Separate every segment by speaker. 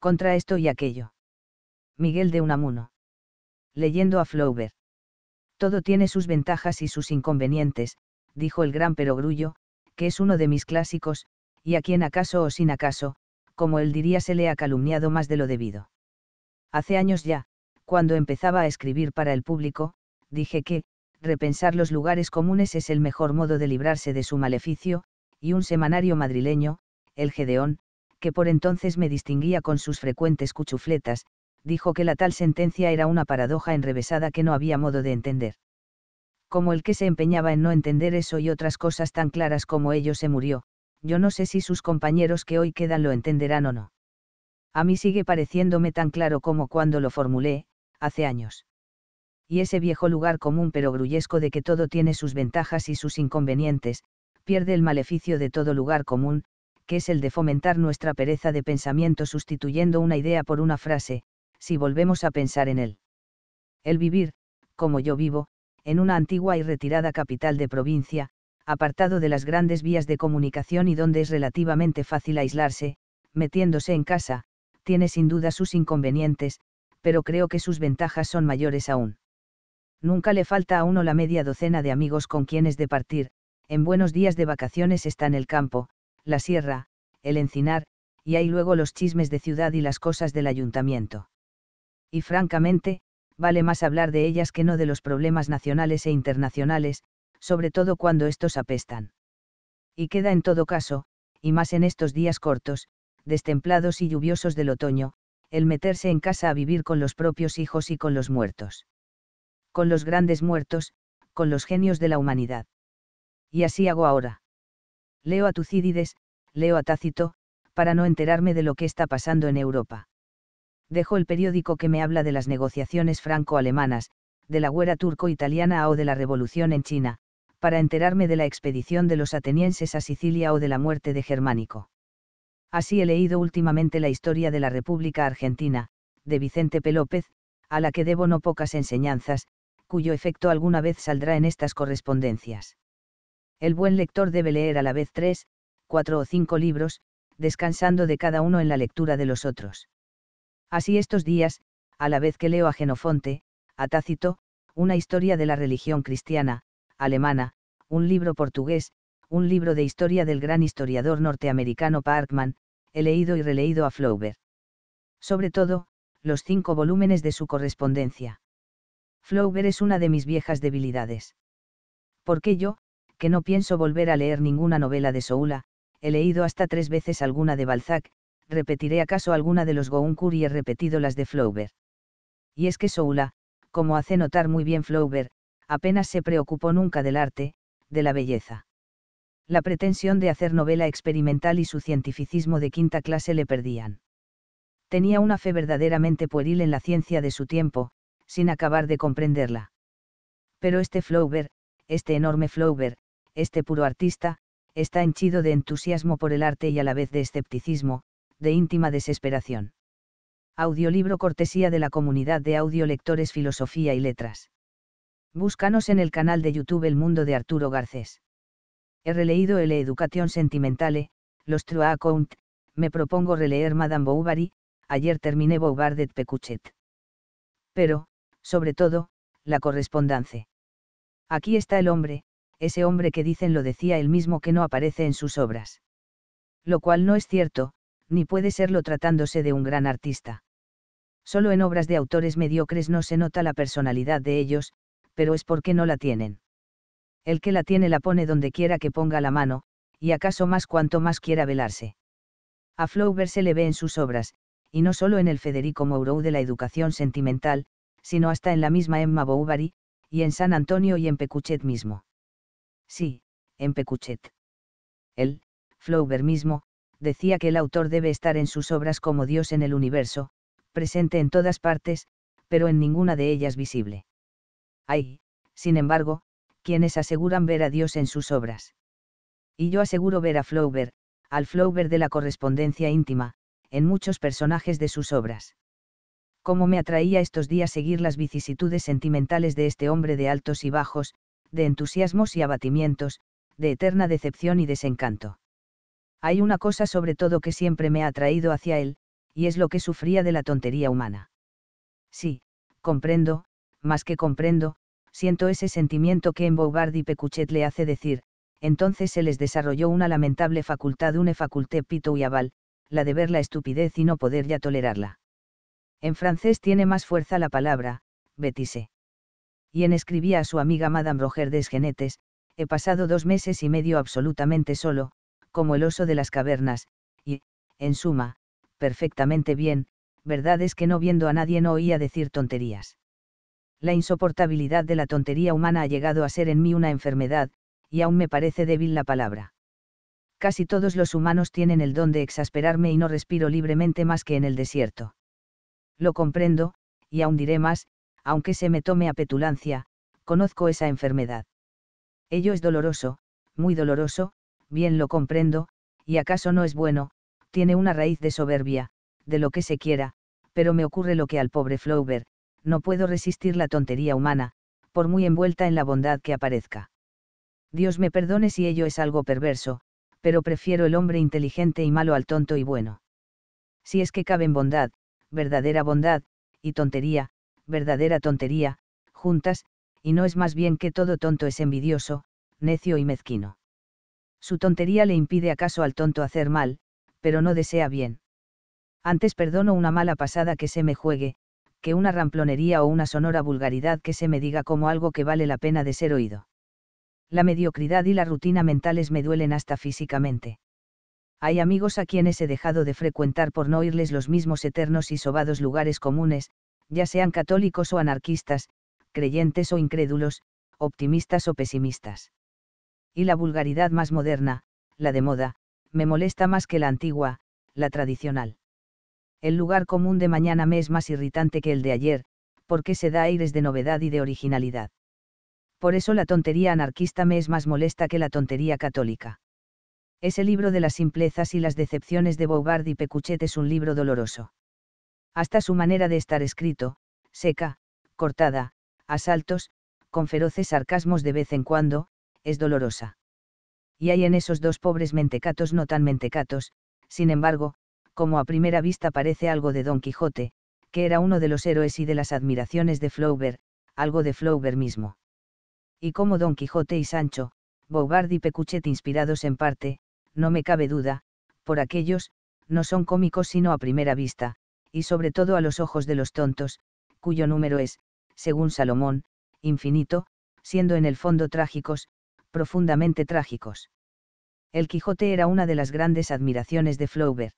Speaker 1: Contra esto y aquello. Miguel de Unamuno. Leyendo a Flaubert. Todo tiene sus ventajas y sus inconvenientes, dijo el gran Perogrullo, que es uno de mis clásicos, y a quien acaso o sin acaso, como él diría, se le ha calumniado más de lo debido. Hace años ya, cuando empezaba a escribir para el público, dije que, repensar los lugares comunes es el mejor modo de librarse de su maleficio, y un semanario madrileño, El Gedeón, que por entonces me distinguía con sus frecuentes cuchufletas, dijo que la tal sentencia era una paradoja enrevesada que no había modo de entender. Como el que se empeñaba en no entender eso y otras cosas tan claras como ello se murió, yo no sé si sus compañeros que hoy quedan lo entenderán o no. A mí sigue pareciéndome tan claro como cuando lo formulé, hace años. Y ese viejo lugar común pero grullesco de que todo tiene sus ventajas y sus inconvenientes, pierde el maleficio de todo lugar común, que es el de fomentar nuestra pereza de pensamiento sustituyendo una idea por una frase, si volvemos a pensar en él. El vivir, como yo vivo, en una antigua y retirada capital de provincia, apartado de las grandes vías de comunicación y donde es relativamente fácil aislarse, metiéndose en casa, tiene sin duda sus inconvenientes, pero creo que sus ventajas son mayores aún. Nunca le falta a uno la media docena de amigos con quienes partir, en buenos días de vacaciones está en el campo, la sierra, el encinar, y hay luego los chismes de ciudad y las cosas del ayuntamiento. Y francamente, vale más hablar de ellas que no de los problemas nacionales e internacionales, sobre todo cuando estos apestan. Y queda en todo caso, y más en estos días cortos, destemplados y lluviosos del otoño, el meterse en casa a vivir con los propios hijos y con los muertos. Con los grandes muertos, con los genios de la humanidad. Y así hago ahora. Leo a Tucídides, leo a Tácito, para no enterarme de lo que está pasando en Europa. Dejo el periódico que me habla de las negociaciones franco-alemanas, de la guerra turco-italiana o de la revolución en China, para enterarme de la expedición de los atenienses a Sicilia o de la muerte de Germánico. Así he leído últimamente la historia de la República Argentina, de Vicente Pelópez, a la que debo no pocas enseñanzas, cuyo efecto alguna vez saldrá en estas correspondencias. El buen lector debe leer a la vez tres, cuatro o cinco libros, descansando de cada uno en la lectura de los otros. Así estos días, a la vez que leo a Genofonte, a Tácito, una historia de la religión cristiana, alemana, un libro portugués, un libro de historia del gran historiador norteamericano Parkman, he leído y releído a Flaubert. Sobre todo, los cinco volúmenes de su correspondencia. Flaubert es una de mis viejas debilidades. Porque yo, que no pienso volver a leer ninguna novela de Soula, he leído hasta tres veces alguna de Balzac, repetiré acaso alguna de los Goncourt y he repetido las de Flaubert. Y es que Soula, como hace notar muy bien Flaubert, apenas se preocupó nunca del arte, de la belleza. La pretensión de hacer novela experimental y su cientificismo de quinta clase le perdían. Tenía una fe verdaderamente pueril en la ciencia de su tiempo, sin acabar de comprenderla. Pero este Flaubert, este enorme Flaubert, este puro artista, está henchido de entusiasmo por el arte y a la vez de escepticismo, de íntima desesperación. Audiolibro cortesía de la comunidad de audiolectores Filosofía y Letras. Búscanos en el canal de YouTube El Mundo de Arturo Garcés. He releído El Educación Sentimentale, Los True Account, me propongo releer Madame Bovary, ayer terminé Bovardet de Pecuchet. Pero, sobre todo, la correspondencia. Aquí está el hombre, ese hombre que dicen lo decía él mismo que no aparece en sus obras. Lo cual no es cierto, ni puede serlo tratándose de un gran artista. Solo en obras de autores mediocres no se nota la personalidad de ellos, pero es porque no la tienen. El que la tiene la pone donde quiera que ponga la mano, y acaso más cuanto más quiera velarse. A Flaubert se le ve en sus obras, y no solo en el Federico Mourou de la educación sentimental, sino hasta en la misma Emma Bovary, y en San Antonio y en Pecuchet mismo. Sí, en Pecuchet. Él, Flaubert mismo, decía que el autor debe estar en sus obras como Dios en el universo, presente en todas partes, pero en ninguna de ellas visible. Hay, sin embargo, quienes aseguran ver a Dios en sus obras. Y yo aseguro ver a Flaubert, al Flaubert de la correspondencia íntima, en muchos personajes de sus obras. Cómo me atraía estos días seguir las vicisitudes sentimentales de este hombre de altos y bajos, de entusiasmos y abatimientos, de eterna decepción y desencanto. Hay una cosa sobre todo que siempre me ha atraído hacia él, y es lo que sufría de la tontería humana. Sí, comprendo, más que comprendo, siento ese sentimiento que en Bouvard y Pecuchet le hace decir, entonces se les desarrolló una lamentable facultad, une faculté pito y aval, la de ver la estupidez y no poder ya tolerarla. En francés tiene más fuerza la palabra, betise y en escribía a su amiga Madame Roger de Esgenetes, he pasado dos meses y medio absolutamente solo, como el oso de las cavernas, y, en suma, perfectamente bien, verdad es que no viendo a nadie no oía decir tonterías. La insoportabilidad de la tontería humana ha llegado a ser en mí una enfermedad, y aún me parece débil la palabra. Casi todos los humanos tienen el don de exasperarme y no respiro libremente más que en el desierto. Lo comprendo, y aún diré más, aunque se me tome a petulancia, conozco esa enfermedad. Ello es doloroso, muy doloroso, bien lo comprendo, y acaso no es bueno, tiene una raíz de soberbia, de lo que se quiera, pero me ocurre lo que al pobre Flaubert, no puedo resistir la tontería humana, por muy envuelta en la bondad que aparezca. Dios me perdone si ello es algo perverso, pero prefiero el hombre inteligente y malo al tonto y bueno. Si es que caben bondad, verdadera bondad, y tontería, verdadera tontería, juntas, y no es más bien que todo tonto es envidioso, necio y mezquino. Su tontería le impide acaso al tonto hacer mal, pero no desea bien. Antes perdono una mala pasada que se me juegue, que una ramplonería o una sonora vulgaridad que se me diga como algo que vale la pena de ser oído. La mediocridad y la rutina mentales me duelen hasta físicamente. Hay amigos a quienes he dejado de frecuentar por no oírles los mismos eternos y sobados lugares comunes, ya sean católicos o anarquistas, creyentes o incrédulos, optimistas o pesimistas. Y la vulgaridad más moderna, la de moda, me molesta más que la antigua, la tradicional. El lugar común de mañana me es más irritante que el de ayer, porque se da aires de novedad y de originalidad. Por eso la tontería anarquista me es más molesta que la tontería católica. Ese libro de las simplezas y las decepciones de Bouvard y Pecuchet es un libro doloroso. Hasta su manera de estar escrito, seca, cortada, a saltos, con feroces sarcasmos de vez en cuando, es dolorosa. Y hay en esos dos pobres mentecatos no tan mentecatos, sin embargo, como a primera vista parece algo de Don Quijote, que era uno de los héroes y de las admiraciones de Flaubert, algo de Flaubert mismo. Y como Don Quijote y Sancho, Bouvard y Pecuchet inspirados en parte, no me cabe duda, por aquellos, no son cómicos sino a primera vista, y sobre todo a los ojos de los tontos, cuyo número es, según Salomón, infinito, siendo en el fondo trágicos, profundamente trágicos. El Quijote era una de las grandes admiraciones de Flaubert.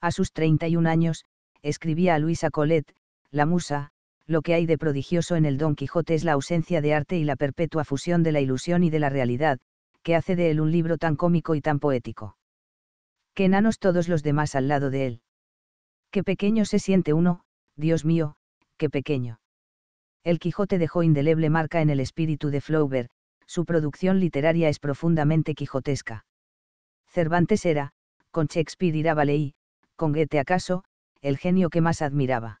Speaker 1: A sus 31 años, escribía a Luisa Colette, la musa, lo que hay de prodigioso en el Don Quijote es la ausencia de arte y la perpetua fusión de la ilusión y de la realidad, que hace de él un libro tan cómico y tan poético. Que enanos todos los demás al lado de él. Qué pequeño se siente uno, Dios mío, qué pequeño. El Quijote dejó indeleble marca en el espíritu de Flaubert, su producción literaria es profundamente quijotesca. Cervantes era, con Shakespeare irábale y, con Goethe acaso, el genio que más admiraba.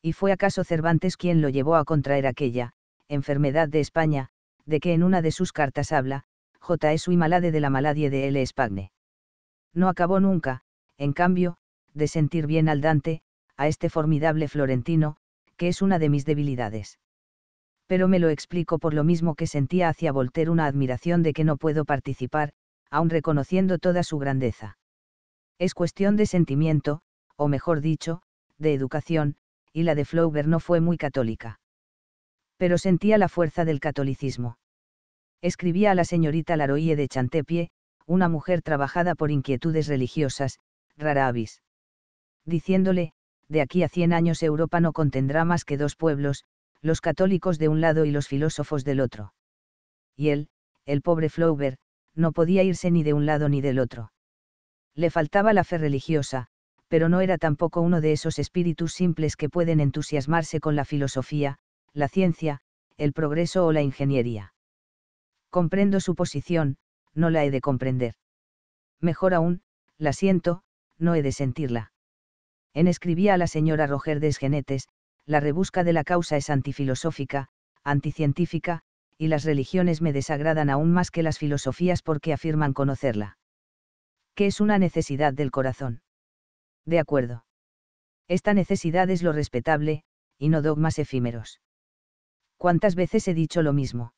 Speaker 1: Y fue acaso Cervantes quien lo llevó a contraer aquella, enfermedad de España, de que en una de sus cartas habla, J.S. es malade de la maladie de L. Spagne? No acabó nunca, en cambio, de sentir bien al Dante, a este formidable florentino, que es una de mis debilidades. Pero me lo explico por lo mismo que sentía hacia Voltaire una admiración de que no puedo participar, aun reconociendo toda su grandeza. Es cuestión de sentimiento, o mejor dicho, de educación, y la de Flaubert no fue muy católica. Pero sentía la fuerza del catolicismo. Escribía a la señorita Laroille de Chantepie, una mujer trabajada por inquietudes religiosas, rara avis diciéndole, de aquí a cien años Europa no contendrá más que dos pueblos, los católicos de un lado y los filósofos del otro. Y él, el pobre Flaubert, no podía irse ni de un lado ni del otro. Le faltaba la fe religiosa, pero no era tampoco uno de esos espíritus simples que pueden entusiasmarse con la filosofía, la ciencia, el progreso o la ingeniería. Comprendo su posición, no la he de comprender. Mejor aún, la siento, no he de sentirla. En escribía a la señora Roger de Esgenetes, la rebusca de la causa es antifilosófica, anticientífica, y las religiones me desagradan aún más que las filosofías porque afirman conocerla. Que es una necesidad del corazón. De acuerdo. Esta necesidad es lo respetable, y no dogmas efímeros. ¿Cuántas veces he dicho lo mismo?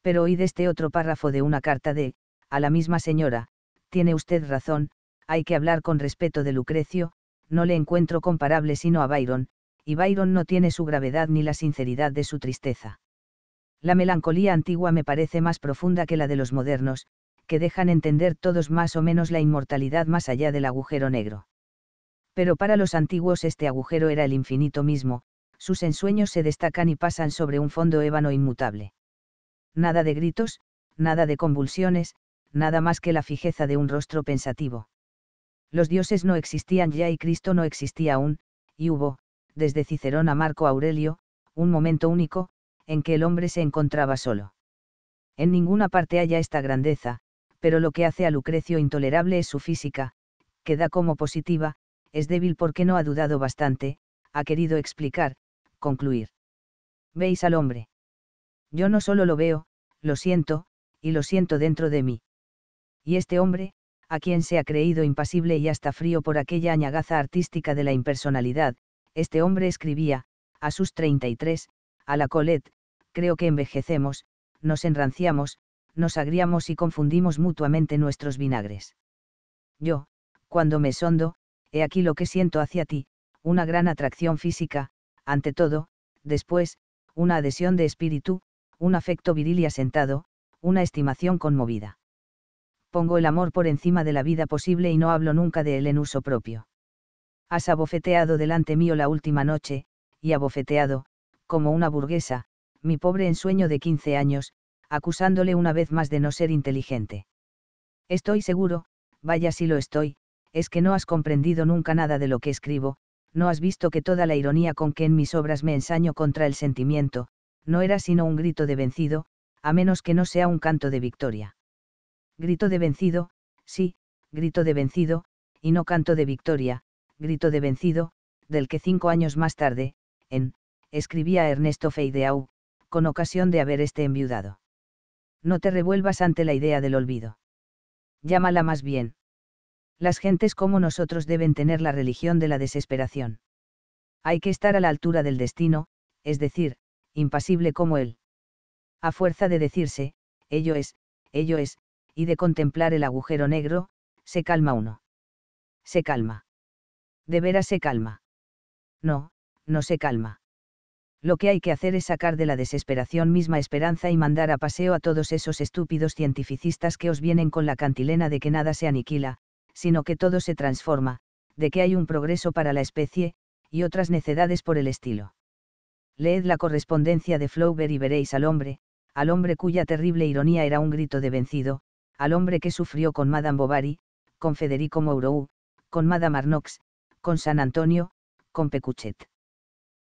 Speaker 1: Pero de este otro párrafo de una carta de, a la misma señora, tiene usted razón, hay que hablar con respeto de Lucrecio, no le encuentro comparable sino a Byron, y Byron no tiene su gravedad ni la sinceridad de su tristeza. La melancolía antigua me parece más profunda que la de los modernos, que dejan entender todos más o menos la inmortalidad más allá del agujero negro. Pero para los antiguos este agujero era el infinito mismo, sus ensueños se destacan y pasan sobre un fondo ébano inmutable. Nada de gritos, nada de convulsiones, nada más que la fijeza de un rostro pensativo. Los dioses no existían ya y Cristo no existía aún, y hubo, desde Cicerón a Marco Aurelio, un momento único, en que el hombre se encontraba solo. En ninguna parte haya esta grandeza, pero lo que hace a Lucrecio intolerable es su física, que da como positiva, es débil porque no ha dudado bastante, ha querido explicar, concluir. ¿Veis al hombre? Yo no solo lo veo, lo siento, y lo siento dentro de mí. Y este hombre, a quien se ha creído impasible y hasta frío por aquella añagaza artística de la impersonalidad, este hombre escribía, a sus 33, a la Colette, creo que envejecemos, nos enranciamos, nos agriamos y confundimos mutuamente nuestros vinagres. Yo, cuando me sondo, he aquí lo que siento hacia ti, una gran atracción física, ante todo, después, una adhesión de espíritu, un afecto viril y asentado, una estimación conmovida pongo el amor por encima de la vida posible y no hablo nunca de él en uso propio. Has abofeteado delante mío la última noche, y abofeteado, como una burguesa, mi pobre ensueño de 15 años, acusándole una vez más de no ser inteligente. Estoy seguro, vaya si lo estoy, es que no has comprendido nunca nada de lo que escribo, no has visto que toda la ironía con que en mis obras me ensaño contra el sentimiento, no era sino un grito de vencido, a menos que no sea un canto de victoria. Grito de vencido, sí, grito de vencido, y no canto de victoria, grito de vencido, del que cinco años más tarde, en, escribía Ernesto Feideau, con ocasión de haber este enviudado. No te revuelvas ante la idea del olvido. Llámala más bien. Las gentes como nosotros deben tener la religión de la desesperación. Hay que estar a la altura del destino, es decir, impasible como él. A fuerza de decirse, ello es, ello es, y de contemplar el agujero negro, se calma uno. Se calma. De veras se calma. No, no se calma. Lo que hay que hacer es sacar de la desesperación misma esperanza y mandar a paseo a todos esos estúpidos cientificistas que os vienen con la cantilena de que nada se aniquila, sino que todo se transforma, de que hay un progreso para la especie, y otras necedades por el estilo. Leed la correspondencia de Flaubert y veréis al hombre, al hombre cuya terrible ironía era un grito de vencido, al hombre que sufrió con Madame Bovary, con Federico Mourou, con Madame Arnox, con San Antonio, con Pecuchet.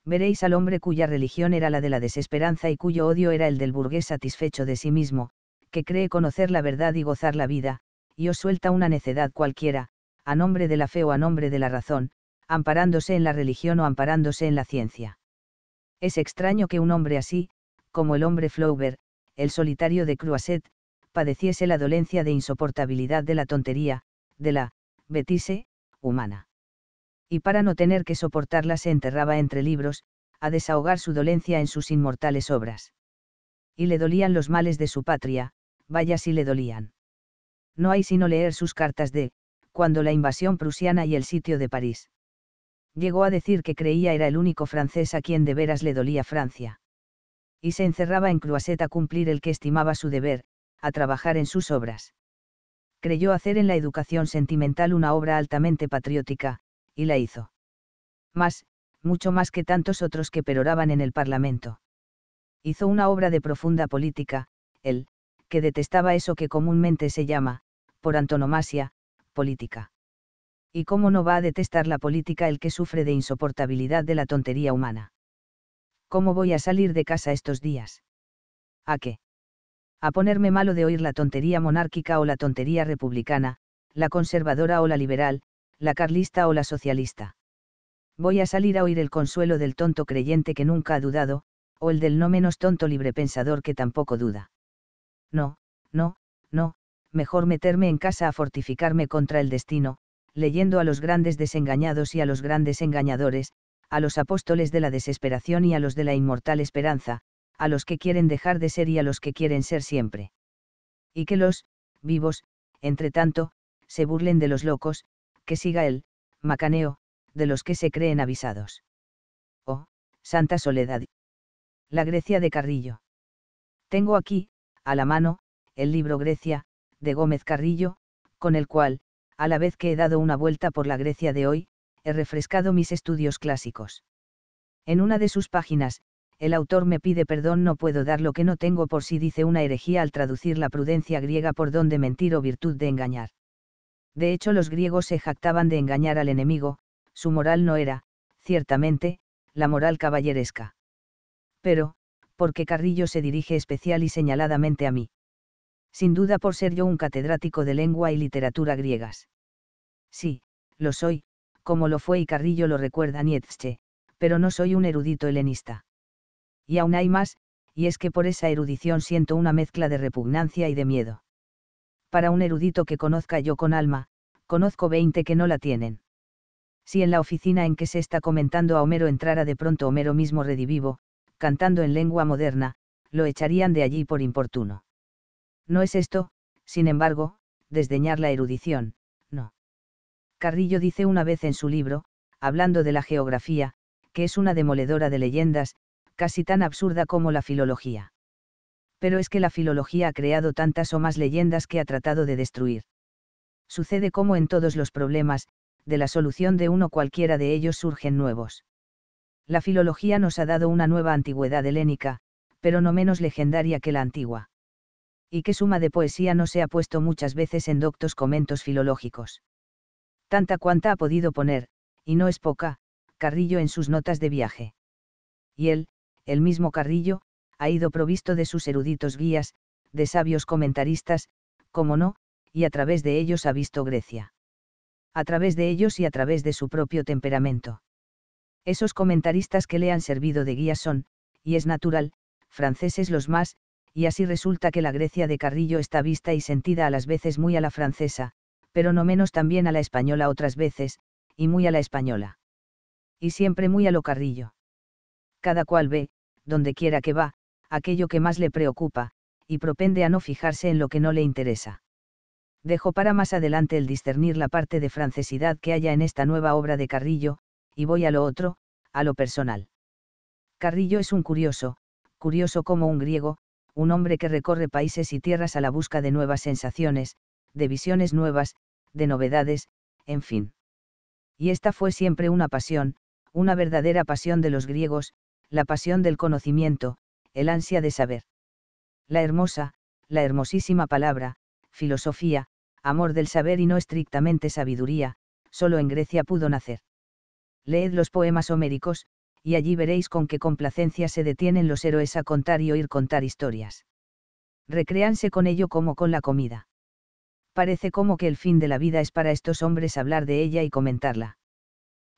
Speaker 1: Veréis al hombre cuya religión era la de la desesperanza y cuyo odio era el del burgués satisfecho de sí mismo, que cree conocer la verdad y gozar la vida, y os suelta una necedad cualquiera, a nombre de la fe o a nombre de la razón, amparándose en la religión o amparándose en la ciencia. Es extraño que un hombre así, como el hombre Flaubert, el solitario de Croisset, padeciese la dolencia de insoportabilidad de la tontería, de la betise, humana. Y para no tener que soportarla se enterraba entre libros, a desahogar su dolencia en sus inmortales obras. Y le dolían los males de su patria, vaya si le dolían. No hay sino leer sus cartas de, cuando la invasión prusiana y el sitio de París. Llegó a decir que creía era el único francés a quien de veras le dolía Francia. Y se encerraba en Croisset a cumplir el que estimaba su deber, a trabajar en sus obras. Creyó hacer en la educación sentimental una obra altamente patriótica, y la hizo. Más, mucho más que tantos otros que peroraban en el Parlamento. Hizo una obra de profunda política, él, que detestaba eso que comúnmente se llama, por antonomasia, política. ¿Y cómo no va a detestar la política el que sufre de insoportabilidad de la tontería humana? ¿Cómo voy a salir de casa estos días? ¿A qué? a ponerme malo de oír la tontería monárquica o la tontería republicana, la conservadora o la liberal, la carlista o la socialista. Voy a salir a oír el consuelo del tonto creyente que nunca ha dudado, o el del no menos tonto librepensador que tampoco duda. No, no, no, mejor meterme en casa a fortificarme contra el destino, leyendo a los grandes desengañados y a los grandes engañadores, a los apóstoles de la desesperación y a los de la inmortal esperanza, a los que quieren dejar de ser y a los que quieren ser siempre. Y que los, vivos, entre tanto, se burlen de los locos, que siga el, macaneo, de los que se creen avisados. Oh, Santa Soledad. La Grecia de Carrillo. Tengo aquí, a la mano, el libro Grecia, de Gómez Carrillo, con el cual, a la vez que he dado una vuelta por la Grecia de hoy, he refrescado mis estudios clásicos. En una de sus páginas, el autor me pide perdón no puedo dar lo que no tengo por si sí dice una herejía al traducir la prudencia griega por don de mentir o virtud de engañar. De hecho los griegos se jactaban de engañar al enemigo, su moral no era, ciertamente, la moral caballeresca. Pero, porque Carrillo se dirige especial y señaladamente a mí? Sin duda por ser yo un catedrático de lengua y literatura griegas. Sí, lo soy, como lo fue y Carrillo lo recuerda Nietzsche, pero no soy un erudito helenista y aún hay más, y es que por esa erudición siento una mezcla de repugnancia y de miedo. Para un erudito que conozca yo con alma, conozco veinte que no la tienen. Si en la oficina en que se está comentando a Homero entrara de pronto Homero mismo redivivo, cantando en lengua moderna, lo echarían de allí por importuno. No es esto, sin embargo, desdeñar la erudición, no. Carrillo dice una vez en su libro, hablando de la geografía, que es una demoledora de leyendas, casi tan absurda como la filología. Pero es que la filología ha creado tantas o más leyendas que ha tratado de destruir. Sucede como en todos los problemas, de la solución de uno cualquiera de ellos surgen nuevos. La filología nos ha dado una nueva antigüedad helénica, pero no menos legendaria que la antigua. Y qué suma de poesía no se ha puesto muchas veces en doctos comentos filológicos. Tanta cuanta ha podido poner, y no es poca, Carrillo en sus notas de viaje. Y él, el mismo Carrillo, ha ido provisto de sus eruditos guías, de sabios comentaristas, como no, y a través de ellos ha visto Grecia. A través de ellos y a través de su propio temperamento. Esos comentaristas que le han servido de guía son, y es natural, franceses los más, y así resulta que la Grecia de Carrillo está vista y sentida a las veces muy a la francesa, pero no menos también a la española otras veces, y muy a la española. Y siempre muy a lo Carrillo. Cada cual ve, donde quiera que va, aquello que más le preocupa, y propende a no fijarse en lo que no le interesa. Dejo para más adelante el discernir la parte de francesidad que haya en esta nueva obra de Carrillo, y voy a lo otro, a lo personal. Carrillo es un curioso, curioso como un griego, un hombre que recorre países y tierras a la busca de nuevas sensaciones, de visiones nuevas, de novedades, en fin. Y esta fue siempre una pasión, una verdadera pasión de los griegos, la pasión del conocimiento, el ansia de saber. La hermosa, la hermosísima palabra, filosofía, amor del saber y no estrictamente sabiduría, solo en Grecia pudo nacer. Leed los poemas homéricos, y allí veréis con qué complacencia se detienen los héroes a contar y oír contar historias. Recréanse con ello como con la comida. Parece como que el fin de la vida es para estos hombres hablar de ella y comentarla.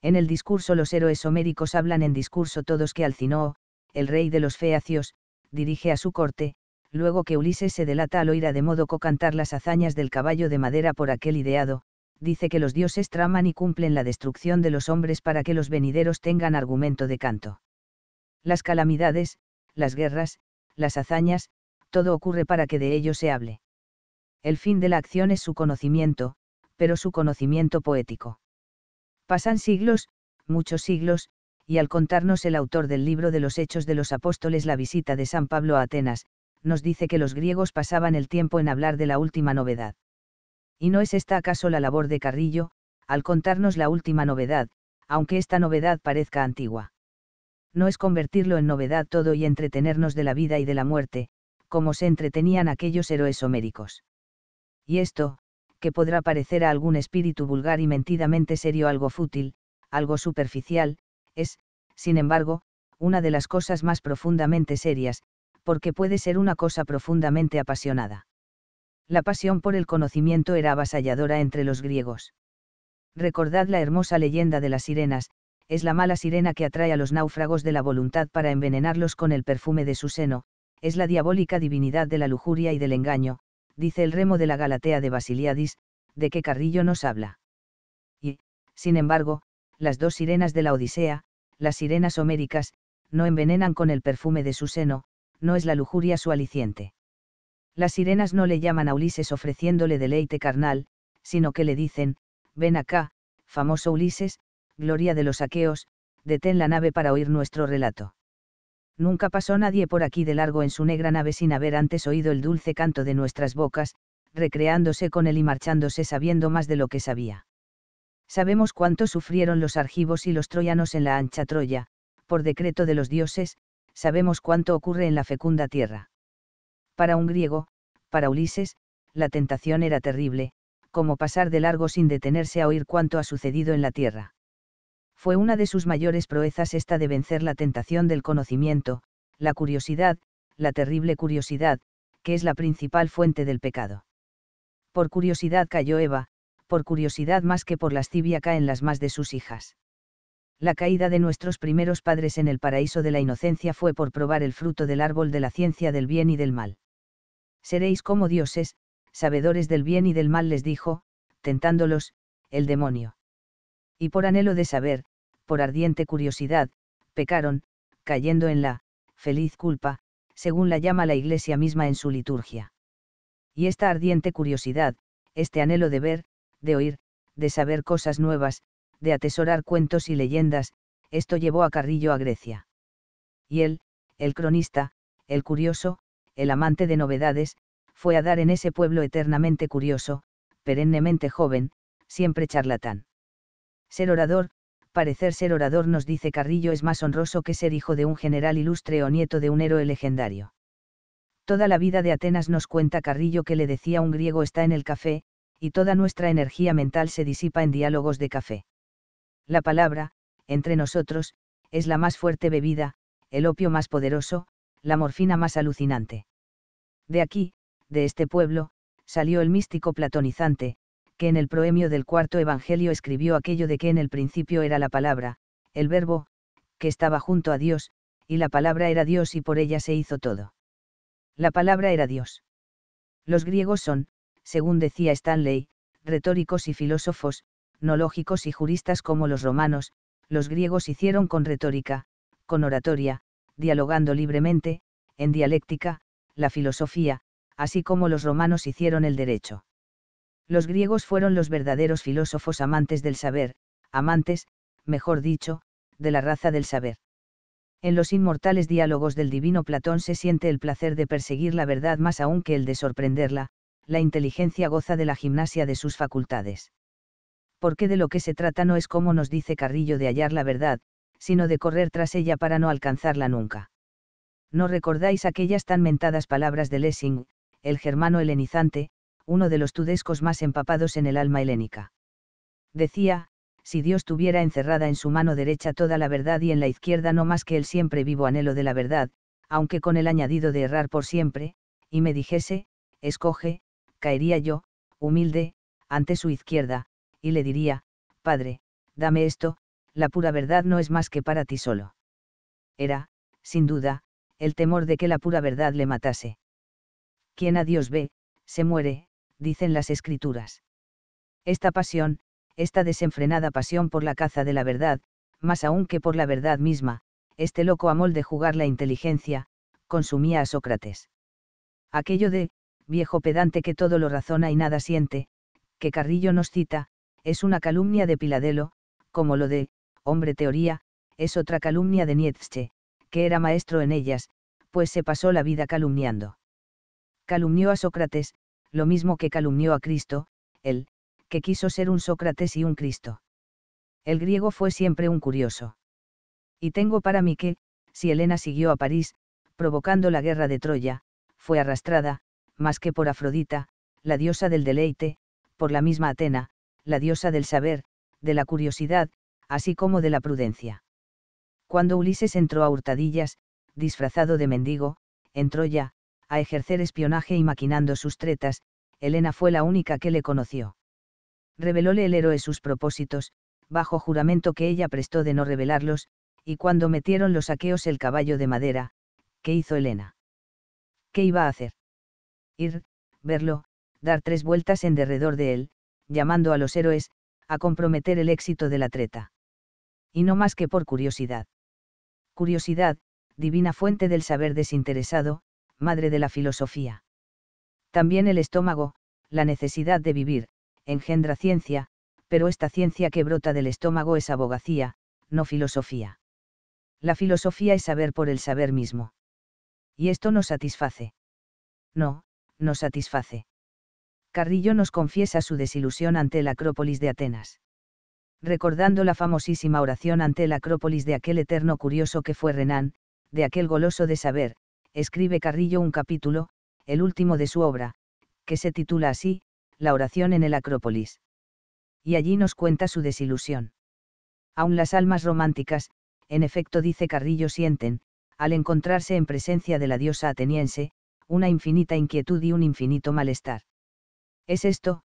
Speaker 1: En el discurso los héroes homéricos hablan en discurso todos que Alcinoo, el rey de los feacios, dirige a su corte, luego que Ulises se delata al oír a co cantar las hazañas del caballo de madera por aquel ideado, dice que los dioses traman y cumplen la destrucción de los hombres para que los venideros tengan argumento de canto. Las calamidades, las guerras, las hazañas, todo ocurre para que de ello se hable. El fin de la acción es su conocimiento, pero su conocimiento poético. Pasan siglos, muchos siglos, y al contarnos el autor del libro de los Hechos de los Apóstoles la visita de San Pablo a Atenas, nos dice que los griegos pasaban el tiempo en hablar de la última novedad. ¿Y no es esta acaso la labor de Carrillo, al contarnos la última novedad, aunque esta novedad parezca antigua? No es convertirlo en novedad todo y entretenernos de la vida y de la muerte, como se entretenían aquellos héroes homéricos. Y esto, que podrá parecer a algún espíritu vulgar y mentidamente serio algo fútil, algo superficial, es, sin embargo, una de las cosas más profundamente serias, porque puede ser una cosa profundamente apasionada. La pasión por el conocimiento era avasalladora entre los griegos. Recordad la hermosa leyenda de las sirenas, es la mala sirena que atrae a los náufragos de la voluntad para envenenarlos con el perfume de su seno, es la diabólica divinidad de la lujuria y del engaño, dice el remo de la Galatea de Basiliadis, de que Carrillo nos habla. Y, sin embargo, las dos sirenas de la Odisea, las sirenas homéricas, no envenenan con el perfume de su seno, no es la lujuria su aliciente. Las sirenas no le llaman a Ulises ofreciéndole deleite carnal, sino que le dicen, ven acá, famoso Ulises, gloria de los aqueos, detén la nave para oír nuestro relato. Nunca pasó nadie por aquí de largo en su negra nave sin haber antes oído el dulce canto de nuestras bocas, recreándose con él y marchándose sabiendo más de lo que sabía. Sabemos cuánto sufrieron los argivos y los troyanos en la ancha Troya, por decreto de los dioses, sabemos cuánto ocurre en la fecunda tierra. Para un griego, para Ulises, la tentación era terrible, como pasar de largo sin detenerse a oír cuánto ha sucedido en la tierra fue una de sus mayores proezas esta de vencer la tentación del conocimiento, la curiosidad, la terrible curiosidad, que es la principal fuente del pecado. Por curiosidad cayó Eva, por curiosidad más que por lascivia caen las más de sus hijas. La caída de nuestros primeros padres en el paraíso de la inocencia fue por probar el fruto del árbol de la ciencia del bien y del mal. Seréis como dioses, sabedores del bien y del mal les dijo, tentándolos, el demonio. Y por anhelo de saber, por ardiente curiosidad, pecaron, cayendo en la feliz culpa, según la llama la Iglesia misma en su liturgia. Y esta ardiente curiosidad, este anhelo de ver, de oír, de saber cosas nuevas, de atesorar cuentos y leyendas, esto llevó a Carrillo a Grecia. Y él, el cronista, el curioso, el amante de novedades, fue a dar en ese pueblo eternamente curioso, perennemente joven, siempre charlatán. Ser orador, parecer ser orador nos dice Carrillo es más honroso que ser hijo de un general ilustre o nieto de un héroe legendario. Toda la vida de Atenas nos cuenta Carrillo que le decía un griego está en el café, y toda nuestra energía mental se disipa en diálogos de café. La palabra, entre nosotros, es la más fuerte bebida, el opio más poderoso, la morfina más alucinante. De aquí, de este pueblo, salió el místico platonizante, que en el proemio del cuarto Evangelio escribió aquello de que en el principio era la palabra, el verbo, que estaba junto a Dios, y la palabra era Dios y por ella se hizo todo. La palabra era Dios. Los griegos son, según decía Stanley, retóricos y filósofos, no lógicos y juristas como los romanos, los griegos hicieron con retórica, con oratoria, dialogando libremente, en dialéctica, la filosofía, así como los romanos hicieron el derecho. Los griegos fueron los verdaderos filósofos amantes del saber, amantes, mejor dicho, de la raza del saber. En los inmortales diálogos del divino Platón se siente el placer de perseguir la verdad más aún que el de sorprenderla, la inteligencia goza de la gimnasia de sus facultades. Porque de lo que se trata no es como nos dice Carrillo de hallar la verdad, sino de correr tras ella para no alcanzarla nunca. ¿No recordáis aquellas tan mentadas palabras de Lessing, el germano helenizante, uno de los tudescos más empapados en el alma helénica. Decía, si Dios tuviera encerrada en su mano derecha toda la verdad y en la izquierda no más que el siempre vivo anhelo de la verdad, aunque con el añadido de errar por siempre, y me dijese, escoge, caería yo, humilde, ante su izquierda, y le diría, Padre, dame esto, la pura verdad no es más que para ti solo. Era, sin duda, el temor de que la pura verdad le matase. Quien a Dios ve, se muere, dicen las escrituras. Esta pasión, esta desenfrenada pasión por la caza de la verdad, más aún que por la verdad misma, este loco amor de jugar la inteligencia, consumía a Sócrates. Aquello de, viejo pedante que todo lo razona y nada siente, que Carrillo nos cita, es una calumnia de Piladelo, como lo de, hombre teoría, es otra calumnia de Nietzsche, que era maestro en ellas, pues se pasó la vida calumniando. Calumnió a Sócrates, lo mismo que calumnió a Cristo, él, que quiso ser un Sócrates y un Cristo. El griego fue siempre un curioso. Y tengo para mí que, si Helena siguió a París, provocando la guerra de Troya, fue arrastrada, más que por Afrodita, la diosa del deleite, por la misma Atena, la diosa del saber, de la curiosidad, así como de la prudencia. Cuando Ulises entró a hurtadillas, disfrazado de mendigo, en Troya, a ejercer espionaje y maquinando sus tretas, Elena fue la única que le conoció. Revelóle el héroe sus propósitos, bajo juramento que ella prestó de no revelarlos, y cuando metieron los aqueos el caballo de madera, ¿qué hizo Elena? ¿Qué iba a hacer? Ir, verlo, dar tres vueltas en derredor de él, llamando a los héroes, a comprometer el éxito de la treta. Y no más que por curiosidad. Curiosidad, divina fuente del saber desinteresado, madre de la filosofía. También el estómago, la necesidad de vivir, engendra ciencia, pero esta ciencia que brota del estómago es abogacía, no filosofía. La filosofía es saber por el saber mismo. Y esto no satisface. No, no satisface. Carrillo nos confiesa su desilusión ante la Acrópolis de Atenas. Recordando la famosísima oración ante la Acrópolis de aquel eterno curioso que fue Renan, de aquel goloso de saber, escribe Carrillo un capítulo, el último de su obra, que se titula así, La oración en el Acrópolis. Y allí nos cuenta su desilusión. Aún las almas románticas, en efecto dice Carrillo, sienten, al encontrarse en presencia de la diosa ateniense, una infinita inquietud y un infinito malestar. ¿Es esto?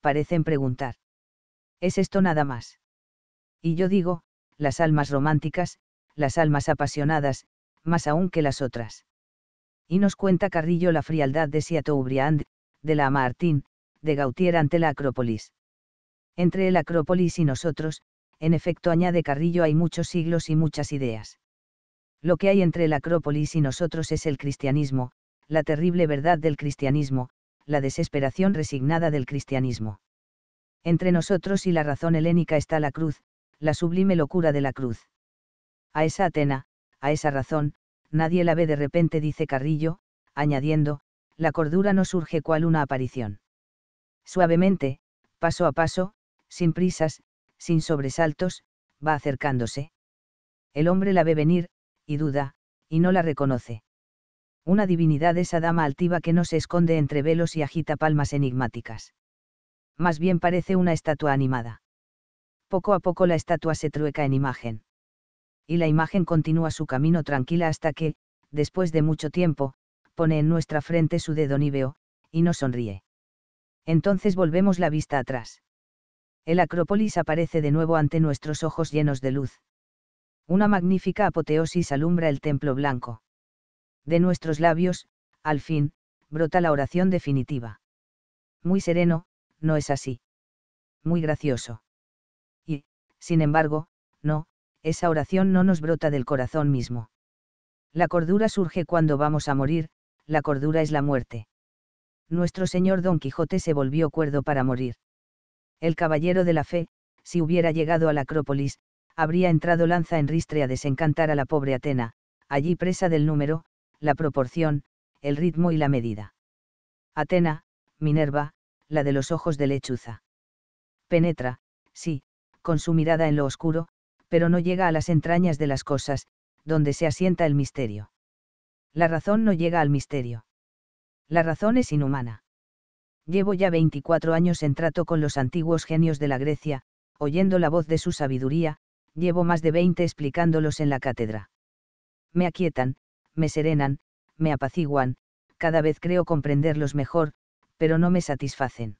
Speaker 1: parecen preguntar. ¿Es esto nada más? Y yo digo, las almas románticas, las almas apasionadas, más aún que las otras y nos cuenta Carrillo la frialdad de Ubriand, de la Martín, de Gautier ante la Acrópolis. Entre el Acrópolis y nosotros, en efecto añade Carrillo hay muchos siglos y muchas ideas. Lo que hay entre el Acrópolis y nosotros es el cristianismo, la terrible verdad del cristianismo, la desesperación resignada del cristianismo. Entre nosotros y la razón helénica está la cruz, la sublime locura de la cruz. A esa Atena, a esa razón, nadie la ve de repente, dice Carrillo, añadiendo, la cordura no surge cual una aparición. Suavemente, paso a paso, sin prisas, sin sobresaltos, va acercándose. El hombre la ve venir, y duda, y no la reconoce. Una divinidad esa dama altiva que no se esconde entre velos y agita palmas enigmáticas. Más bien parece una estatua animada. Poco a poco la estatua se trueca en imagen y la imagen continúa su camino tranquila hasta que, después de mucho tiempo, pone en nuestra frente su dedo níveo, y nos sonríe. Entonces volvemos la vista atrás. El Acrópolis aparece de nuevo ante nuestros ojos llenos de luz. Una magnífica apoteosis alumbra el templo blanco. De nuestros labios, al fin, brota la oración definitiva. Muy sereno, no es así. Muy gracioso. Y, sin embargo, no, esa oración no nos brota del corazón mismo. La cordura surge cuando vamos a morir, la cordura es la muerte. Nuestro señor Don Quijote se volvió cuerdo para morir. El caballero de la fe, si hubiera llegado a la Acrópolis, habría entrado lanza en ristre a desencantar a la pobre Atena, allí presa del número, la proporción, el ritmo y la medida. Atena, Minerva, la de los ojos de lechuza. Penetra, sí, con su mirada en lo oscuro, pero no llega a las entrañas de las cosas, donde se asienta el misterio. La razón no llega al misterio. La razón es inhumana. Llevo ya 24 años en trato con los antiguos genios de la Grecia, oyendo la voz de su sabiduría, llevo más de 20 explicándolos en la cátedra. Me aquietan, me serenan, me apaciguan, cada vez creo comprenderlos mejor, pero no me satisfacen.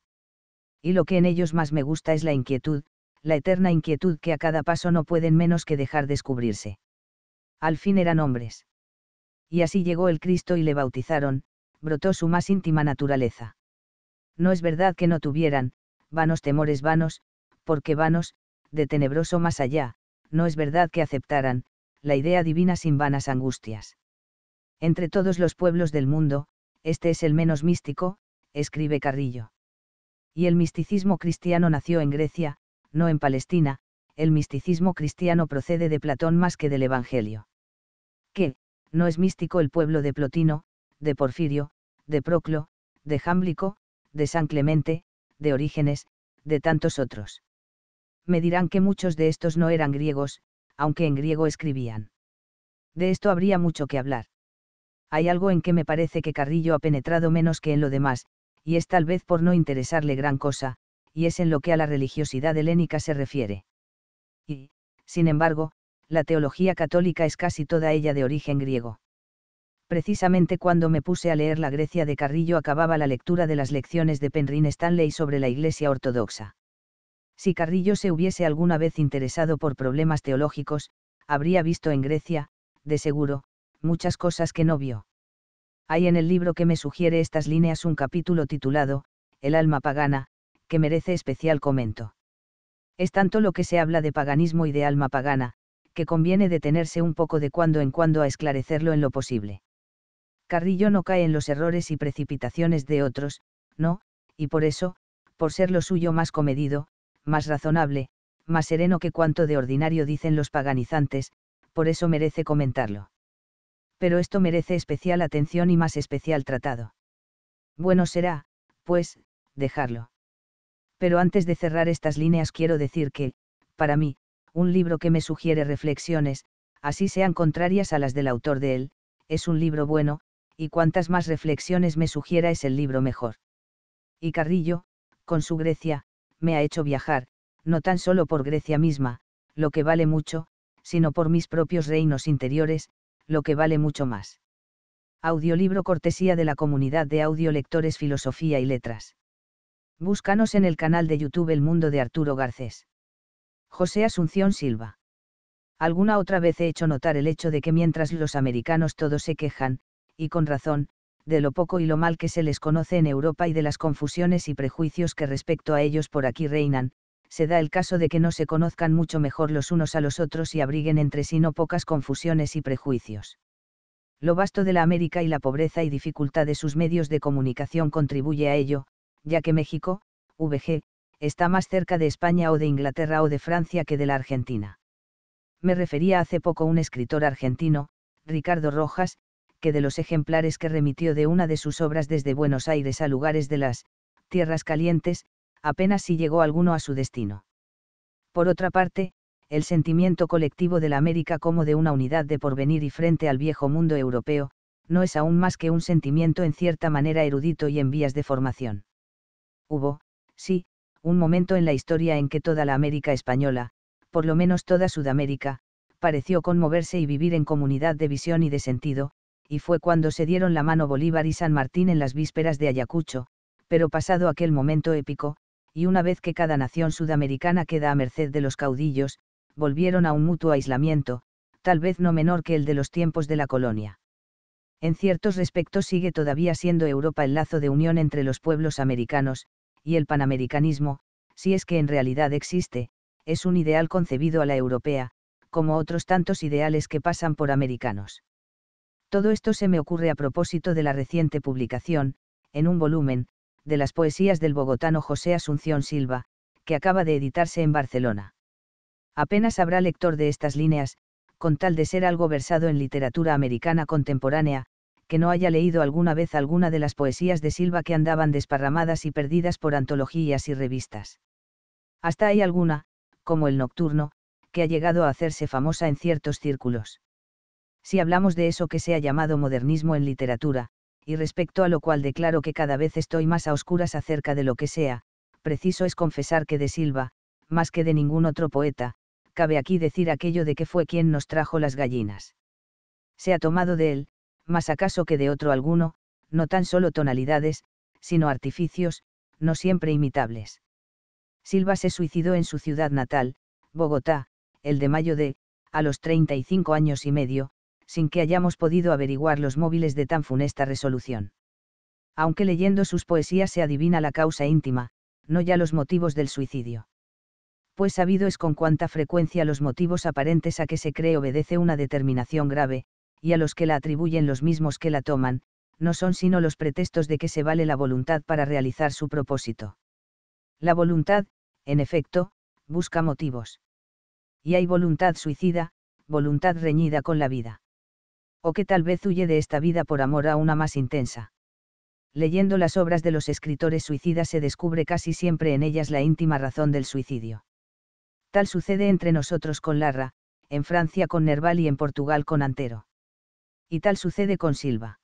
Speaker 1: Y lo que en ellos más me gusta es la inquietud, la eterna inquietud que a cada paso no pueden menos que dejar descubrirse. Al fin eran hombres. Y así llegó el Cristo y le bautizaron, brotó su más íntima naturaleza. No es verdad que no tuvieran, vanos temores vanos, porque vanos, de tenebroso más allá, no es verdad que aceptaran, la idea divina sin vanas angustias. Entre todos los pueblos del mundo, este es el menos místico, escribe Carrillo. Y el misticismo cristiano nació en Grecia, no en Palestina, el misticismo cristiano procede de Platón más que del Evangelio. ¿Qué, no es místico el pueblo de Plotino, de Porfirio, de Proclo, de Jámblico, de San Clemente, de Orígenes, de tantos otros. Me dirán que muchos de estos no eran griegos, aunque en griego escribían. De esto habría mucho que hablar. Hay algo en que me parece que Carrillo ha penetrado menos que en lo demás, y es tal vez por no interesarle gran cosa, y es en lo que a la religiosidad helénica se refiere. Y, sin embargo, la teología católica es casi toda ella de origen griego. Precisamente cuando me puse a leer la Grecia de Carrillo acababa la lectura de las lecciones de Penrín Stanley sobre la Iglesia Ortodoxa. Si Carrillo se hubiese alguna vez interesado por problemas teológicos, habría visto en Grecia, de seguro, muchas cosas que no vio. Hay en el libro que me sugiere estas líneas un capítulo titulado, El alma pagana, que merece especial comento. Es tanto lo que se habla de paganismo y de alma pagana, que conviene detenerse un poco de cuando en cuando a esclarecerlo en lo posible. Carrillo no cae en los errores y precipitaciones de otros, no, y por eso, por ser lo suyo más comedido, más razonable, más sereno que cuanto de ordinario dicen los paganizantes, por eso merece comentarlo. Pero esto merece especial atención y más especial tratado. Bueno será, pues, dejarlo pero antes de cerrar estas líneas quiero decir que, para mí, un libro que me sugiere reflexiones, así sean contrarias a las del autor de él, es un libro bueno, y cuantas más reflexiones me sugiera es el libro mejor. Y Carrillo, con su Grecia, me ha hecho viajar, no tan solo por Grecia misma, lo que vale mucho, sino por mis propios reinos interiores, lo que vale mucho más. Audiolibro cortesía de la comunidad de audiolectores Filosofía y Letras. Búscanos en el canal de YouTube El Mundo de Arturo Garcés. José Asunción Silva. Alguna otra vez he hecho notar el hecho de que mientras los americanos todos se quejan, y con razón, de lo poco y lo mal que se les conoce en Europa y de las confusiones y prejuicios que respecto a ellos por aquí reinan, se da el caso de que no se conozcan mucho mejor los unos a los otros y abriguen entre sí no pocas confusiones y prejuicios. Lo vasto de la América y la pobreza y dificultad de sus medios de comunicación contribuye a ello, ya que México, VG, está más cerca de España o de Inglaterra o de Francia que de la Argentina. Me refería hace poco un escritor argentino, Ricardo Rojas, que de los ejemplares que remitió de una de sus obras desde Buenos Aires a lugares de las tierras calientes, apenas si llegó alguno a su destino. Por otra parte, el sentimiento colectivo de la América como de una unidad de porvenir y frente al viejo mundo europeo, no es aún más que un sentimiento en cierta manera erudito y en vías de formación. Hubo, sí, un momento en la historia en que toda la América española, por lo menos toda Sudamérica, pareció conmoverse y vivir en comunidad de visión y de sentido, y fue cuando se dieron la mano Bolívar y San Martín en las vísperas de Ayacucho, pero pasado aquel momento épico, y una vez que cada nación sudamericana queda a merced de los caudillos, volvieron a un mutuo aislamiento, tal vez no menor que el de los tiempos de la colonia. En ciertos respectos sigue todavía siendo Europa el lazo de unión entre los pueblos americanos, y el panamericanismo, si es que en realidad existe, es un ideal concebido a la europea, como otros tantos ideales que pasan por americanos. Todo esto se me ocurre a propósito de la reciente publicación, en un volumen, de las poesías del bogotano José Asunción Silva, que acaba de editarse en Barcelona. Apenas habrá lector de estas líneas, con tal de ser algo versado en literatura americana contemporánea, que no haya leído alguna vez alguna de las poesías de Silva que andaban desparramadas y perdidas por antologías y revistas. Hasta hay alguna, como el nocturno, que ha llegado a hacerse famosa en ciertos círculos. Si hablamos de eso que se ha llamado modernismo en literatura, y respecto a lo cual declaro que cada vez estoy más a oscuras acerca de lo que sea, preciso es confesar que de Silva, más que de ningún otro poeta, cabe aquí decir aquello de que fue quien nos trajo las gallinas. Se ha tomado de él, más acaso que de otro alguno, no tan solo tonalidades, sino artificios, no siempre imitables. Silva se suicidó en su ciudad natal, Bogotá, el de mayo de, a los 35 años y medio, sin que hayamos podido averiguar los móviles de tan funesta resolución. Aunque leyendo sus poesías se adivina la causa íntima, no ya los motivos del suicidio. Pues sabido es con cuánta frecuencia los motivos aparentes a que se cree obedece una determinación grave, y a los que la atribuyen los mismos que la toman, no son sino los pretextos de que se vale la voluntad para realizar su propósito. La voluntad, en efecto, busca motivos. Y hay voluntad suicida, voluntad reñida con la vida. O que tal vez huye de esta vida por amor a una más intensa. Leyendo las obras de los escritores suicidas se descubre casi siempre en ellas la íntima razón del suicidio. Tal sucede entre nosotros con Larra, en Francia con Nerval y en Portugal con Antero y tal sucede con Silva.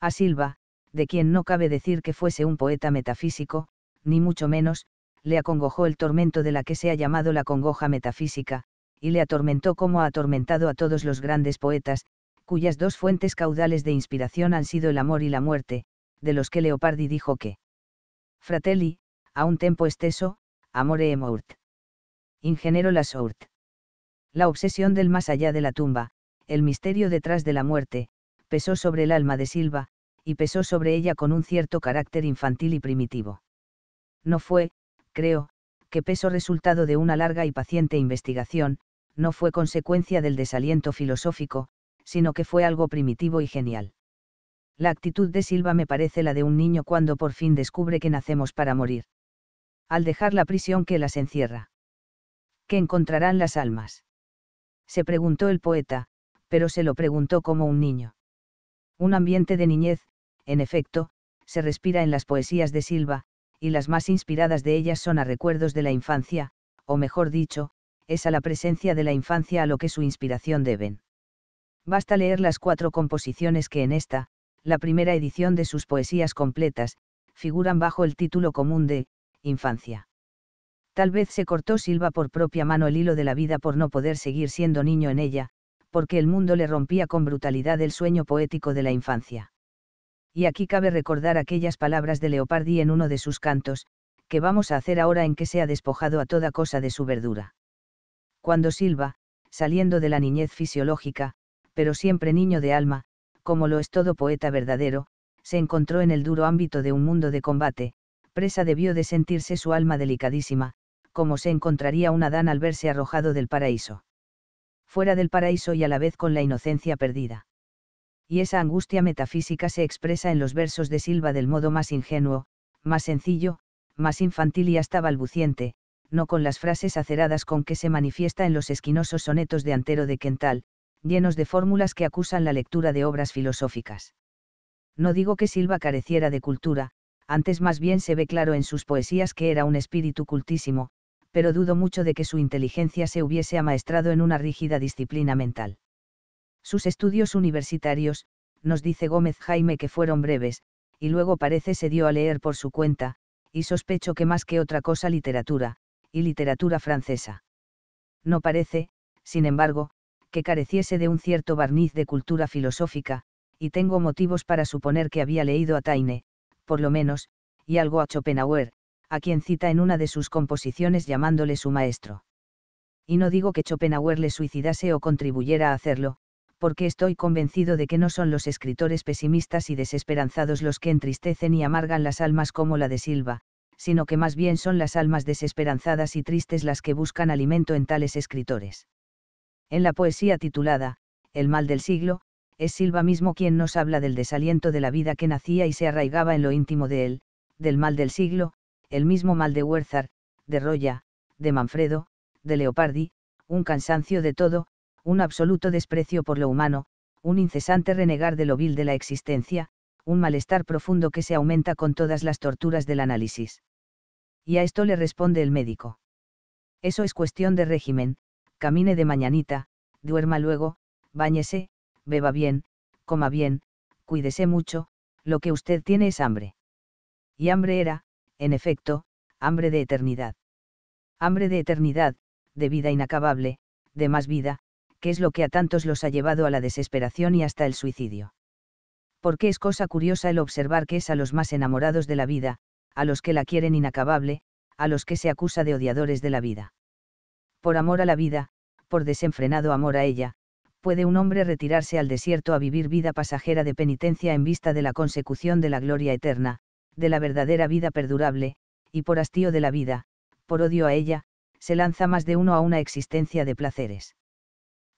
Speaker 1: A Silva, de quien no cabe decir que fuese un poeta metafísico, ni mucho menos, le acongojó el tormento de la que se ha llamado la congoja metafísica, y le atormentó como ha atormentado a todos los grandes poetas, cuyas dos fuentes caudales de inspiración han sido el amor y la muerte, de los que Leopardi dijo que Fratelli, a un tempo esteso, amore e mort. Ingeniero la sort. La obsesión del más allá de la tumba, el misterio detrás de la muerte, pesó sobre el alma de Silva, y pesó sobre ella con un cierto carácter infantil y primitivo. No fue, creo, que peso resultado de una larga y paciente investigación, no fue consecuencia del desaliento filosófico, sino que fue algo primitivo y genial. La actitud de Silva me parece la de un niño cuando por fin descubre que nacemos para morir. Al dejar la prisión que las encierra. ¿Qué encontrarán las almas? Se preguntó el poeta, pero se lo preguntó como un niño. Un ambiente de niñez, en efecto, se respira en las poesías de Silva, y las más inspiradas de ellas son a recuerdos de la infancia, o mejor dicho, es a la presencia de la infancia a lo que su inspiración deben. Basta leer las cuatro composiciones que en esta, la primera edición de sus poesías completas, figuran bajo el título común de, Infancia. Tal vez se cortó Silva por propia mano el hilo de la vida por no poder seguir siendo niño en ella, porque el mundo le rompía con brutalidad el sueño poético de la infancia. Y aquí cabe recordar aquellas palabras de Leopardi en uno de sus cantos, que vamos a hacer ahora en que se ha despojado a toda cosa de su verdura. Cuando Silva, saliendo de la niñez fisiológica, pero siempre niño de alma, como lo es todo poeta verdadero, se encontró en el duro ámbito de un mundo de combate, presa debió de sentirse su alma delicadísima, como se encontraría un Adán al verse arrojado del paraíso fuera del paraíso y a la vez con la inocencia perdida. Y esa angustia metafísica se expresa en los versos de Silva del modo más ingenuo, más sencillo, más infantil y hasta balbuciente, no con las frases aceradas con que se manifiesta en los esquinosos sonetos de Antero de Quental, llenos de fórmulas que acusan la lectura de obras filosóficas. No digo que Silva careciera de cultura, antes más bien se ve claro en sus poesías que era un espíritu cultísimo, pero dudo mucho de que su inteligencia se hubiese amaestrado en una rígida disciplina mental. Sus estudios universitarios, nos dice Gómez Jaime que fueron breves, y luego parece se dio a leer por su cuenta, y sospecho que más que otra cosa literatura, y literatura francesa. No parece, sin embargo, que careciese de un cierto barniz de cultura filosófica, y tengo motivos para suponer que había leído a Taine, por lo menos, y algo a Schopenhauer, a quien cita en una de sus composiciones llamándole su maestro. Y no digo que Schopenhauer le suicidase o contribuyera a hacerlo, porque estoy convencido de que no son los escritores pesimistas y desesperanzados los que entristecen y amargan las almas como la de Silva, sino que más bien son las almas desesperanzadas y tristes las que buscan alimento en tales escritores. En la poesía titulada, El mal del siglo, es Silva mismo quien nos habla del desaliento de la vida que nacía y se arraigaba en lo íntimo de él, del mal del siglo, el mismo mal de Huérzar, de Roya, de Manfredo, de Leopardi, un cansancio de todo, un absoluto desprecio por lo humano, un incesante renegar de lo vil de la existencia, un malestar profundo que se aumenta con todas las torturas del análisis. Y a esto le responde el médico. Eso es cuestión de régimen, camine de mañanita, duerma luego, báñese, beba bien, coma bien, cuídese mucho, lo que usted tiene es hambre. Y hambre era, en efecto, hambre de eternidad. Hambre de eternidad, de vida inacabable, de más vida, que es lo que a tantos los ha llevado a la desesperación y hasta el suicidio. Porque es cosa curiosa el observar que es a los más enamorados de la vida, a los que la quieren inacabable, a los que se acusa de odiadores de la vida. Por amor a la vida, por desenfrenado amor a ella, puede un hombre retirarse al desierto a vivir vida pasajera de penitencia en vista de la consecución de la gloria eterna, de la verdadera vida perdurable, y por hastío de la vida, por odio a ella, se lanza más de uno a una existencia de placeres.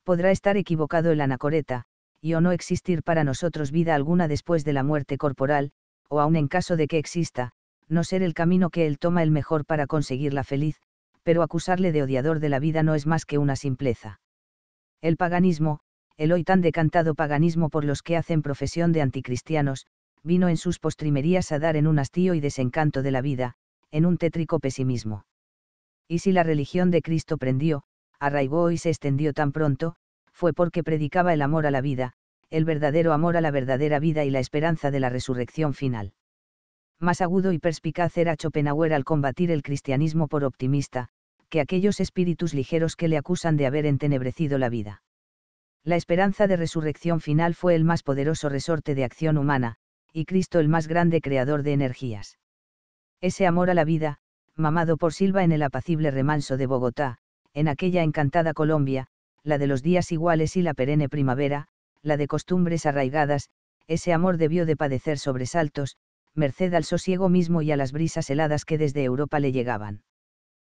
Speaker 1: Podrá estar equivocado el anacoreta, y o no existir para nosotros vida alguna después de la muerte corporal, o aun en caso de que exista, no ser el camino que él toma el mejor para conseguirla feliz, pero acusarle de odiador de la vida no es más que una simpleza. El paganismo, el hoy tan decantado paganismo por los que hacen profesión de anticristianos, vino en sus postrimerías a dar en un hastío y desencanto de la vida, en un tétrico pesimismo. Y si la religión de Cristo prendió, arraigó y se extendió tan pronto, fue porque predicaba el amor a la vida, el verdadero amor a la verdadera vida y la esperanza de la resurrección final. Más agudo y perspicaz era Schopenhauer al combatir el cristianismo por optimista, que aquellos espíritus ligeros que le acusan de haber entenebrecido la vida. La esperanza de resurrección final fue el más poderoso resorte de acción humana, y Cristo el más grande creador de energías. Ese amor a la vida, mamado por Silva en el apacible remanso de Bogotá, en aquella encantada Colombia, la de los días iguales y la perenne primavera, la de costumbres arraigadas, ese amor debió de padecer sobresaltos, merced al sosiego mismo y a las brisas heladas que desde Europa le llegaban.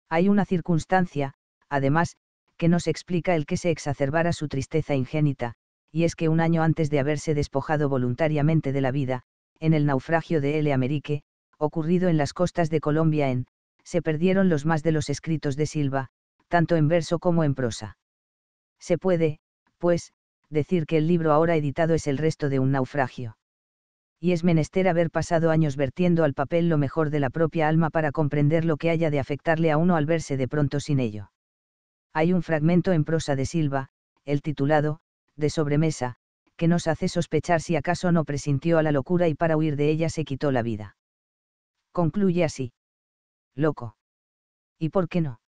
Speaker 1: Hay una circunstancia, además, que nos explica el que se exacerbara su tristeza ingénita, y es que un año antes de haberse despojado voluntariamente de la vida, en el naufragio de L. Amerique, ocurrido en las costas de Colombia en, se perdieron los más de los escritos de Silva, tanto en verso como en prosa. Se puede, pues, decir que el libro ahora editado es el resto de un naufragio. Y es menester haber pasado años vertiendo al papel lo mejor de la propia alma para comprender lo que haya de afectarle a uno al verse de pronto sin ello. Hay un fragmento en prosa de Silva, el titulado, de sobremesa, que nos hace sospechar si acaso no presintió a la locura y para huir de ella se quitó la vida. Concluye así. Loco. ¿Y por qué no?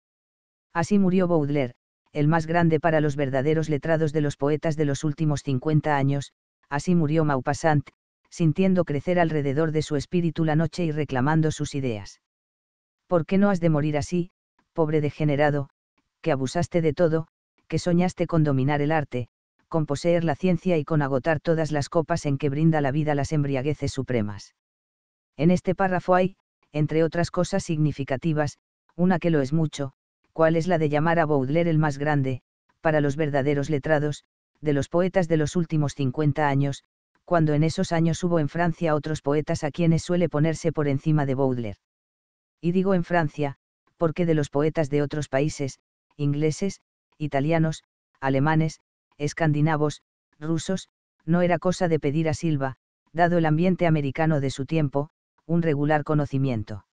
Speaker 1: Así murió Baudelaire, el más grande para los verdaderos letrados de los poetas de los últimos 50 años, así murió Maupassant, sintiendo crecer alrededor de su espíritu la noche y reclamando sus ideas. ¿Por qué no has de morir así, pobre degenerado, que abusaste de todo, que soñaste con dominar el arte, con poseer la ciencia y con agotar todas las copas en que brinda la vida las embriagueces supremas. En este párrafo hay, entre otras cosas significativas, una que lo es mucho, cual es la de llamar a Baudelaire el más grande, para los verdaderos letrados, de los poetas de los últimos 50 años, cuando en esos años hubo en Francia otros poetas a quienes suele ponerse por encima de Baudelaire. Y digo en Francia, porque de los poetas de otros países, ingleses, italianos, alemanes, escandinavos, rusos, no era cosa de pedir a Silva, dado el ambiente americano de su tiempo, un regular conocimiento.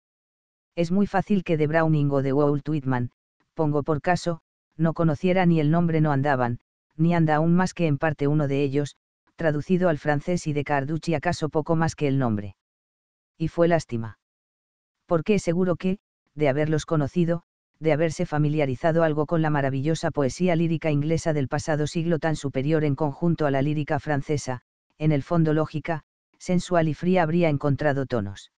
Speaker 1: Es muy fácil que de Browning o de Walt Whitman, pongo por caso, no conociera ni el nombre no andaban, ni anda aún más que en parte uno de ellos, traducido al francés y de Carducci acaso poco más que el nombre. Y fue lástima. Porque seguro que, de haberlos conocido, de haberse familiarizado algo con la maravillosa poesía lírica inglesa del pasado siglo tan superior en conjunto a la lírica francesa, en el fondo lógica, sensual y fría habría encontrado tonos.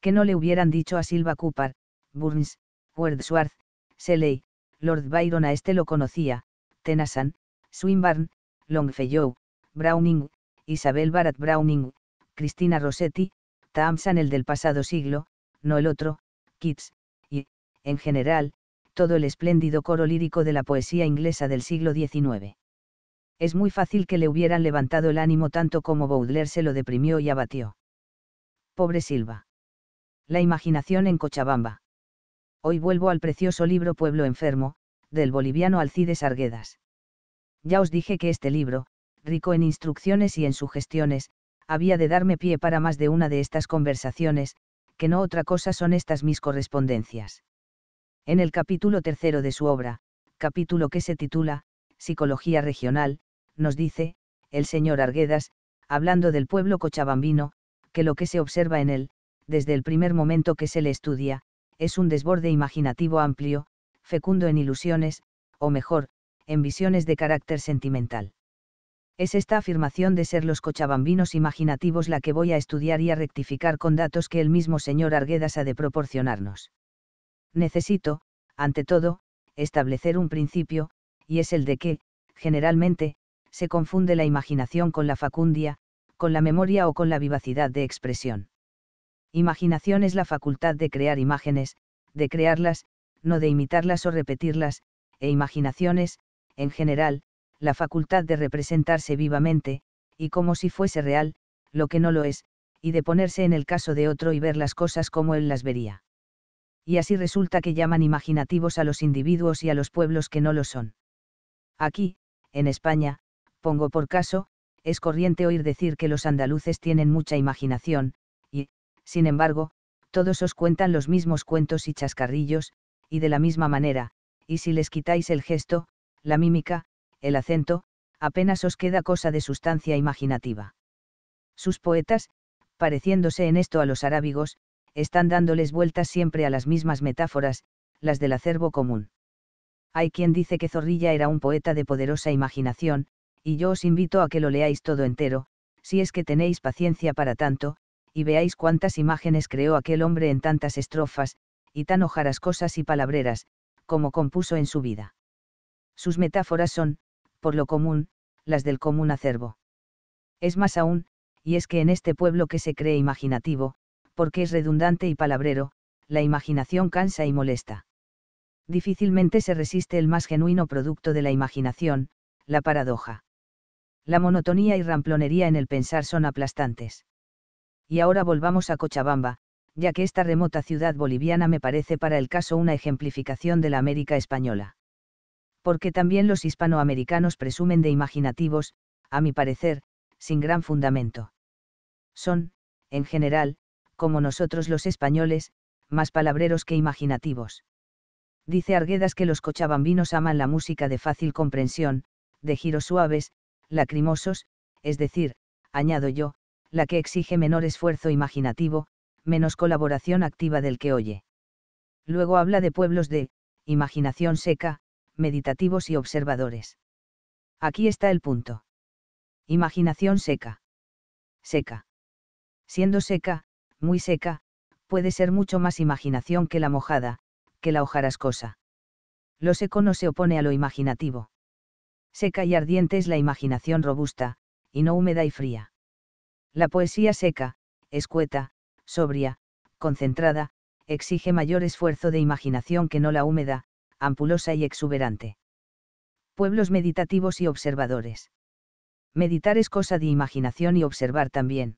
Speaker 1: Que no le hubieran dicho a Silva Cooper, Burns, Wordsworth, Shelley, Lord Byron a este lo conocía, Tennyson, Swinburne, Longfellow, Browning, Isabel Barrett Browning, Cristina Rossetti, Thompson el del pasado siglo, no el otro, Keats, en general, todo el espléndido coro lírico de la poesía inglesa del siglo XIX. Es muy fácil que le hubieran levantado el ánimo tanto como Baudelaire se lo deprimió y abatió. Pobre Silva. La imaginación en Cochabamba. Hoy vuelvo al precioso libro Pueblo Enfermo, del boliviano Alcides Arguedas. Ya os dije que este libro, rico en instrucciones y en sugestiones, había de darme pie para más de una de estas conversaciones, que no otra cosa son estas mis correspondencias en el capítulo tercero de su obra, capítulo que se titula Psicología Regional, nos dice, el señor Arguedas, hablando del pueblo cochabambino, que lo que se observa en él, desde el primer momento que se le estudia, es un desborde imaginativo amplio, fecundo en ilusiones, o mejor, en visiones de carácter sentimental. Es esta afirmación de ser los cochabambinos imaginativos la que voy a estudiar y a rectificar con datos que el mismo señor Arguedas ha de proporcionarnos necesito, ante todo, establecer un principio, y es el de que, generalmente, se confunde la imaginación con la facundia, con la memoria o con la vivacidad de expresión. Imaginación es la facultad de crear imágenes, de crearlas, no de imitarlas o repetirlas, e imaginación es, en general, la facultad de representarse vivamente, y como si fuese real, lo que no lo es, y de ponerse en el caso de otro y ver las cosas como él las vería y así resulta que llaman imaginativos a los individuos y a los pueblos que no lo son. Aquí, en España, pongo por caso, es corriente oír decir que los andaluces tienen mucha imaginación, y, sin embargo, todos os cuentan los mismos cuentos y chascarrillos, y de la misma manera, y si les quitáis el gesto, la mímica, el acento, apenas os queda cosa de sustancia imaginativa. Sus poetas, pareciéndose en esto a los arábigos, están dándoles vueltas siempre a las mismas metáforas, las del acervo común. Hay quien dice que Zorrilla era un poeta de poderosa imaginación, y yo os invito a que lo leáis todo entero, si es que tenéis paciencia para tanto, y veáis cuántas imágenes creó aquel hombre en tantas estrofas, y tan cosas y palabreras, como compuso en su vida. Sus metáforas son, por lo común, las del común acervo. Es más aún, y es que en este pueblo que se cree imaginativo, porque es redundante y palabrero, la imaginación cansa y molesta. Difícilmente se resiste el más genuino producto de la imaginación, la paradoja. La monotonía y ramplonería en el pensar son aplastantes. Y ahora volvamos a Cochabamba, ya que esta remota ciudad boliviana me parece para el caso una ejemplificación de la América española. Porque también los hispanoamericanos presumen de imaginativos, a mi parecer, sin gran fundamento. Son, en general, como nosotros los españoles, más palabreros que imaginativos. Dice Arguedas que los cochabambinos aman la música de fácil comprensión, de giros suaves, lacrimosos, es decir, añado yo, la que exige menor esfuerzo imaginativo, menos colaboración activa del que oye. Luego habla de pueblos de imaginación seca, meditativos y observadores. Aquí está el punto. Imaginación seca. Seca. Siendo seca, muy seca, puede ser mucho más imaginación que la mojada, que la hojarascosa. Lo seco no se opone a lo imaginativo. Seca y ardiente es la imaginación robusta, y no húmeda y fría. La poesía seca, escueta, sobria, concentrada, exige mayor esfuerzo de imaginación que no la húmeda, ampulosa y exuberante. Pueblos meditativos y observadores. Meditar es cosa de imaginación y observar también.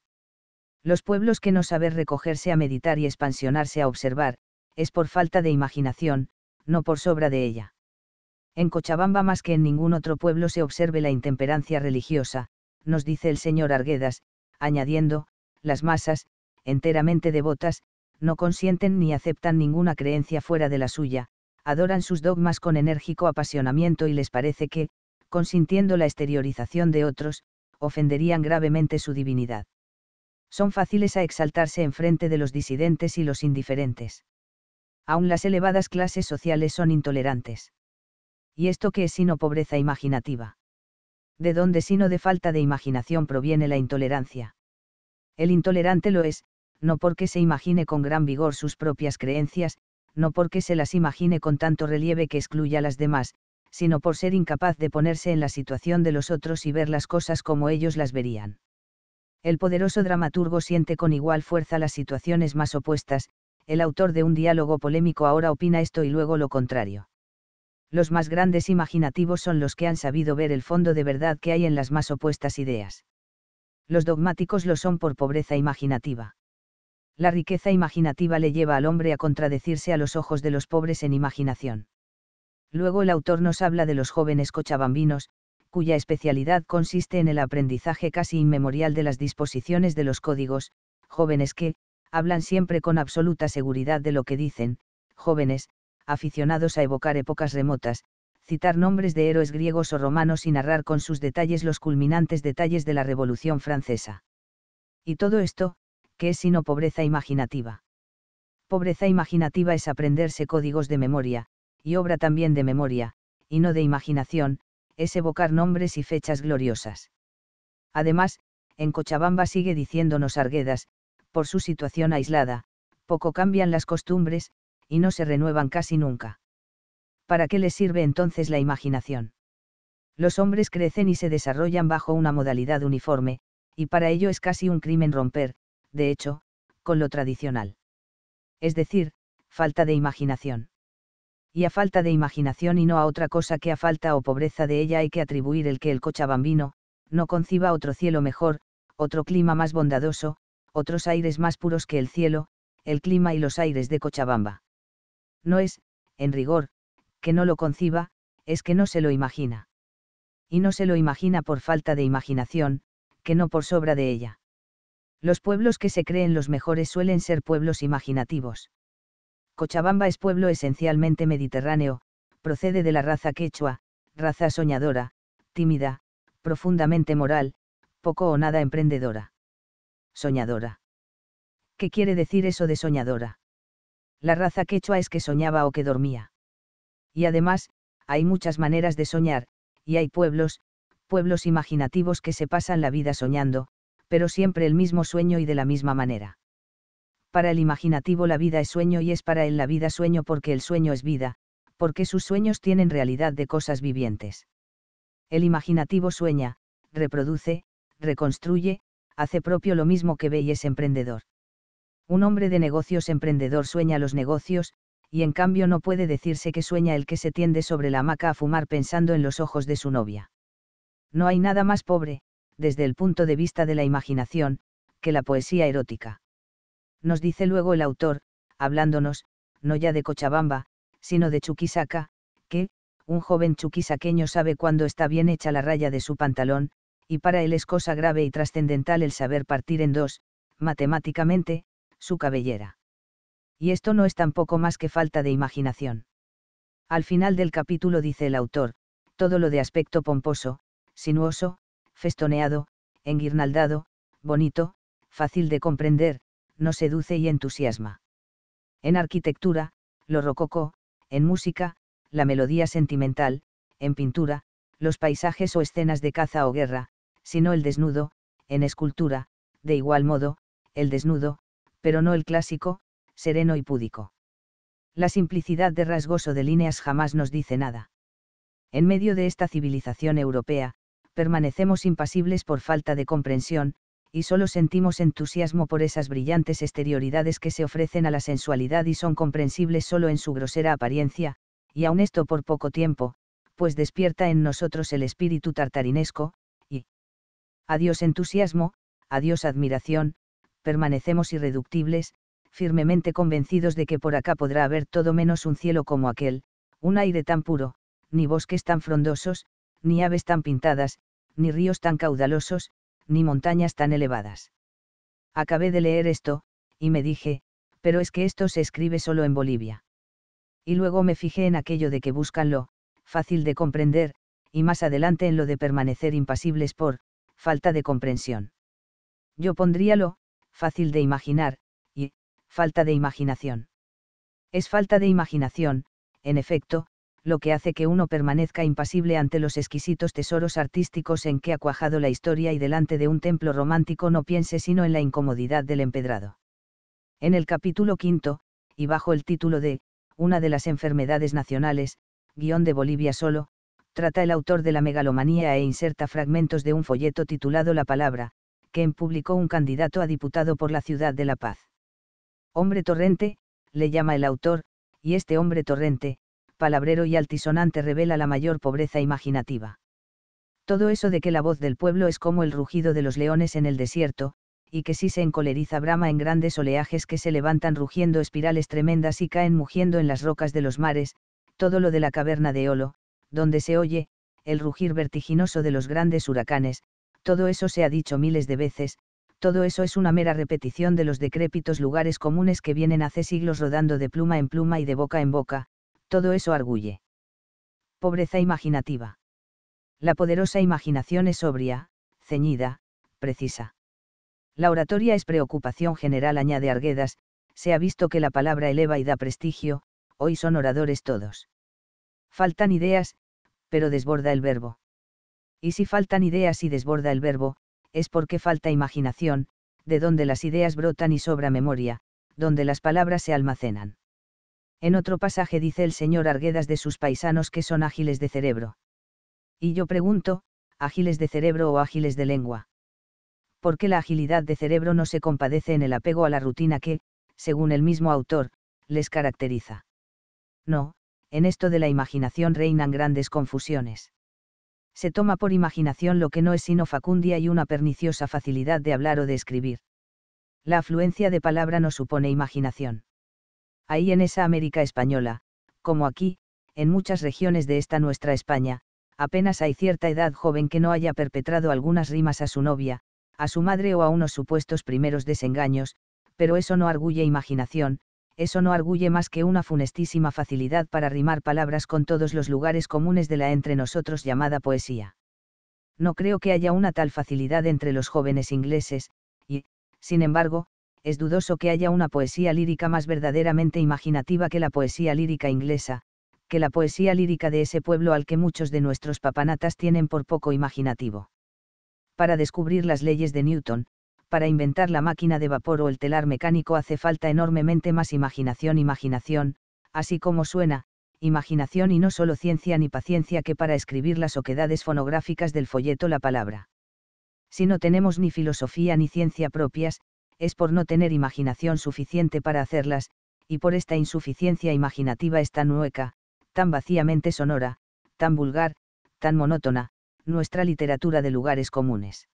Speaker 1: Los pueblos que no saben recogerse a meditar y expansionarse a observar, es por falta de imaginación, no por sobra de ella. En Cochabamba más que en ningún otro pueblo se observe la intemperancia religiosa, nos dice el señor Arguedas, añadiendo, las masas, enteramente devotas, no consienten ni aceptan ninguna creencia fuera de la suya, adoran sus dogmas con enérgico apasionamiento y les parece que, consintiendo la exteriorización de otros, ofenderían gravemente su divinidad son fáciles a exaltarse en frente de los disidentes y los indiferentes. Aún las elevadas clases sociales son intolerantes. ¿Y esto qué es sino pobreza imaginativa? ¿De dónde sino de falta de imaginación proviene la intolerancia? El intolerante lo es, no porque se imagine con gran vigor sus propias creencias, no porque se las imagine con tanto relieve que excluya a las demás, sino por ser incapaz de ponerse en la situación de los otros y ver las cosas como ellos las verían. El poderoso dramaturgo siente con igual fuerza las situaciones más opuestas, el autor de un diálogo polémico ahora opina esto y luego lo contrario. Los más grandes imaginativos son los que han sabido ver el fondo de verdad que hay en las más opuestas ideas. Los dogmáticos lo son por pobreza imaginativa. La riqueza imaginativa le lleva al hombre a contradecirse a los ojos de los pobres en imaginación. Luego el autor nos habla de los jóvenes cochabambinos, cuya especialidad consiste en el aprendizaje casi inmemorial de las disposiciones de los códigos, jóvenes que, hablan siempre con absoluta seguridad de lo que dicen, jóvenes, aficionados a evocar épocas remotas, citar nombres de héroes griegos o romanos y narrar con sus detalles los culminantes detalles de la Revolución Francesa. Y todo esto, ¿qué es sino pobreza imaginativa. Pobreza imaginativa es aprenderse códigos de memoria, y obra también de memoria, y no de imaginación, es evocar nombres y fechas gloriosas. Además, en Cochabamba sigue diciéndonos Arguedas, por su situación aislada, poco cambian las costumbres, y no se renuevan casi nunca. ¿Para qué les sirve entonces la imaginación? Los hombres crecen y se desarrollan bajo una modalidad uniforme, y para ello es casi un crimen romper, de hecho, con lo tradicional. Es decir, falta de imaginación y a falta de imaginación y no a otra cosa que a falta o pobreza de ella hay que atribuir el que el cochabambino, no conciba otro cielo mejor, otro clima más bondadoso, otros aires más puros que el cielo, el clima y los aires de Cochabamba. No es, en rigor, que no lo conciba, es que no se lo imagina. Y no se lo imagina por falta de imaginación, que no por sobra de ella. Los pueblos que se creen los mejores suelen ser pueblos imaginativos. Cochabamba es pueblo esencialmente mediterráneo, procede de la raza quechua, raza soñadora, tímida, profundamente moral, poco o nada emprendedora. Soñadora. ¿Qué quiere decir eso de soñadora? La raza quechua es que soñaba o que dormía. Y además, hay muchas maneras de soñar, y hay pueblos, pueblos imaginativos que se pasan la vida soñando, pero siempre el mismo sueño y de la misma manera para el imaginativo la vida es sueño y es para él la vida sueño porque el sueño es vida, porque sus sueños tienen realidad de cosas vivientes. El imaginativo sueña, reproduce, reconstruye, hace propio lo mismo que ve y es emprendedor. Un hombre de negocios emprendedor sueña los negocios, y en cambio no puede decirse que sueña el que se tiende sobre la hamaca a fumar pensando en los ojos de su novia. No hay nada más pobre, desde el punto de vista de la imaginación, que la poesía erótica nos dice luego el autor, hablándonos, no ya de Cochabamba, sino de Chuquisaca, que, un joven chuquisaqueño sabe cuándo está bien hecha la raya de su pantalón, y para él es cosa grave y trascendental el saber partir en dos, matemáticamente, su cabellera. Y esto no es tampoco más que falta de imaginación. Al final del capítulo dice el autor, todo lo de aspecto pomposo, sinuoso, festoneado, enguirnaldado, bonito, fácil de comprender, no seduce y entusiasma. En arquitectura, lo rococó, en música, la melodía sentimental, en pintura, los paisajes o escenas de caza o guerra, sino el desnudo, en escultura, de igual modo, el desnudo, pero no el clásico, sereno y púdico. La simplicidad de rasgos o de líneas jamás nos dice nada. En medio de esta civilización europea, permanecemos impasibles por falta de comprensión, y solo sentimos entusiasmo por esas brillantes exterioridades que se ofrecen a la sensualidad y son comprensibles solo en su grosera apariencia, y aun esto por poco tiempo, pues despierta en nosotros el espíritu tartarinesco, y adiós entusiasmo, adiós admiración, permanecemos irreductibles, firmemente convencidos de que por acá podrá haber todo menos un cielo como aquel, un aire tan puro, ni bosques tan frondosos, ni aves tan pintadas, ni ríos tan caudalosos, ni montañas tan elevadas. Acabé de leer esto, y me dije, pero es que esto se escribe solo en Bolivia. Y luego me fijé en aquello de que buscan lo, fácil de comprender, y más adelante en lo de permanecer impasibles por, falta de comprensión. Yo pondría lo, fácil de imaginar, y, falta de imaginación. Es falta de imaginación, en efecto, lo que hace que uno permanezca impasible ante los exquisitos tesoros artísticos en que ha cuajado la historia y delante de un templo romántico no piense sino en la incomodidad del empedrado. En el capítulo quinto, y bajo el título de, Una de las enfermedades nacionales, guión de Bolivia solo, trata el autor de la megalomanía e inserta fragmentos de un folleto titulado La Palabra, que en publicó un candidato a diputado por la ciudad de La Paz. Hombre torrente, le llama el autor, y este hombre torrente, palabrero y altisonante revela la mayor pobreza imaginativa. Todo eso de que la voz del pueblo es como el rugido de los leones en el desierto, y que si se encoleriza Brahma en grandes oleajes que se levantan rugiendo espirales tremendas y caen mugiendo en las rocas de los mares, todo lo de la caverna de Olo, donde se oye, el rugir vertiginoso de los grandes huracanes, todo eso se ha dicho miles de veces, todo eso es una mera repetición de los decrépitos lugares comunes que vienen hace siglos rodando de pluma en pluma y de boca en boca, todo eso arguye. Pobreza imaginativa. La poderosa imaginación es sobria, ceñida, precisa. La oratoria es preocupación general, añade Arguedas, se ha visto que la palabra eleva y da prestigio, hoy son oradores todos. Faltan ideas, pero desborda el verbo. Y si faltan ideas y desborda el verbo, es porque falta imaginación, de donde las ideas brotan y sobra memoria, donde las palabras se almacenan. En otro pasaje dice el señor Arguedas de sus paisanos que son ágiles de cerebro. Y yo pregunto, ágiles de cerebro o ágiles de lengua. ¿Por qué la agilidad de cerebro no se compadece en el apego a la rutina que, según el mismo autor, les caracteriza? No, en esto de la imaginación reinan grandes confusiones. Se toma por imaginación lo que no es sino facundia y una perniciosa facilidad de hablar o de escribir. La afluencia de palabra no supone imaginación ahí en esa América española, como aquí, en muchas regiones de esta nuestra España, apenas hay cierta edad joven que no haya perpetrado algunas rimas a su novia, a su madre o a unos supuestos primeros desengaños, pero eso no arguye imaginación, eso no arguye más que una funestísima facilidad para rimar palabras con todos los lugares comunes de la entre nosotros llamada poesía. No creo que haya una tal facilidad entre los jóvenes ingleses, y, sin embargo, es dudoso que haya una poesía lírica más verdaderamente imaginativa que la poesía lírica inglesa, que la poesía lírica de ese pueblo al que muchos de nuestros papanatas tienen por poco imaginativo. Para descubrir las leyes de Newton, para inventar la máquina de vapor o el telar mecánico hace falta enormemente más imaginación, imaginación, así como suena, imaginación y no solo ciencia ni paciencia que para escribir las oquedades fonográficas del folleto la palabra. Si no tenemos ni filosofía ni ciencia propias, es por no tener imaginación suficiente para hacerlas, y por esta insuficiencia imaginativa es tan hueca, tan vacíamente sonora, tan vulgar, tan monótona, nuestra literatura de lugares comunes.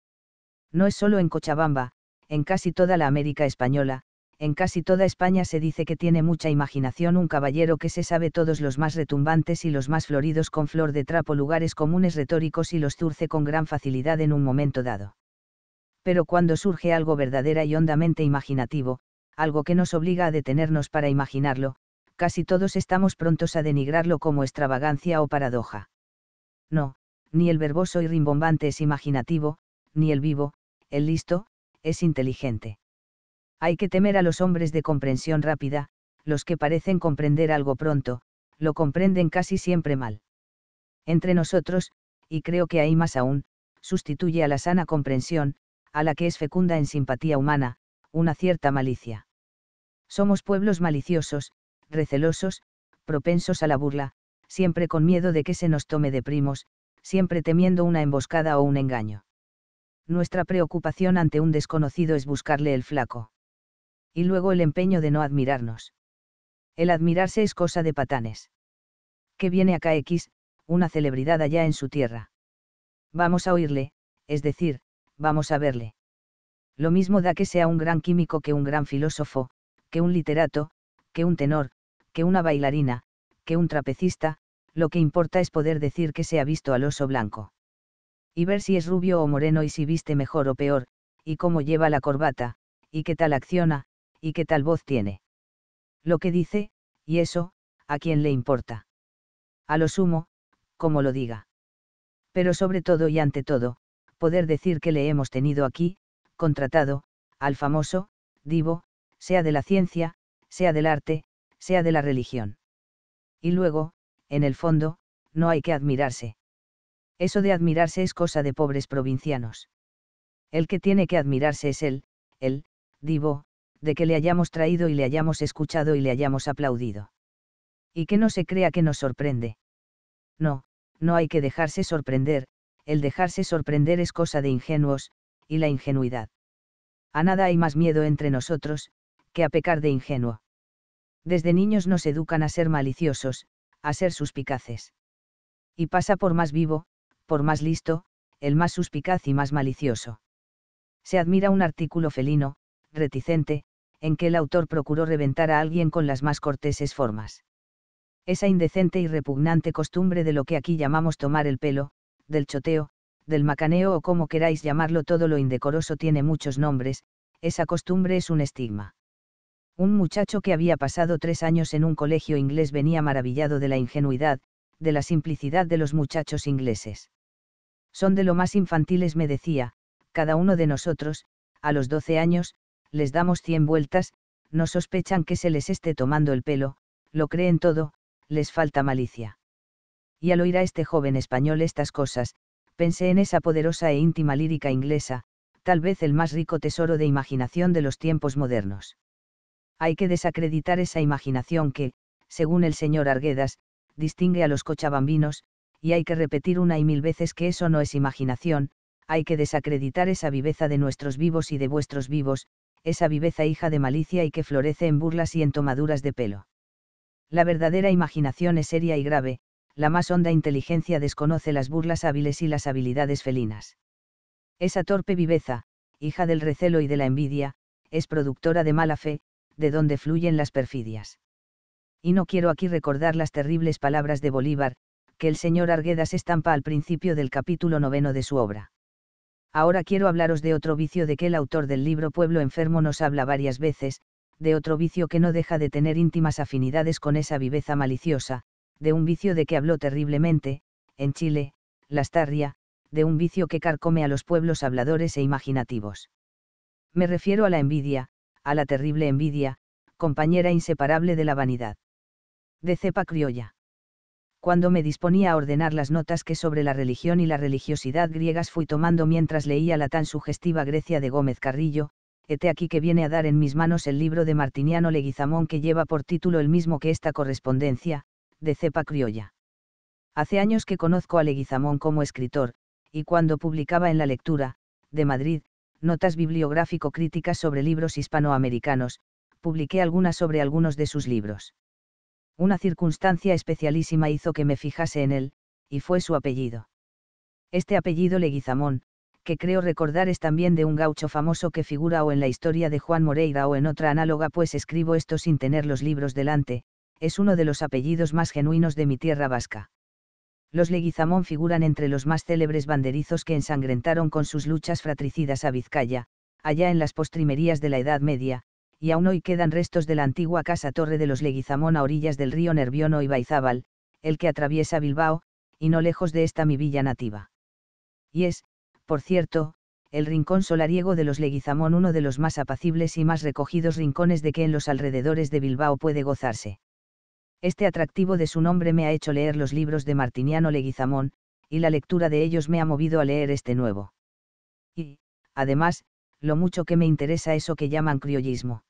Speaker 1: No es solo en Cochabamba, en casi toda la América española, en casi toda España se dice que tiene mucha imaginación un caballero que se sabe todos los más retumbantes y los más floridos con flor de trapo lugares comunes retóricos y los zurce con gran facilidad en un momento dado pero cuando surge algo verdadera y hondamente imaginativo, algo que nos obliga a detenernos para imaginarlo, casi todos estamos prontos a denigrarlo como extravagancia o paradoja. No, ni el verboso y rimbombante es imaginativo, ni el vivo, el listo, es inteligente. Hay que temer a los hombres de comprensión rápida, los que parecen comprender algo pronto, lo comprenden casi siempre mal. Entre nosotros, y creo que hay más aún, sustituye a la sana comprensión, a la que es fecunda en simpatía humana, una cierta malicia. Somos pueblos maliciosos, recelosos, propensos a la burla, siempre con miedo de que se nos tome de primos, siempre temiendo una emboscada o un engaño. Nuestra preocupación ante un desconocido es buscarle el flaco. Y luego el empeño de no admirarnos. El admirarse es cosa de patanes. ¿Qué viene acá X, una celebridad allá en su tierra. Vamos a oírle, es decir, vamos a verle. Lo mismo da que sea un gran químico que un gran filósofo, que un literato, que un tenor, que una bailarina, que un trapecista, lo que importa es poder decir que se ha visto al oso blanco. Y ver si es rubio o moreno y si viste mejor o peor, y cómo lleva la corbata, y qué tal acciona, y qué tal voz tiene. Lo que dice, y eso, ¿a quién le importa? A lo sumo, como lo diga. Pero sobre todo y ante todo, poder decir que le hemos tenido aquí, contratado, al famoso, divo, sea de la ciencia, sea del arte, sea de la religión. Y luego, en el fondo, no hay que admirarse. Eso de admirarse es cosa de pobres provincianos. El que tiene que admirarse es él, él, divo, de que le hayamos traído y le hayamos escuchado y le hayamos aplaudido. Y que no se crea que nos sorprende. No, no hay que dejarse sorprender, el dejarse sorprender es cosa de ingenuos, y la ingenuidad. A nada hay más miedo entre nosotros, que a pecar de ingenuo. Desde niños nos educan a ser maliciosos, a ser suspicaces. Y pasa por más vivo, por más listo, el más suspicaz y más malicioso. Se admira un artículo felino, reticente, en que el autor procuró reventar a alguien con las más corteses formas. Esa indecente y repugnante costumbre de lo que aquí llamamos tomar el pelo, del choteo, del macaneo o como queráis llamarlo, todo lo indecoroso tiene muchos nombres, esa costumbre es un estigma. Un muchacho que había pasado tres años en un colegio inglés venía maravillado de la ingenuidad, de la simplicidad de los muchachos ingleses. Son de lo más infantiles, me decía, cada uno de nosotros, a los doce años, les damos cien vueltas, no sospechan que se les esté tomando el pelo, lo creen todo, les falta malicia y al oír a este joven español estas cosas, pensé en esa poderosa e íntima lírica inglesa, tal vez el más rico tesoro de imaginación de los tiempos modernos. Hay que desacreditar esa imaginación que, según el señor Arguedas, distingue a los cochabambinos, y hay que repetir una y mil veces que eso no es imaginación, hay que desacreditar esa viveza de nuestros vivos y de vuestros vivos, esa viveza hija de malicia y que florece en burlas y en tomaduras de pelo. La verdadera imaginación es seria y grave, la más honda inteligencia desconoce las burlas hábiles y las habilidades felinas. Esa torpe viveza, hija del recelo y de la envidia, es productora de mala fe, de donde fluyen las perfidias. Y no quiero aquí recordar las terribles palabras de Bolívar, que el señor Arguedas estampa al principio del capítulo noveno de su obra. Ahora quiero hablaros de otro vicio de que el autor del libro Pueblo Enfermo nos habla varias veces, de otro vicio que no deja de tener íntimas afinidades con esa viveza maliciosa, de un vicio de que habló terriblemente, en Chile, la starria, de un vicio que carcome a los pueblos habladores e imaginativos. Me refiero a la envidia, a la terrible envidia, compañera inseparable de la vanidad. De cepa criolla. Cuando me disponía a ordenar las notas que sobre la religión y la religiosidad griegas fui tomando mientras leía la tan sugestiva Grecia de Gómez Carrillo, hete aquí que viene a dar en mis manos el libro de Martiniano Leguizamón que lleva por título el mismo que esta correspondencia, de cepa criolla. Hace años que conozco a Leguizamón como escritor, y cuando publicaba en La Lectura, de Madrid, notas bibliográfico-críticas sobre libros hispanoamericanos, publiqué algunas sobre algunos de sus libros. Una circunstancia especialísima hizo que me fijase en él, y fue su apellido. Este apellido Leguizamón, que creo recordar es también de un gaucho famoso que figura o en la historia de Juan Moreira o en otra análoga, pues escribo esto sin tener los libros delante, es uno de los apellidos más genuinos de mi tierra vasca. Los Leguizamón figuran entre los más célebres banderizos que ensangrentaron con sus luchas fratricidas a Vizcaya, allá en las postrimerías de la Edad Media, y aún hoy quedan restos de la antigua casa torre de los Leguizamón a orillas del río Nerviono y Baizábal, el que atraviesa Bilbao, y no lejos de esta mi villa nativa. Y es, por cierto, el rincón solariego de los Leguizamón uno de los más apacibles y más recogidos rincones de que en los alrededores de Bilbao puede gozarse. Este atractivo de su nombre me ha hecho leer los libros de Martiniano Leguizamón, y la lectura de ellos me ha movido a leer este nuevo. Y, además, lo mucho que me interesa eso que llaman criollismo.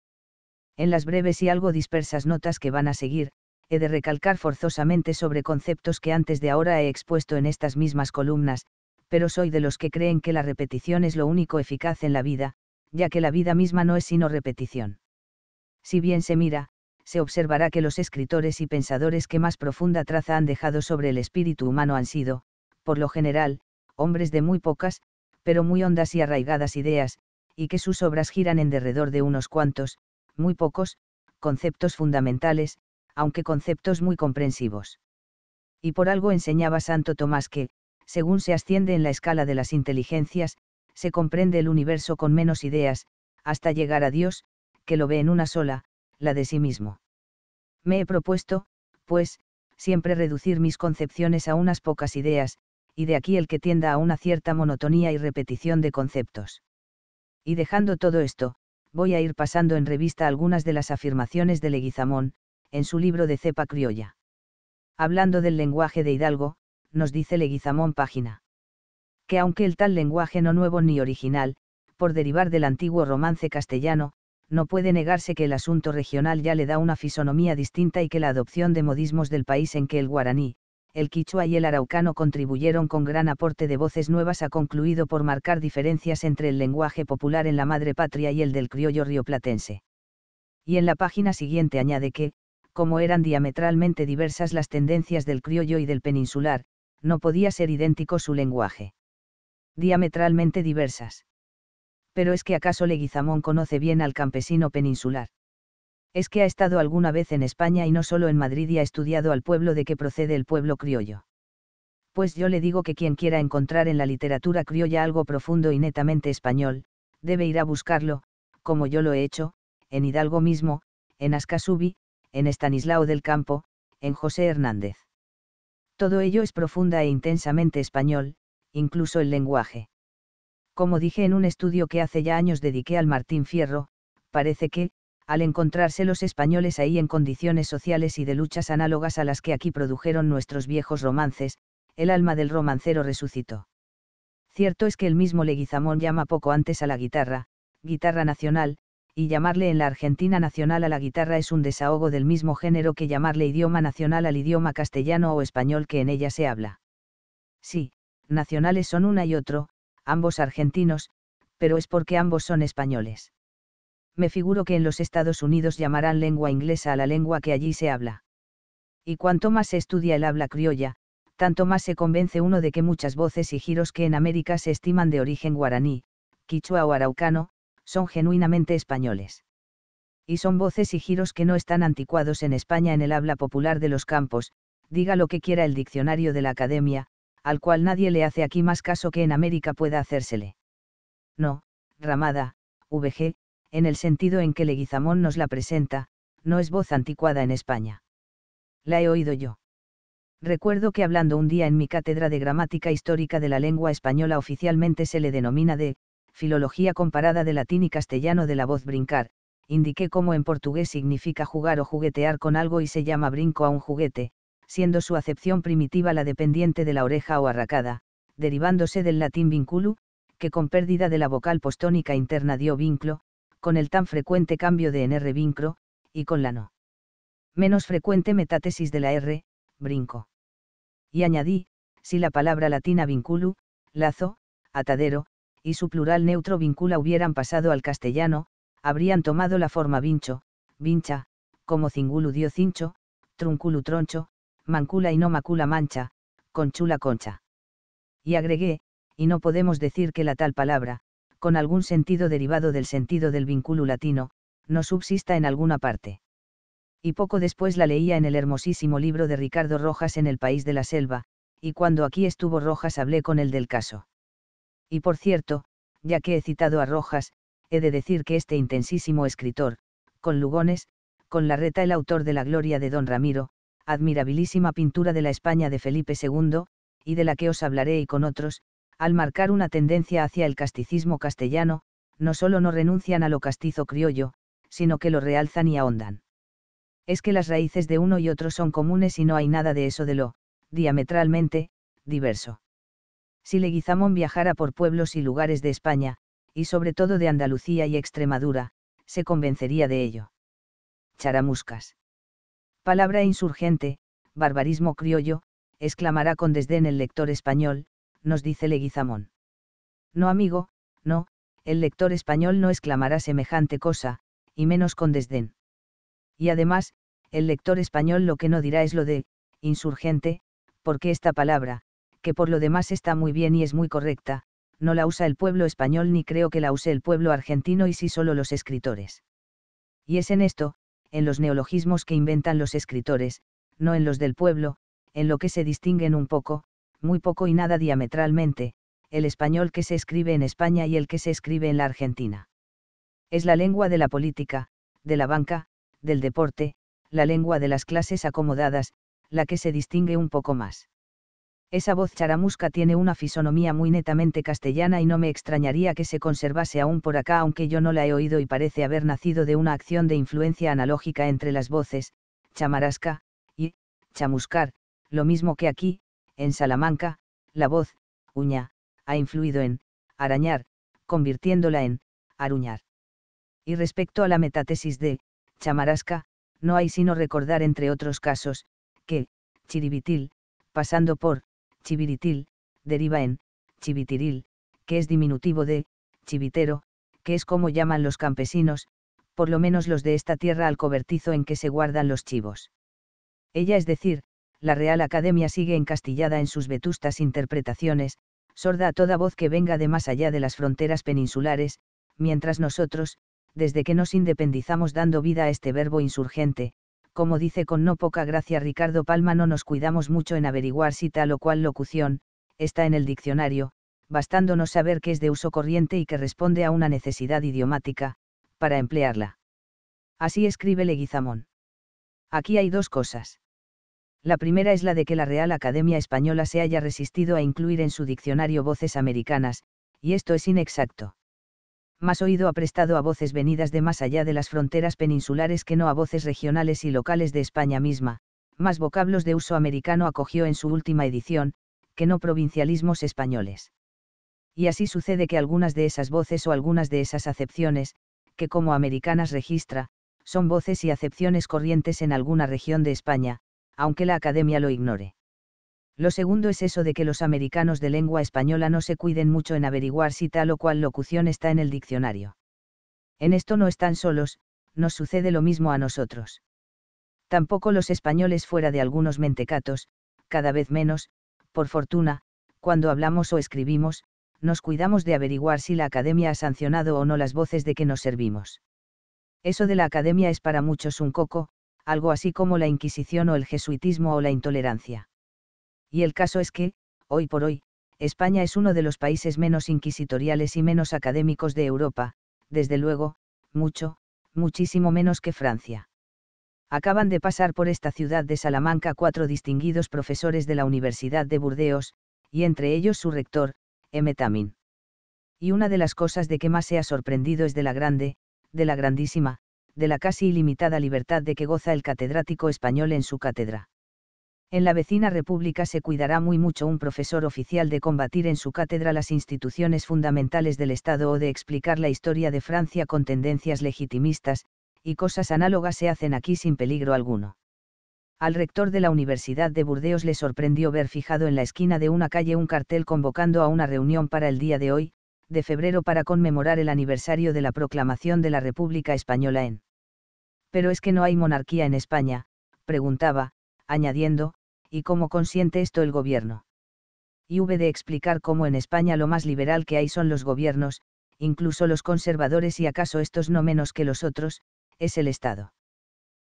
Speaker 1: En las breves y algo dispersas notas que van a seguir, he de recalcar forzosamente sobre conceptos que antes de ahora he expuesto en estas mismas columnas, pero soy de los que creen que la repetición es lo único eficaz en la vida, ya que la vida misma no es sino repetición. Si bien se mira, se observará que los escritores y pensadores que más profunda traza han dejado sobre el espíritu humano han sido, por lo general, hombres de muy pocas, pero muy hondas y arraigadas ideas, y que sus obras giran en derredor de unos cuantos, muy pocos, conceptos fundamentales, aunque conceptos muy comprensivos. Y por algo enseñaba Santo Tomás que, según se asciende en la escala de las inteligencias, se comprende el universo con menos ideas, hasta llegar a Dios, que lo ve en una sola, la de sí mismo. Me he propuesto, pues, siempre reducir mis concepciones a unas pocas ideas, y de aquí el que tienda a una cierta monotonía y repetición de conceptos. Y dejando todo esto, voy a ir pasando en revista algunas de las afirmaciones de Leguizamón, en su libro de cepa criolla. Hablando del lenguaje de Hidalgo, nos dice Leguizamón página. Que aunque el tal lenguaje no nuevo ni original, por derivar del antiguo romance castellano, no puede negarse que el asunto regional ya le da una fisonomía distinta y que la adopción de modismos del país en que el guaraní, el quichua y el araucano contribuyeron con gran aporte de voces nuevas ha concluido por marcar diferencias entre el lenguaje popular en la madre patria y el del criollo rioplatense. Y en la página siguiente añade que, como eran diametralmente diversas las tendencias del criollo y del peninsular, no podía ser idéntico su lenguaje. Diametralmente diversas pero es que acaso Leguizamón conoce bien al campesino peninsular. Es que ha estado alguna vez en España y no solo en Madrid y ha estudiado al pueblo de que procede el pueblo criollo. Pues yo le digo que quien quiera encontrar en la literatura criolla algo profundo y netamente español, debe ir a buscarlo, como yo lo he hecho, en Hidalgo mismo, en Ascasubi, en Estanislao del Campo, en José Hernández. Todo ello es profunda e intensamente español, incluso el lenguaje. Como dije en un estudio que hace ya años dediqué al Martín Fierro, parece que, al encontrarse los españoles ahí en condiciones sociales y de luchas análogas a las que aquí produjeron nuestros viejos romances, el alma del romancero resucitó. Cierto es que el mismo Leguizamón llama poco antes a la guitarra, guitarra nacional, y llamarle en la Argentina nacional a la guitarra es un desahogo del mismo género que llamarle idioma nacional al idioma castellano o español que en ella se habla. Sí, nacionales son una y otro, ambos argentinos, pero es porque ambos son españoles. Me figuro que en los Estados Unidos llamarán lengua inglesa a la lengua que allí se habla. Y cuanto más se estudia el habla criolla, tanto más se convence uno de que muchas voces y giros que en América se estiman de origen guaraní, quichua o araucano, son genuinamente españoles. Y son voces y giros que no están anticuados en España en el habla popular de los campos, diga lo que quiera el diccionario de la academia, al cual nadie le hace aquí más caso que en América pueda hacérsele. No, Ramada, VG, en el sentido en que Leguizamón nos la presenta, no es voz anticuada en España. La he oído yo. Recuerdo que hablando un día en mi cátedra de gramática histórica de la lengua española oficialmente se le denomina de filología comparada de latín y castellano de la voz brincar, indiqué cómo en portugués significa jugar o juguetear con algo y se llama brinco a un juguete, siendo su acepción primitiva la dependiente de la oreja o arracada, derivándose del latín vinculu, que con pérdida de la vocal postónica interna dio vinclo, con el tan frecuente cambio de nr vincro, y con la no menos frecuente metátesis de la r, brinco. Y añadí, si la palabra latina vinculu, lazo, atadero, y su plural neutro vincula hubieran pasado al castellano, habrían tomado la forma vincho, vincha, como cingulu dio cincho, trunculu troncho, mancula y no macula mancha, conchula concha. Y agregué, y no podemos decir que la tal palabra, con algún sentido derivado del sentido del vínculo latino, no subsista en alguna parte. Y poco después la leía en el hermosísimo libro de Ricardo Rojas en El País de la Selva, y cuando aquí estuvo Rojas hablé con él del caso. Y por cierto, ya que he citado a Rojas, he de decir que este intensísimo escritor, con Lugones, con la reta el autor de La Gloria de Don Ramiro, admirabilísima pintura de la España de Felipe II, y de la que os hablaré y con otros, al marcar una tendencia hacia el casticismo castellano, no solo no renuncian a lo castizo criollo, sino que lo realzan y ahondan. Es que las raíces de uno y otro son comunes y no hay nada de eso de lo, diametralmente, diverso. Si Leguizamón viajara por pueblos y lugares de España, y sobre todo de Andalucía y Extremadura, se convencería de ello. Charamuscas. Palabra insurgente, barbarismo criollo, exclamará con desdén el lector español, nos dice Leguizamón. No, amigo, no, el lector español no exclamará semejante cosa, y menos con desdén. Y además, el lector español lo que no dirá es lo de, insurgente, porque esta palabra, que por lo demás está muy bien y es muy correcta, no la usa el pueblo español ni creo que la use el pueblo argentino y sí solo los escritores. Y es en esto, en los neologismos que inventan los escritores, no en los del pueblo, en lo que se distinguen un poco, muy poco y nada diametralmente, el español que se escribe en España y el que se escribe en la Argentina. Es la lengua de la política, de la banca, del deporte, la lengua de las clases acomodadas, la que se distingue un poco más. Esa voz charamusca tiene una fisonomía muy netamente castellana y no me extrañaría que se conservase aún por acá aunque yo no la he oído y parece haber nacido de una acción de influencia analógica entre las voces, chamarasca, y, chamuscar, lo mismo que aquí, en Salamanca, la voz, uña, ha influido en, arañar, convirtiéndola en, aruñar. Y respecto a la metatesis de, chamarasca, no hay sino recordar entre otros casos, que, chiribitil, pasando por, Chiviritil, deriva en chivitiril, que es diminutivo de chivitero, que es como llaman los campesinos, por lo menos los de esta tierra al cobertizo en que se guardan los chivos. Ella es decir, la Real Academia sigue encastillada en sus vetustas interpretaciones, sorda a toda voz que venga de más allá de las fronteras peninsulares, mientras nosotros, desde que nos independizamos dando vida a este verbo insurgente, como dice con no poca gracia Ricardo Palma, no nos cuidamos mucho en averiguar si tal o cual locución, está en el diccionario, bastándonos saber que es de uso corriente y que responde a una necesidad idiomática, para emplearla. Así escribe Leguizamón. Aquí hay dos cosas. La primera es la de que la Real Academia Española se haya resistido a incluir en su diccionario voces americanas, y esto es inexacto más oído ha prestado a voces venidas de más allá de las fronteras peninsulares que no a voces regionales y locales de España misma, más vocablos de uso americano acogió en su última edición, que no provincialismos españoles. Y así sucede que algunas de esas voces o algunas de esas acepciones, que como americanas registra, son voces y acepciones corrientes en alguna región de España, aunque la academia lo ignore. Lo segundo es eso de que los americanos de lengua española no se cuiden mucho en averiguar si tal o cual locución está en el diccionario. En esto no están solos, nos sucede lo mismo a nosotros. Tampoco los españoles fuera de algunos mentecatos, cada vez menos, por fortuna, cuando hablamos o escribimos, nos cuidamos de averiguar si la academia ha sancionado o no las voces de que nos servimos. Eso de la academia es para muchos un coco, algo así como la Inquisición o el jesuitismo o la intolerancia. Y el caso es que, hoy por hoy, España es uno de los países menos inquisitoriales y menos académicos de Europa, desde luego, mucho, muchísimo menos que Francia. Acaban de pasar por esta ciudad de Salamanca cuatro distinguidos profesores de la Universidad de Burdeos, y entre ellos su rector, M. Tamin. Y una de las cosas de que más se ha sorprendido es de la grande, de la grandísima, de la casi ilimitada libertad de que goza el catedrático español en su cátedra. En la vecina república se cuidará muy mucho un profesor oficial de combatir en su cátedra las instituciones fundamentales del Estado o de explicar la historia de Francia con tendencias legitimistas, y cosas análogas se hacen aquí sin peligro alguno. Al rector de la Universidad de Burdeos le sorprendió ver fijado en la esquina de una calle un cartel convocando a una reunión para el día de hoy, de febrero para conmemorar el aniversario de la proclamación de la República Española en. Pero es que no hay monarquía en España, preguntaba, añadiendo, ¿y cómo consiente esto el gobierno? Y hube de explicar cómo en España lo más liberal que hay son los gobiernos, incluso los conservadores y acaso estos no menos que los otros, es el Estado.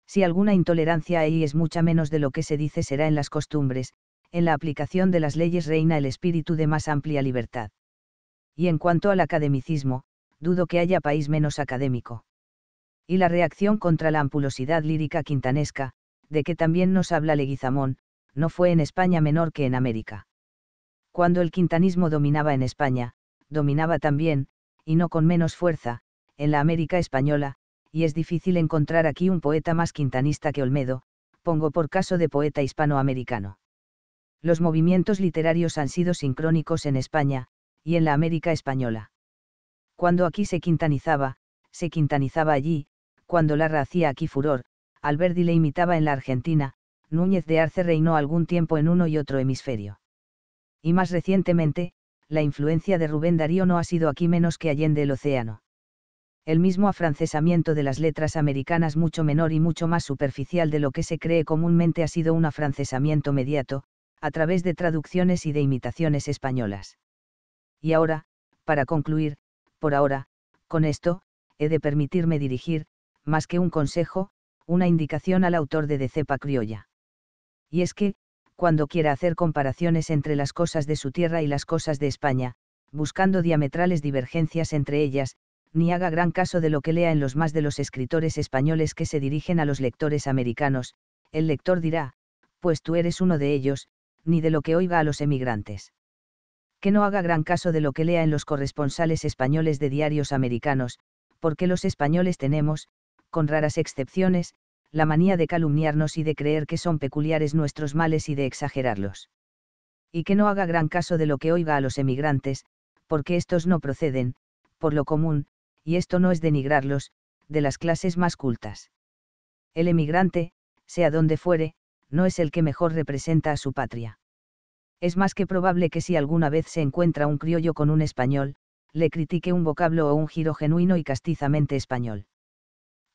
Speaker 1: Si alguna intolerancia hay es mucha menos de lo que se dice será en las costumbres, en la aplicación de las leyes reina el espíritu de más amplia libertad. Y en cuanto al academicismo, dudo que haya país menos académico. Y la reacción contra la ampulosidad lírica quintanesca, de que también nos habla Leguizamón, no fue en España menor que en América. Cuando el quintanismo dominaba en España, dominaba también, y no con menos fuerza, en la América española, y es difícil encontrar aquí un poeta más quintanista que Olmedo, pongo por caso de poeta hispanoamericano. Los movimientos literarios han sido sincrónicos en España, y en la América española. Cuando aquí se quintanizaba, se quintanizaba allí, cuando Larra hacía aquí furor, Alberdi le imitaba en la Argentina, Núñez de Arce reinó algún tiempo en uno y otro hemisferio. Y más recientemente, la influencia de Rubén Darío no ha sido aquí menos que allende el océano. El mismo afrancesamiento de las letras americanas mucho menor y mucho más superficial de lo que se cree comúnmente ha sido un afrancesamiento mediato, a través de traducciones y de imitaciones españolas. Y ahora, para concluir, por ahora, con esto, he de permitirme dirigir, más que un consejo, una indicación al autor de De cepa criolla. Y es que, cuando quiera hacer comparaciones entre las cosas de su tierra y las cosas de España, buscando diametrales divergencias entre ellas, ni haga gran caso de lo que lea en los más de los escritores españoles que se dirigen a los lectores americanos, el lector dirá, pues tú eres uno de ellos, ni de lo que oiga a los emigrantes. Que no haga gran caso de lo que lea en los corresponsales españoles de diarios americanos, porque los españoles tenemos, con raras excepciones, la manía de calumniarnos y de creer que son peculiares nuestros males y de exagerarlos. Y que no haga gran caso de lo que oiga a los emigrantes, porque estos no proceden, por lo común, y esto no es denigrarlos, de las clases más cultas. El emigrante, sea donde fuere, no es el que mejor representa a su patria. Es más que probable que si alguna vez se encuentra un criollo con un español, le critique un vocablo o un giro genuino y castizamente español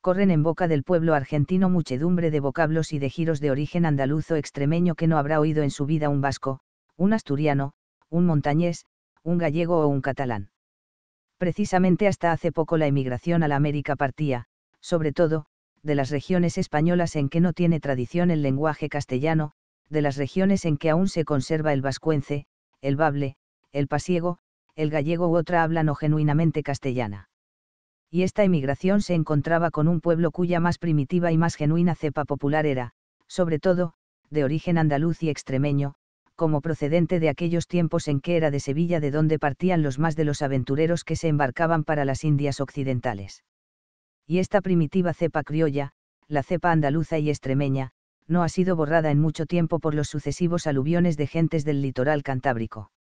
Speaker 1: corren en boca del pueblo argentino muchedumbre de vocablos y de giros de origen andaluz o extremeño que no habrá oído en su vida un vasco, un asturiano, un montañés, un gallego o un catalán. Precisamente hasta hace poco la emigración a la América partía, sobre todo, de las regiones españolas en que no tiene tradición el lenguaje castellano, de las regiones en que aún se conserva el vascuence, el bable, el pasiego, el gallego u otra habla no genuinamente castellana y esta emigración se encontraba con un pueblo cuya más primitiva y más genuina cepa popular era, sobre todo, de origen andaluz y extremeño, como procedente de aquellos tiempos en que era de Sevilla de donde partían los más de los aventureros que se embarcaban para las Indias occidentales. Y esta primitiva cepa criolla, la cepa andaluza y extremeña, no ha sido borrada en mucho tiempo por los sucesivos aluviones de gentes del litoral cantábrico.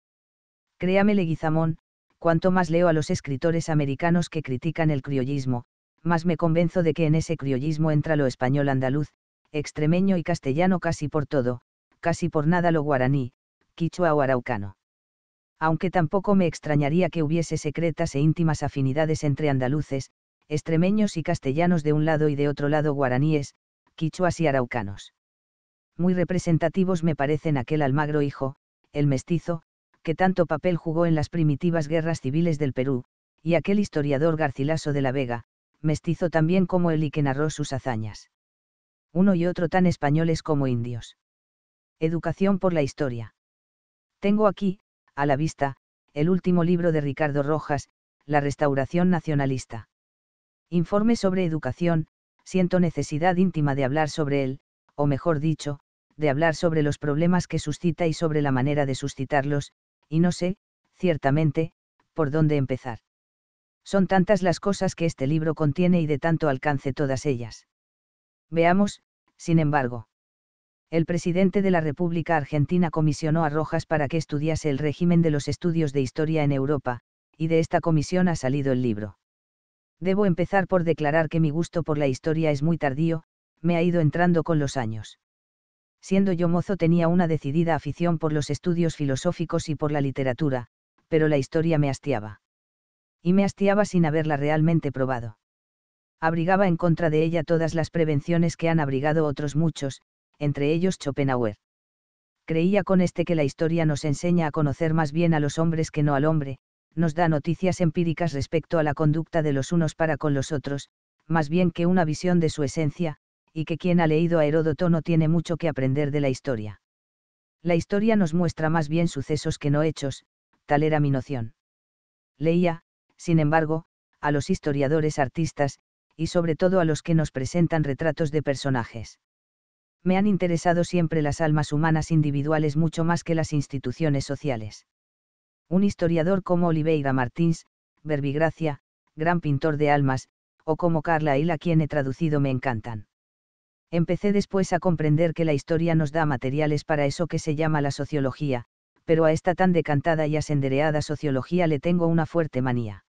Speaker 1: Créame Leguizamón, cuanto más leo a los escritores americanos que critican el criollismo, más me convenzo de que en ese criollismo entra lo español andaluz, extremeño y castellano casi por todo, casi por nada lo guaraní, quichua o araucano. Aunque tampoco me extrañaría que hubiese secretas e íntimas afinidades entre andaluces, extremeños y castellanos de un lado y de otro lado guaraníes, quichuas y araucanos. Muy representativos me parecen aquel Almagro hijo, el mestizo, que tanto papel jugó en las primitivas guerras civiles del Perú, y aquel historiador Garcilaso de la Vega, mestizo también como él y que narró sus hazañas. Uno y otro tan españoles como indios. Educación por la historia. Tengo aquí, a la vista, el último libro de Ricardo Rojas, La Restauración Nacionalista. Informe sobre educación, siento necesidad íntima de hablar sobre él, o mejor dicho, de hablar sobre los problemas que suscita y sobre la manera de suscitarlos, y no sé, ciertamente, por dónde empezar. Son tantas las cosas que este libro contiene y de tanto alcance todas ellas. Veamos, sin embargo. El presidente de la República Argentina comisionó a Rojas para que estudiase el régimen de los estudios de historia en Europa, y de esta comisión ha salido el libro. Debo empezar por declarar que mi gusto por la historia es muy tardío, me ha ido entrando con los años siendo yo mozo tenía una decidida afición por los estudios filosóficos y por la literatura, pero la historia me hastiaba. Y me hastiaba sin haberla realmente probado. Abrigaba en contra de ella todas las prevenciones que han abrigado otros muchos, entre ellos Schopenhauer. Creía con este que la historia nos enseña a conocer más bien a los hombres que no al hombre, nos da noticias empíricas respecto a la conducta de los unos para con los otros, más bien que una visión de su esencia, y que quien ha leído a Heródoto no tiene mucho que aprender de la historia. La historia nos muestra más bien sucesos que no hechos, tal era mi noción. Leía, sin embargo, a los historiadores artistas, y sobre todo a los que nos presentan retratos de personajes. Me han interesado siempre las almas humanas individuales mucho más que las instituciones sociales. Un historiador como Oliveira Martins, Verbigracia, gran pintor de almas, o como Carla Hill quien he traducido me encantan. Empecé después a comprender que la historia nos da materiales para eso que se llama la sociología, pero a esta tan decantada y asendereada sociología le tengo una fuerte manía.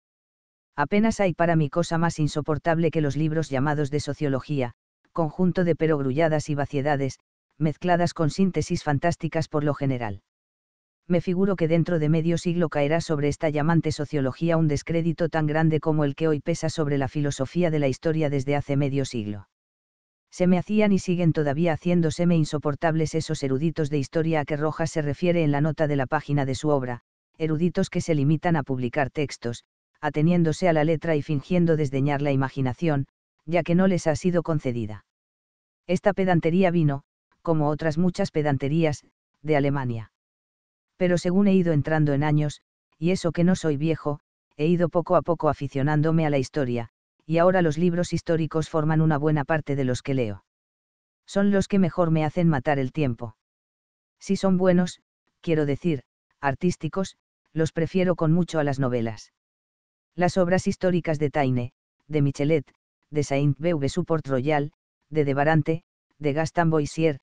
Speaker 1: Apenas hay para mí cosa más insoportable que los libros llamados de sociología, conjunto de perogrulladas y vaciedades, mezcladas con síntesis fantásticas por lo general. Me figuro que dentro de medio siglo caerá sobre esta llamante sociología un descrédito tan grande como el que hoy pesa sobre la filosofía de la historia desde hace medio siglo se me hacían y siguen todavía haciéndoseme insoportables esos eruditos de historia a que Rojas se refiere en la nota de la página de su obra, eruditos que se limitan a publicar textos, ateniéndose a la letra y fingiendo desdeñar la imaginación, ya que no les ha sido concedida. Esta pedantería vino, como otras muchas pedanterías, de Alemania. Pero según he ido entrando en años, y eso que no soy viejo, he ido poco a poco aficionándome a la historia, y ahora los libros históricos forman una buena parte de los que leo. Son los que mejor me hacen matar el tiempo. Si son buenos, quiero decir, artísticos, los prefiero con mucho a las novelas. Las obras históricas de Taine, de Michelet, de Saint-Beuve su Port Royal, de Debarante, de Gaston Boissier,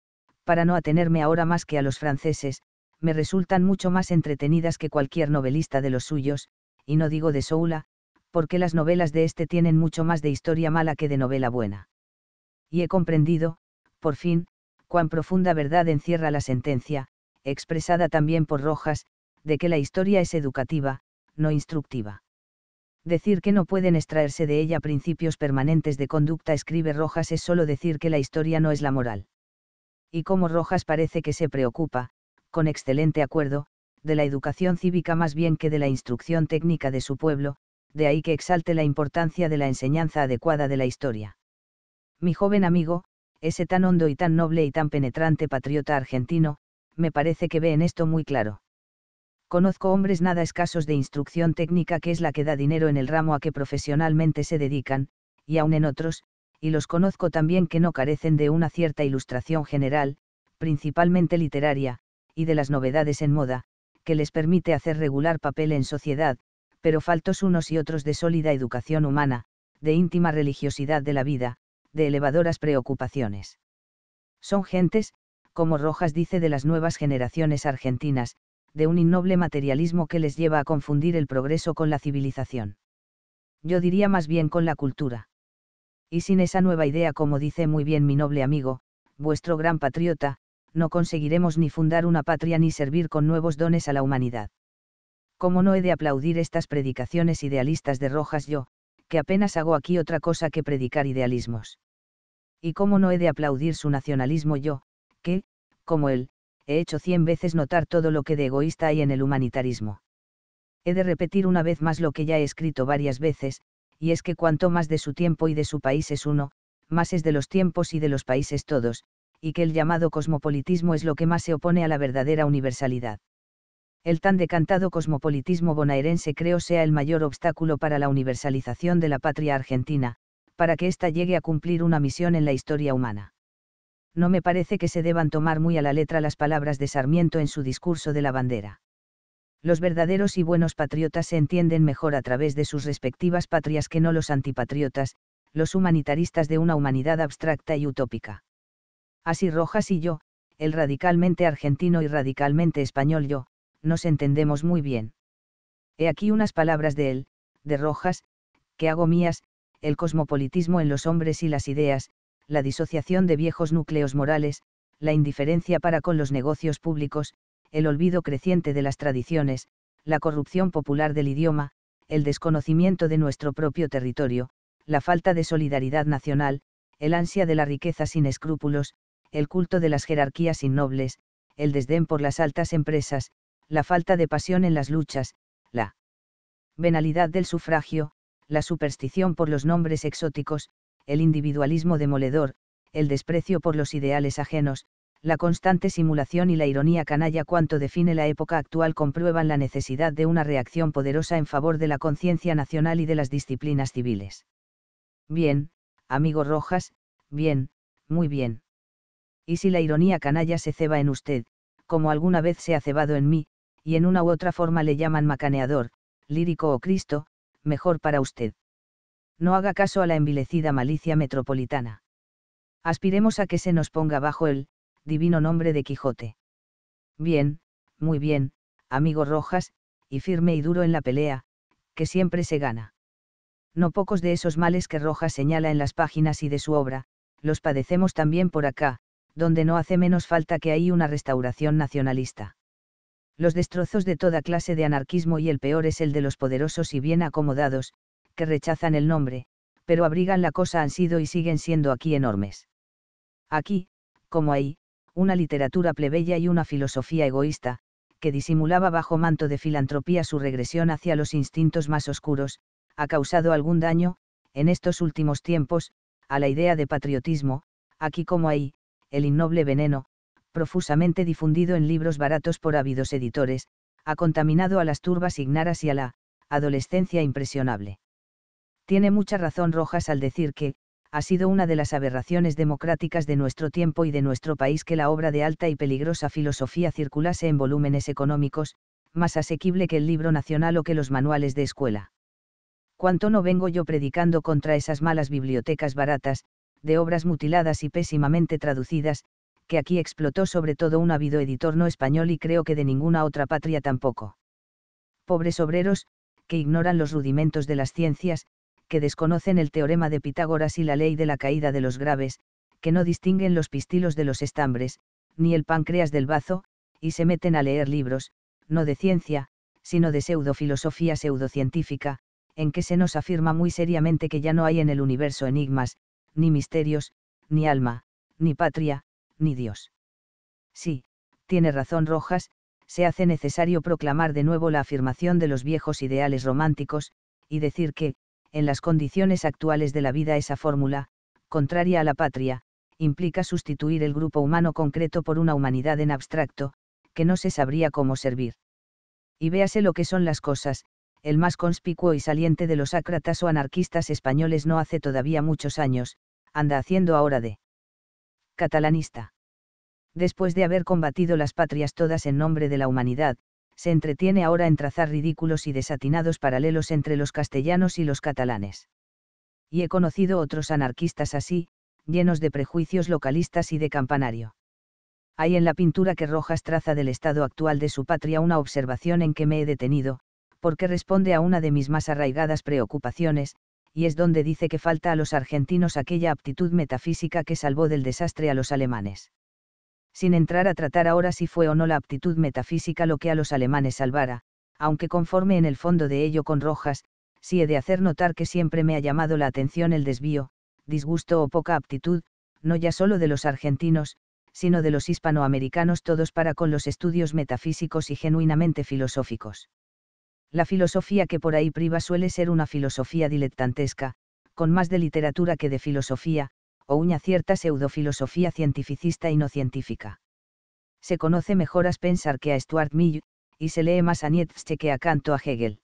Speaker 1: para no atenerme ahora más que a los franceses, me resultan mucho más entretenidas que cualquier novelista de los suyos, y no digo de Soula, porque las novelas de este tienen mucho más de historia mala que de novela buena. Y he comprendido, por fin, cuán profunda verdad encierra la sentencia, expresada también por Rojas, de que la historia es educativa, no instructiva. Decir que no pueden extraerse de ella principios permanentes de conducta, escribe Rojas, es solo decir que la historia no es la moral. Y como Rojas parece que se preocupa, con excelente acuerdo, de la educación cívica más bien que de la instrucción técnica de su pueblo, de ahí que exalte la importancia de la enseñanza adecuada de la historia. Mi joven amigo, ese tan hondo y tan noble y tan penetrante patriota argentino, me parece que ve en esto muy claro. Conozco hombres nada escasos de instrucción técnica que es la que da dinero en el ramo a que profesionalmente se dedican, y aun en otros, y los conozco también que no carecen de una cierta ilustración general, principalmente literaria, y de las novedades en moda, que les permite hacer regular papel en sociedad, pero faltos unos y otros de sólida educación humana, de íntima religiosidad de la vida, de elevadoras preocupaciones. Son gentes, como Rojas dice de las nuevas generaciones argentinas, de un innoble materialismo que les lleva a confundir el progreso con la civilización. Yo diría más bien con la cultura. Y sin esa nueva idea, como dice muy bien mi noble amigo, vuestro gran patriota, no conseguiremos ni fundar una patria ni servir con nuevos dones a la humanidad. ¿cómo no he de aplaudir estas predicaciones idealistas de Rojas yo, que apenas hago aquí otra cosa que predicar idealismos? ¿Y cómo no he de aplaudir su nacionalismo yo, que, como él, he hecho cien veces notar todo lo que de egoísta hay en el humanitarismo? He de repetir una vez más lo que ya he escrito varias veces, y es que cuanto más de su tiempo y de su país es uno, más es de los tiempos y de los países todos, y que el llamado cosmopolitismo es lo que más se opone a la verdadera universalidad el tan decantado cosmopolitismo bonaerense creo sea el mayor obstáculo para la universalización de la patria argentina, para que ésta llegue a cumplir una misión en la historia humana. No me parece que se deban tomar muy a la letra las palabras de Sarmiento en su discurso de la bandera. Los verdaderos y buenos patriotas se entienden mejor a través de sus respectivas patrias que no los antipatriotas, los humanitaristas de una humanidad abstracta y utópica. Así Rojas y yo, el radicalmente argentino y radicalmente español yo, nos entendemos muy bien. He aquí unas palabras de él, de Rojas, que hago mías, el cosmopolitismo en los hombres y las ideas, la disociación de viejos núcleos morales, la indiferencia para con los negocios públicos, el olvido creciente de las tradiciones, la corrupción popular del idioma, el desconocimiento de nuestro propio territorio, la falta de solidaridad nacional, el ansia de la riqueza sin escrúpulos, el culto de las jerarquías innobles, el desdén por las altas empresas, la falta de pasión en las luchas, la venalidad del sufragio, la superstición por los nombres exóticos, el individualismo demoledor, el desprecio por los ideales ajenos, la constante simulación y la ironía canalla cuanto define la época actual comprueban la necesidad de una reacción poderosa en favor de la conciencia nacional y de las disciplinas civiles. Bien, amigo Rojas, bien, muy bien. Y si la ironía canalla se ceba en usted, como alguna vez se ha cebado en mí, y en una u otra forma le llaman macaneador, lírico o Cristo, mejor para usted. No haga caso a la envilecida malicia metropolitana. Aspiremos a que se nos ponga bajo el divino nombre de Quijote. Bien, muy bien, amigo Rojas, y firme y duro en la pelea, que siempre se gana. No pocos de esos males que Rojas señala en las páginas y de su obra, los padecemos también por acá, donde no hace menos falta que hay una restauración nacionalista los destrozos de toda clase de anarquismo y el peor es el de los poderosos y bien acomodados, que rechazan el nombre, pero abrigan la cosa han sido y siguen siendo aquí enormes. Aquí, como ahí, una literatura plebeya y una filosofía egoísta, que disimulaba bajo manto de filantropía su regresión hacia los instintos más oscuros, ha causado algún daño, en estos últimos tiempos, a la idea de patriotismo, aquí como ahí, el innoble veneno, profusamente difundido en libros baratos por ávidos editores, ha contaminado a las turbas ignaras y a la adolescencia impresionable. Tiene mucha razón Rojas al decir que, ha sido una de las aberraciones democráticas de nuestro tiempo y de nuestro país que la obra de alta y peligrosa filosofía circulase en volúmenes económicos, más asequible que el libro nacional o que los manuales de escuela. Cuánto no vengo yo predicando contra esas malas bibliotecas baratas, de obras mutiladas y pésimamente traducidas, que aquí explotó sobre todo un ávido editor no español y creo que de ninguna otra patria tampoco. Pobres obreros, que ignoran los rudimentos de las ciencias, que desconocen el teorema de Pitágoras y la ley de la caída de los graves, que no distinguen los pistilos de los estambres, ni el páncreas del bazo, y se meten a leer libros, no de ciencia, sino de pseudofilosofía pseudocientífica, en que se nos afirma muy seriamente que ya no hay en el universo enigmas, ni misterios, ni alma, ni patria, ni Dios. Sí, tiene razón Rojas, se hace necesario proclamar de nuevo la afirmación de los viejos ideales románticos, y decir que, en las condiciones actuales de la vida esa fórmula, contraria a la patria, implica sustituir el grupo humano concreto por una humanidad en abstracto, que no se sabría cómo servir. Y véase lo que son las cosas, el más conspicuo y saliente de los ácratas o anarquistas españoles no hace todavía muchos años, anda haciendo ahora de catalanista. Después de haber combatido las patrias todas en nombre de la humanidad, se entretiene ahora en trazar ridículos y desatinados paralelos entre los castellanos y los catalanes. Y he conocido otros anarquistas así, llenos de prejuicios localistas y de campanario. Hay en la pintura que Rojas traza del estado actual de su patria una observación en que me he detenido, porque responde a una de mis más arraigadas preocupaciones, y es donde dice que falta a los argentinos aquella aptitud metafísica que salvó del desastre a los alemanes. Sin entrar a tratar ahora si fue o no la aptitud metafísica lo que a los alemanes salvara, aunque conforme en el fondo de ello con Rojas, si he de hacer notar que siempre me ha llamado la atención el desvío, disgusto o poca aptitud, no ya solo de los argentinos, sino de los hispanoamericanos todos para con los estudios metafísicos y genuinamente filosóficos la filosofía que por ahí priva suele ser una filosofía dilettantesca, con más de literatura que de filosofía, o una cierta pseudofilosofía cientificista y no científica. Se conoce mejor a Spencer que a Stuart Mill, y se lee más a Nietzsche que a Kant o a Hegel.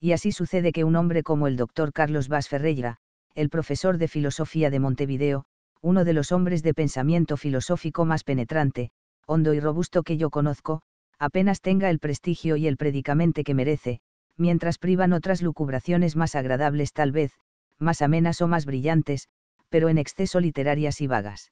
Speaker 1: Y así sucede que un hombre como el doctor Carlos Vaz Ferreira, el profesor de filosofía de Montevideo, uno de los hombres de pensamiento filosófico más penetrante, hondo y robusto que yo conozco, apenas tenga el prestigio y el predicamente que merece, mientras privan otras lucubraciones más agradables tal vez, más amenas o más brillantes, pero en exceso literarias y vagas.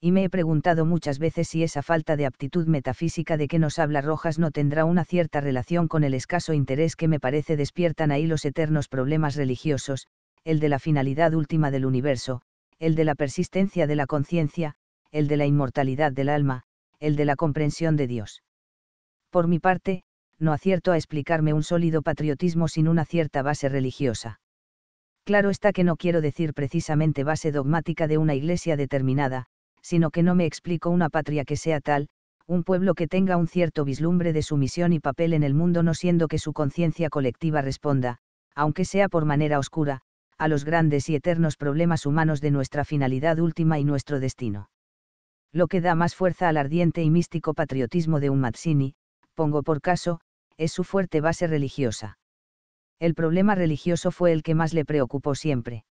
Speaker 1: Y me he preguntado muchas veces si esa falta de aptitud metafísica de que nos habla Rojas no tendrá una cierta relación con el escaso interés que me parece despiertan ahí los eternos problemas religiosos, el de la finalidad última del universo, el de la persistencia de la conciencia, el de la inmortalidad del alma, el de la comprensión de Dios por mi parte, no acierto a explicarme un sólido patriotismo sin una cierta base religiosa. Claro está que no quiero decir precisamente base dogmática de una iglesia determinada, sino que no me explico una patria que sea tal, un pueblo que tenga un cierto vislumbre de su misión y papel en el mundo no siendo que su conciencia colectiva responda, aunque sea por manera oscura, a los grandes y eternos problemas humanos de nuestra finalidad última y nuestro destino. Lo que da más fuerza al ardiente y místico patriotismo de un Mazzini, pongo por caso, es su fuerte base religiosa. El problema religioso fue el que más le preocupó siempre.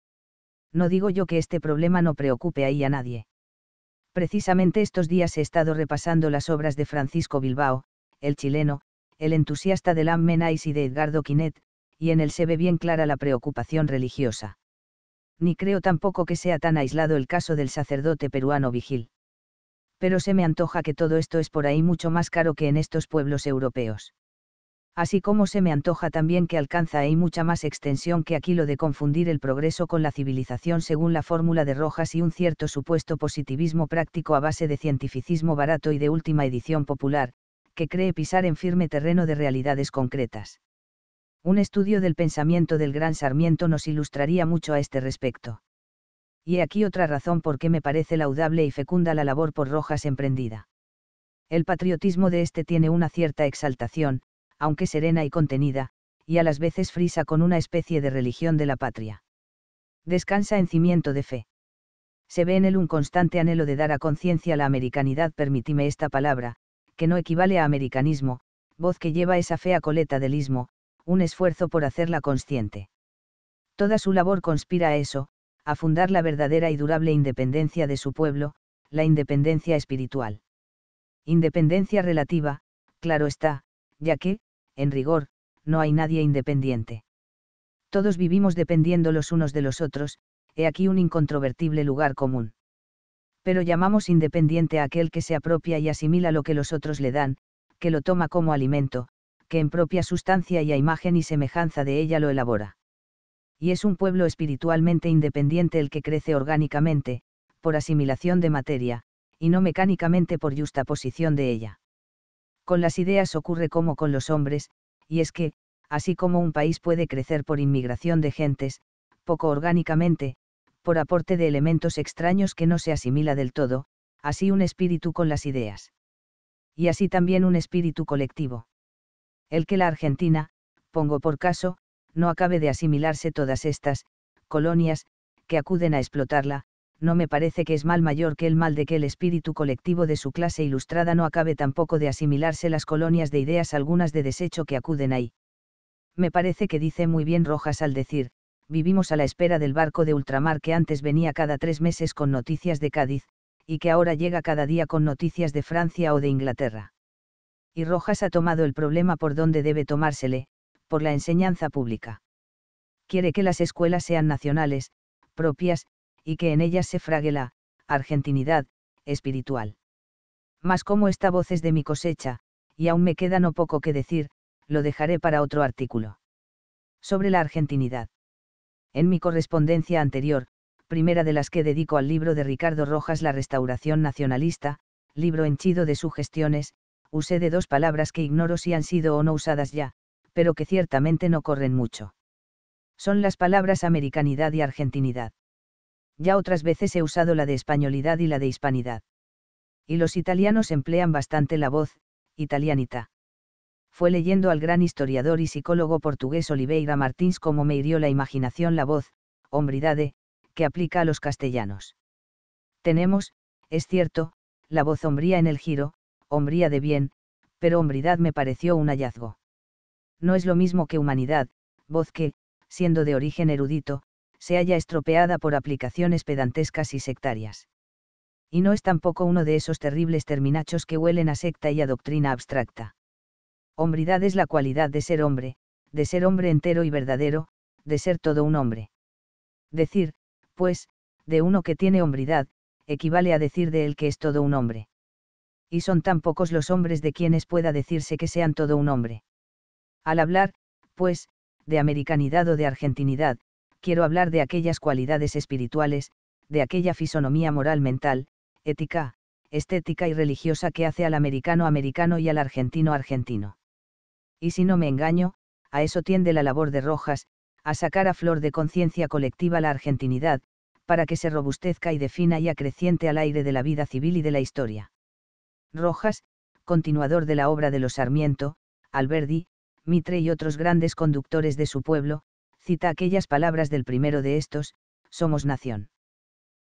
Speaker 1: No digo yo que este problema no preocupe ahí a nadie. Precisamente estos días he estado repasando las obras de Francisco Bilbao, el chileno, el entusiasta de Lam Menais y de Edgardo Quinet, y en él se ve bien clara la preocupación religiosa. Ni creo tampoco que sea tan aislado el caso del sacerdote peruano Vigil pero se me antoja que todo esto es por ahí mucho más caro que en estos pueblos europeos. Así como se me antoja también que alcanza ahí mucha más extensión que aquí lo de confundir el progreso con la civilización según la fórmula de Rojas y un cierto supuesto positivismo práctico a base de cientificismo barato y de última edición popular, que cree pisar en firme terreno de realidades concretas. Un estudio del pensamiento del gran Sarmiento nos ilustraría mucho a este respecto y aquí otra razón por qué me parece laudable y fecunda la labor por Rojas emprendida. El patriotismo de este tiene una cierta exaltación, aunque serena y contenida, y a las veces frisa con una especie de religión de la patria. Descansa en cimiento de fe. Se ve en él un constante anhelo de dar a conciencia la americanidad, permitime esta palabra, que no equivale a americanismo, voz que lleva esa a coleta del ismo, un esfuerzo por hacerla consciente. Toda su labor conspira a eso, a fundar la verdadera y durable independencia de su pueblo, la independencia espiritual. Independencia relativa, claro está, ya que, en rigor, no hay nadie independiente. Todos vivimos dependiendo los unos de los otros, he aquí un incontrovertible lugar común. Pero llamamos independiente a aquel que se apropia y asimila lo que los otros le dan, que lo toma como alimento, que en propia sustancia y a imagen y semejanza de ella lo elabora y es un pueblo espiritualmente independiente el que crece orgánicamente, por asimilación de materia, y no mecánicamente por justaposición de ella. Con las ideas ocurre como con los hombres, y es que, así como un país puede crecer por inmigración de gentes, poco orgánicamente, por aporte de elementos extraños que no se asimila del todo, así un espíritu con las ideas. Y así también un espíritu colectivo. El que la Argentina, pongo por caso, no acabe de asimilarse todas estas, colonias, que acuden a explotarla, no me parece que es mal mayor que el mal de que el espíritu colectivo de su clase ilustrada no acabe tampoco de asimilarse las colonias de ideas algunas de desecho que acuden ahí. Me parece que dice muy bien Rojas al decir, vivimos a la espera del barco de ultramar que antes venía cada tres meses con noticias de Cádiz, y que ahora llega cada día con noticias de Francia o de Inglaterra. Y Rojas ha tomado el problema por donde debe tomársele, por la enseñanza pública. Quiere que las escuelas sean nacionales, propias, y que en ellas se frague la argentinidad espiritual. Mas como esta voz es de mi cosecha, y aún me queda no poco que decir, lo dejaré para otro artículo. Sobre la argentinidad. En mi correspondencia anterior, primera de las que dedico al libro de Ricardo Rojas La Restauración Nacionalista, libro henchido de sugestiones, usé de dos palabras que ignoro si han sido o no usadas ya, pero que ciertamente no corren mucho. Son las palabras americanidad y argentinidad. Ya otras veces he usado la de españolidad y la de hispanidad. Y los italianos emplean bastante la voz, italianita. Fue leyendo al gran historiador y psicólogo portugués Oliveira Martins cómo me hirió la imaginación la voz, hombridade, que aplica a los castellanos. Tenemos, es cierto, la voz hombría en el giro, hombría de bien, pero hombridad me pareció un hallazgo no es lo mismo que humanidad, voz que, siendo de origen erudito, se haya estropeada por aplicaciones pedantescas y sectarias. Y no es tampoco uno de esos terribles terminachos que huelen a secta y a doctrina abstracta. Hombridad es la cualidad de ser hombre, de ser hombre entero y verdadero, de ser todo un hombre. Decir, pues, de uno que tiene hombridad, equivale a decir de él que es todo un hombre. Y son tan pocos los hombres de quienes pueda decirse que sean todo un hombre. Al hablar, pues, de americanidad o de argentinidad, quiero hablar de aquellas cualidades espirituales, de aquella fisonomía moral mental, ética, estética y religiosa que hace al americano americano y al argentino argentino. Y si no me engaño, a eso tiende la labor de Rojas, a sacar a flor de conciencia colectiva la argentinidad, para que se robustezca y defina y acreciente al aire de la vida civil y de la historia. Rojas, continuador de la obra de los Sarmiento, Alberdi, Mitre y otros grandes conductores de su pueblo, cita aquellas palabras del primero de estos, somos nación.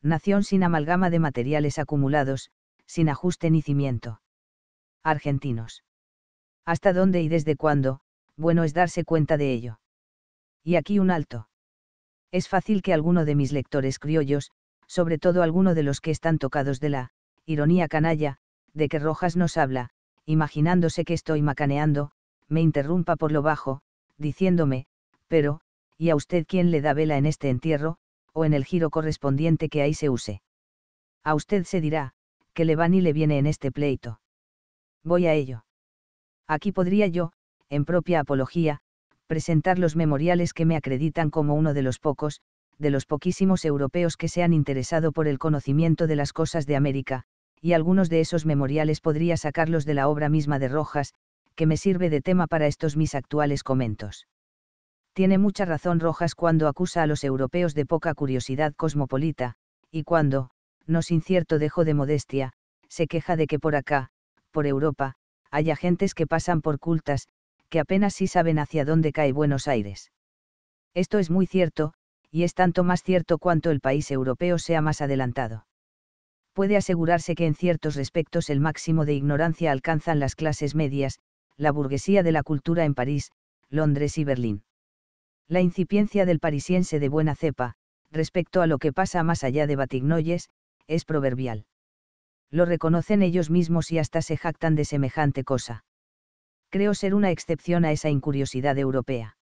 Speaker 1: Nación sin amalgama de materiales acumulados, sin ajuste ni cimiento. Argentinos. ¿Hasta dónde y desde cuándo? Bueno es darse cuenta de ello. Y aquí un alto. Es fácil que alguno de mis lectores criollos, sobre todo alguno de los que están tocados de la ironía canalla, de que Rojas nos habla, imaginándose que estoy macaneando, me interrumpa por lo bajo, diciéndome, pero, ¿y a usted quién le da vela en este entierro, o en el giro correspondiente que ahí se use? A usted se dirá, que le van y le viene en este pleito. Voy a ello. Aquí podría yo, en propia apología, presentar los memoriales que me acreditan como uno de los pocos, de los poquísimos europeos que se han interesado por el conocimiento de las cosas de América, y algunos de esos memoriales podría sacarlos de la obra misma de Rojas, que me sirve de tema para estos mis actuales comentos. Tiene mucha razón Rojas cuando acusa a los europeos de poca curiosidad cosmopolita, y cuando, no sin cierto dejo de modestia, se queja de que por acá, por Europa, haya gentes que pasan por cultas, que apenas sí saben hacia dónde cae Buenos Aires. Esto es muy cierto, y es tanto más cierto cuanto el país europeo sea más adelantado. Puede asegurarse que en ciertos respectos el máximo de ignorancia alcanzan las clases medias, la burguesía de la cultura en París, Londres y Berlín. La incipiencia del parisiense de buena cepa, respecto a lo que pasa más allá de Batignolles, es proverbial. Lo reconocen ellos mismos y hasta se jactan de semejante cosa. Creo ser una excepción a esa incuriosidad europea.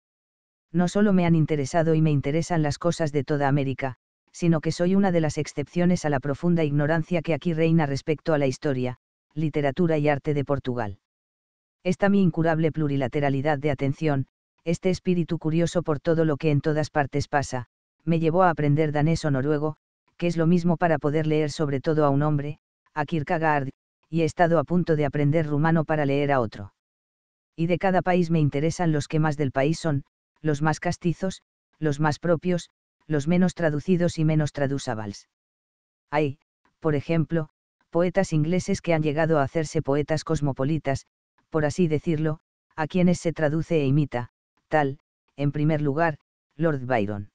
Speaker 1: No solo me han interesado y me interesan las cosas de toda América, sino que soy una de las excepciones a la profunda ignorancia que aquí reina respecto a la historia, literatura y arte de Portugal. Esta mi incurable plurilateralidad de atención, este espíritu curioso por todo lo que en todas partes pasa, me llevó a aprender danés o noruego, que es lo mismo para poder leer sobre todo a un hombre, a Kierkegaard, y he estado a punto de aprender rumano para leer a otro. Y de cada país me interesan los que más del país son, los más castizos, los más propios, los menos traducidos y menos tradusabals. Hay, por ejemplo, poetas ingleses que han llegado a hacerse poetas cosmopolitas, por así decirlo, a quienes se traduce e imita, tal, en primer lugar, Lord Byron.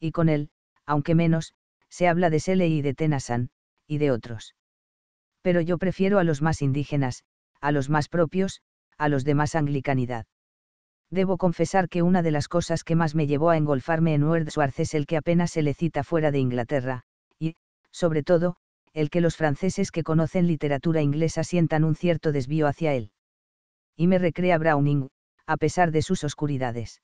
Speaker 1: Y con él, aunque menos, se habla de Shelley y de Tennyson, y de otros. Pero yo prefiero a los más indígenas, a los más propios, a los de más anglicanidad. Debo confesar que una de las cosas que más me llevó a engolfarme en Wordsworth es el que apenas se le cita fuera de Inglaterra, y, sobre todo, el que los franceses que conocen literatura inglesa sientan un cierto desvío hacia él y me recrea Browning, a pesar de sus oscuridades.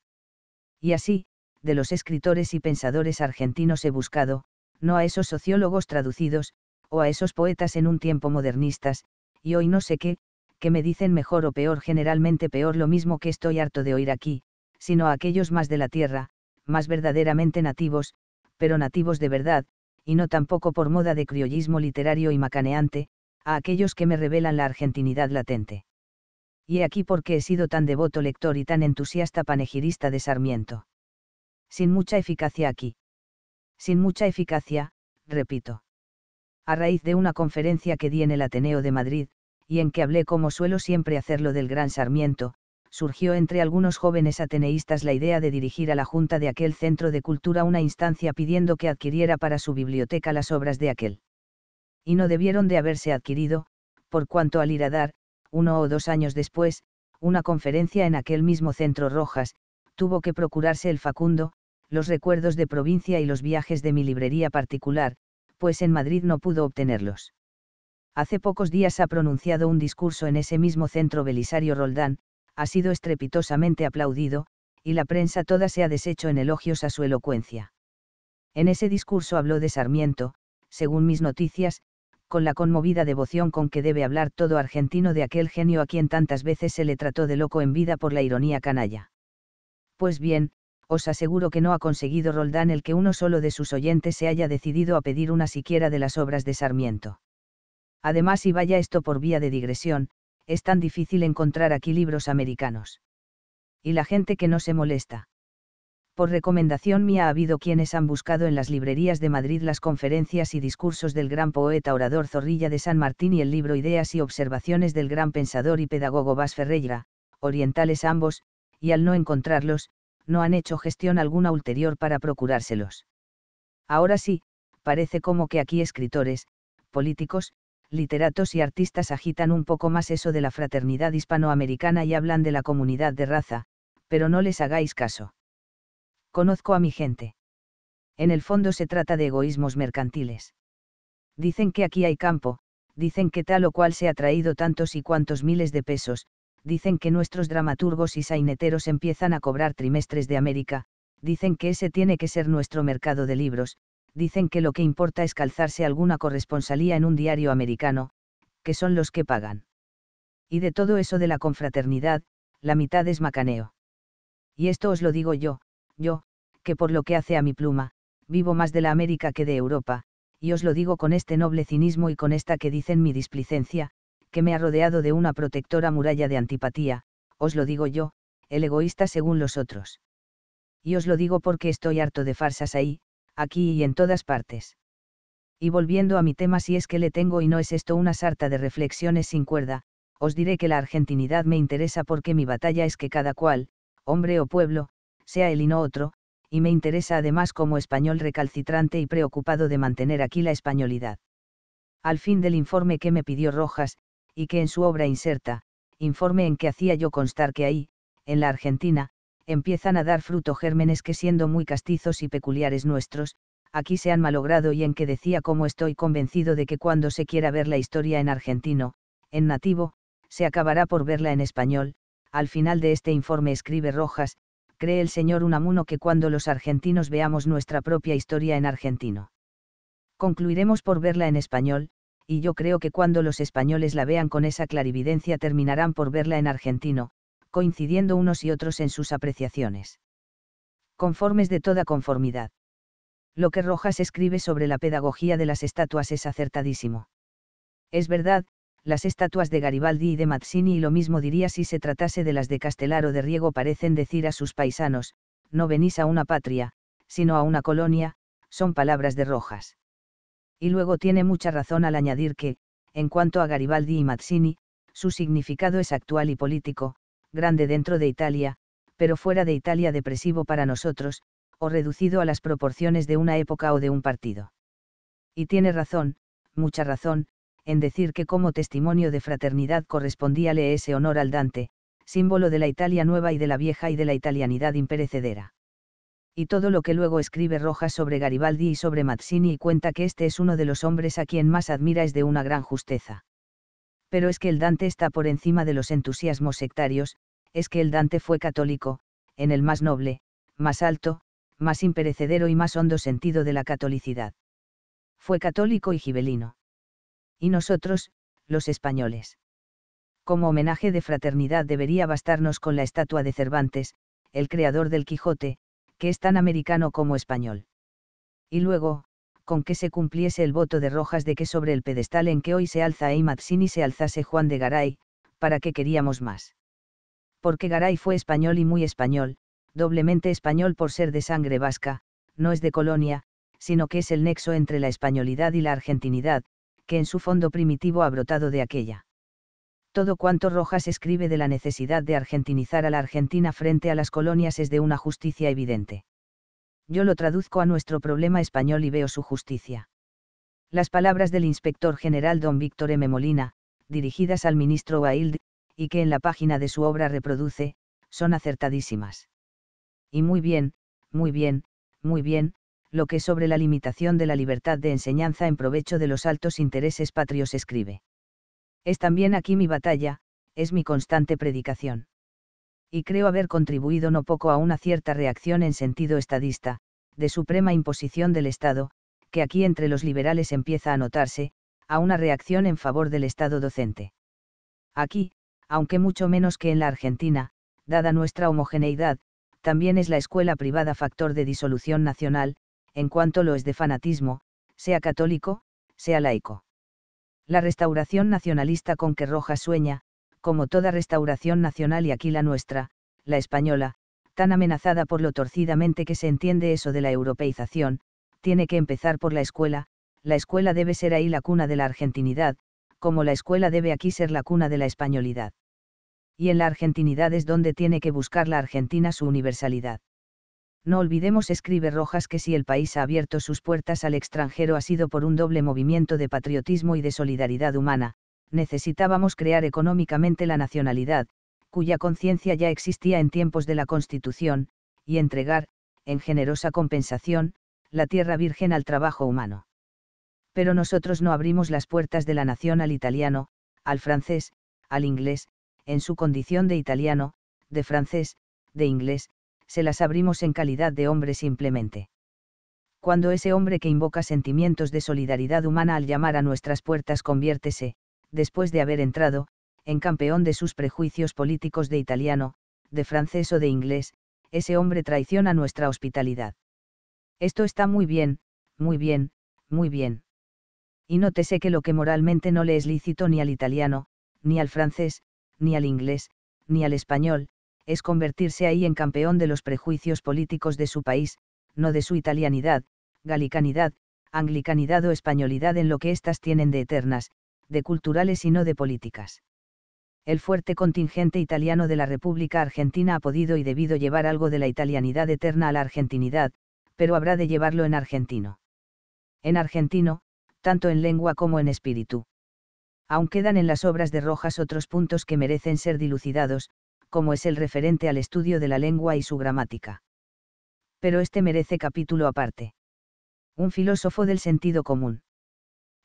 Speaker 1: Y así, de los escritores y pensadores argentinos he buscado, no a esos sociólogos traducidos, o a esos poetas en un tiempo modernistas, y hoy no sé qué, que me dicen mejor o peor, generalmente peor lo mismo que estoy harto de oír aquí, sino a aquellos más de la tierra, más verdaderamente nativos, pero nativos de verdad, y no tampoco por moda de criollismo literario y macaneante, a aquellos que me revelan la argentinidad latente y aquí porque he sido tan devoto lector y tan entusiasta panegirista de Sarmiento. Sin mucha eficacia aquí. Sin mucha eficacia, repito. A raíz de una conferencia que di en el Ateneo de Madrid, y en que hablé como suelo siempre hacerlo del gran Sarmiento, surgió entre algunos jóvenes ateneístas la idea de dirigir a la Junta de aquel centro de cultura una instancia pidiendo que adquiriera para su biblioteca las obras de aquel. Y no debieron de haberse adquirido, por cuanto al ir a dar, uno o dos años después, una conferencia en aquel mismo centro Rojas, tuvo que procurarse el Facundo, los recuerdos de provincia y los viajes de mi librería particular, pues en Madrid no pudo obtenerlos. Hace pocos días ha pronunciado un discurso en ese mismo centro Belisario Roldán, ha sido estrepitosamente aplaudido, y la prensa toda se ha deshecho en elogios a su elocuencia. En ese discurso habló de Sarmiento, según mis noticias, con la conmovida devoción con que debe hablar todo argentino de aquel genio a quien tantas veces se le trató de loco en vida por la ironía canalla. Pues bien, os aseguro que no ha conseguido Roldán el que uno solo de sus oyentes se haya decidido a pedir una siquiera de las obras de Sarmiento. Además, y vaya esto por vía de digresión, es tan difícil encontrar aquí libros americanos. Y la gente que no se molesta. Por recomendación mía ha habido quienes han buscado en las librerías de Madrid las conferencias y discursos del gran poeta orador Zorrilla de San Martín y el libro Ideas y Observaciones del gran pensador y pedagogo Bas Ferreira, orientales ambos, y al no encontrarlos, no han hecho gestión alguna ulterior para procurárselos. Ahora sí, parece como que aquí escritores, políticos, literatos y artistas agitan un poco más eso de la fraternidad hispanoamericana y hablan de la comunidad de raza, pero no les hagáis caso. Conozco a mi gente. En el fondo se trata de egoísmos mercantiles. Dicen que aquí hay campo, dicen que tal o cual se ha traído tantos y cuantos miles de pesos, dicen que nuestros dramaturgos y saineteros empiezan a cobrar trimestres de América, dicen que ese tiene que ser nuestro mercado de libros, dicen que lo que importa es calzarse alguna corresponsalía en un diario americano, que son los que pagan. Y de todo eso de la confraternidad, la mitad es macaneo. Y esto os lo digo yo, yo, que por lo que hace a mi pluma, vivo más de la América que de Europa, y os lo digo con este noble cinismo y con esta que dicen mi displicencia, que me ha rodeado de una protectora muralla de antipatía, os lo digo yo, el egoísta según los otros. Y os lo digo porque estoy harto de farsas ahí, aquí y en todas partes. Y volviendo a mi tema si es que le tengo y no es esto una sarta de reflexiones sin cuerda, os diré que la argentinidad me interesa porque mi batalla es que cada cual, hombre o pueblo, sea él y no otro, y me interesa además como español recalcitrante y preocupado de mantener aquí la españolidad. Al fin del informe que me pidió Rojas, y que en su obra inserta, informe en que hacía yo constar que ahí, en la Argentina, empiezan a dar fruto gérmenes que siendo muy castizos y peculiares nuestros, aquí se han malogrado y en que decía como estoy convencido de que cuando se quiera ver la historia en argentino, en nativo, se acabará por verla en español, al final de este informe escribe Rojas, cree el señor Unamuno que cuando los argentinos veamos nuestra propia historia en argentino. Concluiremos por verla en español, y yo creo que cuando los españoles la vean con esa clarividencia terminarán por verla en argentino, coincidiendo unos y otros en sus apreciaciones. Conformes de toda conformidad. Lo que Rojas escribe sobre la pedagogía de las estatuas es acertadísimo. Es verdad, las estatuas de Garibaldi y de Mazzini y lo mismo diría si se tratase de las de Castelar o de Riego parecen decir a sus paisanos, no venís a una patria, sino a una colonia, son palabras de Rojas. Y luego tiene mucha razón al añadir que, en cuanto a Garibaldi y Mazzini, su significado es actual y político, grande dentro de Italia, pero fuera de Italia depresivo para nosotros, o reducido a las proporciones de una época o de un partido. Y tiene razón, mucha razón, en decir que como testimonio de fraternidad correspondíale ese honor al Dante, símbolo de la Italia nueva y de la vieja y de la italianidad imperecedera. Y todo lo que luego escribe Rojas sobre Garibaldi y sobre Mazzini y cuenta que este es uno de los hombres a quien más admira es de una gran justeza. Pero es que el Dante está por encima de los entusiasmos sectarios, es que el Dante fue católico, en el más noble, más alto, más imperecedero y más hondo sentido de la catolicidad. Fue católico y gibelino y nosotros, los españoles. Como homenaje de fraternidad debería bastarnos con la estatua de Cervantes, el creador del Quijote, que es tan americano como español. Y luego, con que se cumpliese el voto de Rojas de que sobre el pedestal en que hoy se alza Aymatzini e se alzase Juan de Garay, para qué queríamos más. Porque Garay fue español y muy español, doblemente español por ser de sangre vasca, no es de colonia, sino que es el nexo entre la españolidad y la argentinidad, que en su fondo primitivo ha brotado de aquella. Todo cuanto Rojas escribe de la necesidad de argentinizar a la Argentina frente a las colonias es de una justicia evidente. Yo lo traduzco a nuestro problema español y veo su justicia. Las palabras del inspector general don Víctor M. Molina, dirigidas al ministro Wilde, y que en la página de su obra reproduce, son acertadísimas. Y muy bien, muy bien, muy bien, lo que sobre la limitación de la libertad de enseñanza en provecho de los altos intereses patrios escribe. Es también aquí mi batalla, es mi constante predicación. Y creo haber contribuido no poco a una cierta reacción en sentido estadista, de suprema imposición del Estado, que aquí entre los liberales empieza a notarse, a una reacción en favor del Estado docente. Aquí, aunque mucho menos que en la Argentina, dada nuestra homogeneidad, también es la escuela privada factor de disolución nacional, en cuanto lo es de fanatismo, sea católico, sea laico. La restauración nacionalista con que Rojas sueña, como toda restauración nacional y aquí la nuestra, la española, tan amenazada por lo torcidamente que se entiende eso de la europeización, tiene que empezar por la escuela, la escuela debe ser ahí la cuna de la argentinidad, como la escuela debe aquí ser la cuna de la españolidad. Y en la argentinidad es donde tiene que buscar la Argentina su universalidad. No olvidemos, escribe Rojas, que si el país ha abierto sus puertas al extranjero ha sido por un doble movimiento de patriotismo y de solidaridad humana, necesitábamos crear económicamente la nacionalidad, cuya conciencia ya existía en tiempos de la Constitución, y entregar, en generosa compensación, la tierra virgen al trabajo humano. Pero nosotros no abrimos las puertas de la nación al italiano, al francés, al inglés, en su condición de italiano, de francés, de inglés, se las abrimos en calidad de hombre simplemente. Cuando ese hombre que invoca sentimientos de solidaridad humana al llamar a nuestras puertas conviértese, después de haber entrado, en campeón de sus prejuicios políticos de italiano, de francés o de inglés, ese hombre traiciona nuestra hospitalidad. Esto está muy bien, muy bien, muy bien. Y nótese que lo que moralmente no le es lícito ni al italiano, ni al francés, ni al inglés, ni al español, es convertirse ahí en campeón de los prejuicios políticos de su país, no de su italianidad, galicanidad, anglicanidad o españolidad en lo que éstas tienen de eternas, de culturales y no de políticas. El fuerte contingente italiano de la República Argentina ha podido y debido llevar algo de la italianidad eterna a la argentinidad, pero habrá de llevarlo en argentino. En argentino, tanto en lengua como en espíritu. Aún quedan en las obras de Rojas otros puntos que merecen ser dilucidados, como es el referente al estudio de la lengua y su gramática. Pero este merece capítulo aparte. Un filósofo del sentido común.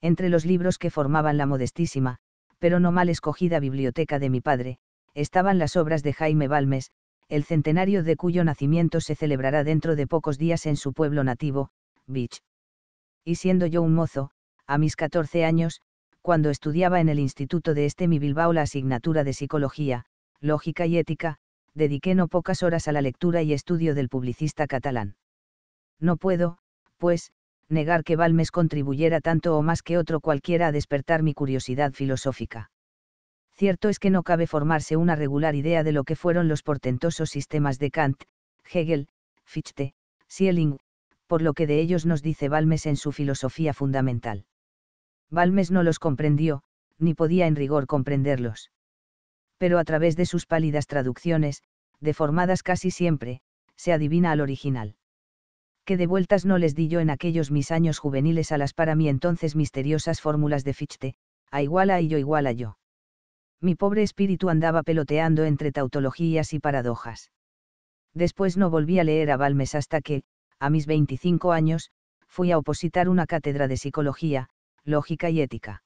Speaker 1: Entre los libros que formaban la modestísima, pero no mal escogida biblioteca de mi padre, estaban las obras de Jaime Balmes, el centenario de cuyo nacimiento se celebrará dentro de pocos días en su pueblo nativo, Beach. Y siendo yo un mozo, a mis 14 años, cuando estudiaba en el instituto de este mi Bilbao la asignatura de psicología, Lógica y Ética, dediqué no pocas horas a la lectura y estudio del publicista catalán. No puedo, pues, negar que Balmes contribuyera tanto o más que otro cualquiera a despertar mi curiosidad filosófica. Cierto es que no cabe formarse una regular idea de lo que fueron los portentosos sistemas de Kant, Hegel, Fichte, Schelling, por lo que de ellos nos dice Balmes en su filosofía fundamental. Balmes no los comprendió, ni podía en rigor comprenderlos pero a través de sus pálidas traducciones, deformadas casi siempre, se adivina al original. Que de vueltas no les di yo en aquellos mis años juveniles a las para mí entonces misteriosas fórmulas de Fichte, a igual a ello igual a yo. Mi pobre espíritu andaba peloteando entre tautologías y paradojas. Después no volví a leer a Balmes hasta que, a mis 25 años, fui a opositar una cátedra de psicología, lógica y ética.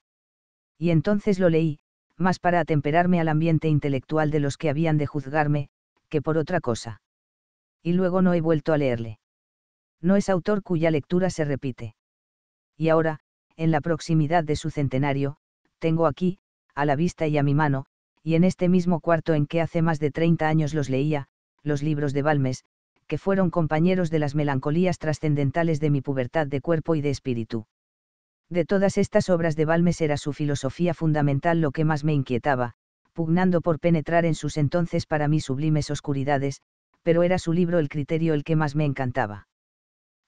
Speaker 1: Y entonces lo leí, más para atemperarme al ambiente intelectual de los que habían de juzgarme, que por otra cosa. Y luego no he vuelto a leerle. No es autor cuya lectura se repite. Y ahora, en la proximidad de su centenario, tengo aquí, a la vista y a mi mano, y en este mismo cuarto en que hace más de 30 años los leía, los libros de Balmes, que fueron compañeros de las melancolías trascendentales de mi pubertad de cuerpo y de espíritu. De todas estas obras de Balmes era su filosofía fundamental lo que más me inquietaba, pugnando por penetrar en sus entonces para mí sublimes oscuridades, pero era su libro El criterio el que más me encantaba.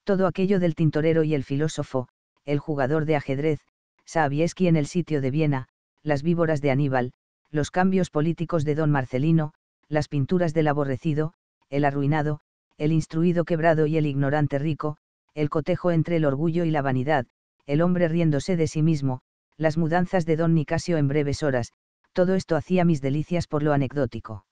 Speaker 1: Todo aquello del tintorero y el filósofo, el jugador de ajedrez, Savieski en el sitio de Viena, las víboras de Aníbal, los cambios políticos de don Marcelino, las pinturas del aborrecido, el arruinado, el instruido quebrado y el ignorante rico, el cotejo entre el orgullo y la vanidad, el hombre riéndose de sí mismo, las mudanzas de don Nicasio en breves horas, todo esto hacía mis delicias por lo anecdótico.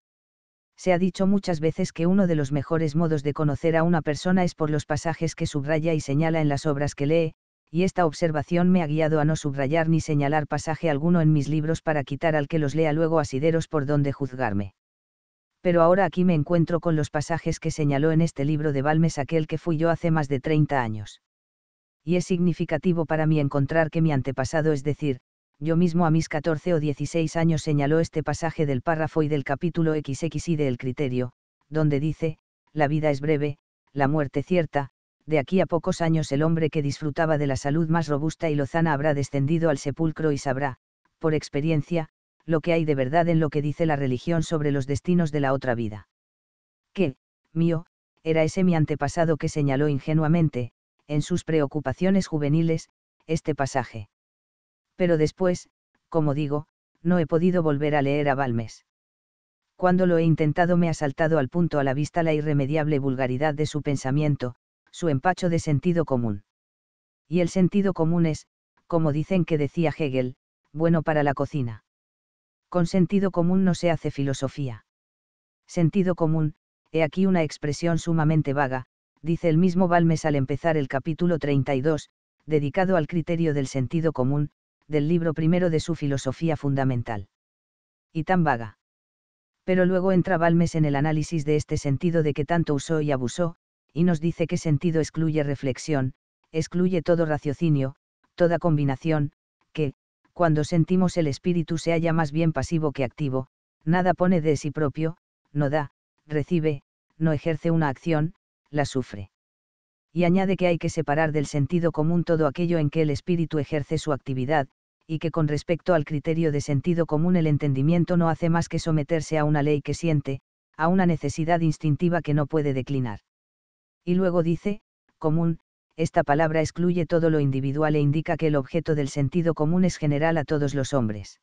Speaker 1: Se ha dicho muchas veces que uno de los mejores modos de conocer a una persona es por los pasajes que subraya y señala en las obras que lee, y esta observación me ha guiado a no subrayar ni señalar pasaje alguno en mis libros para quitar al que los lea luego asideros por donde juzgarme. Pero ahora aquí me encuentro con los pasajes que señaló en este libro de Balmes aquel que fui yo hace más de 30 años y es significativo para mí encontrar que mi antepasado, es decir, yo mismo a mis 14 o 16 años señaló este pasaje del párrafo y del capítulo XXI de El Criterio, donde dice, la vida es breve, la muerte cierta, de aquí a pocos años el hombre que disfrutaba de la salud más robusta y lozana habrá descendido al sepulcro y sabrá, por experiencia, lo que hay de verdad en lo que dice la religión sobre los destinos de la otra vida. ¿Qué, mío, era ese mi antepasado que señaló ingenuamente, en sus preocupaciones juveniles, este pasaje. Pero después, como digo, no he podido volver a leer a Balmes. Cuando lo he intentado me ha saltado al punto a la vista la irremediable vulgaridad de su pensamiento, su empacho de sentido común. Y el sentido común es, como dicen que decía Hegel, bueno para la cocina. Con sentido común no se hace filosofía. Sentido común, he aquí una expresión sumamente vaga, dice el mismo Balmes al empezar el capítulo 32, dedicado al criterio del sentido común, del libro primero de su filosofía fundamental. Y tan vaga. Pero luego entra Balmes en el análisis de este sentido de que tanto usó y abusó, y nos dice que sentido excluye reflexión, excluye todo raciocinio, toda combinación, que, cuando sentimos el espíritu se halla más bien pasivo que activo, nada pone de sí propio, no da, recibe, no ejerce una acción, la sufre. Y añade que hay que separar del sentido común todo aquello en que el espíritu ejerce su actividad, y que con respecto al criterio de sentido común el entendimiento no hace más que someterse a una ley que siente, a una necesidad instintiva que no puede declinar. Y luego dice, común, esta palabra excluye todo lo individual e indica que el objeto del sentido común es general a todos los hombres.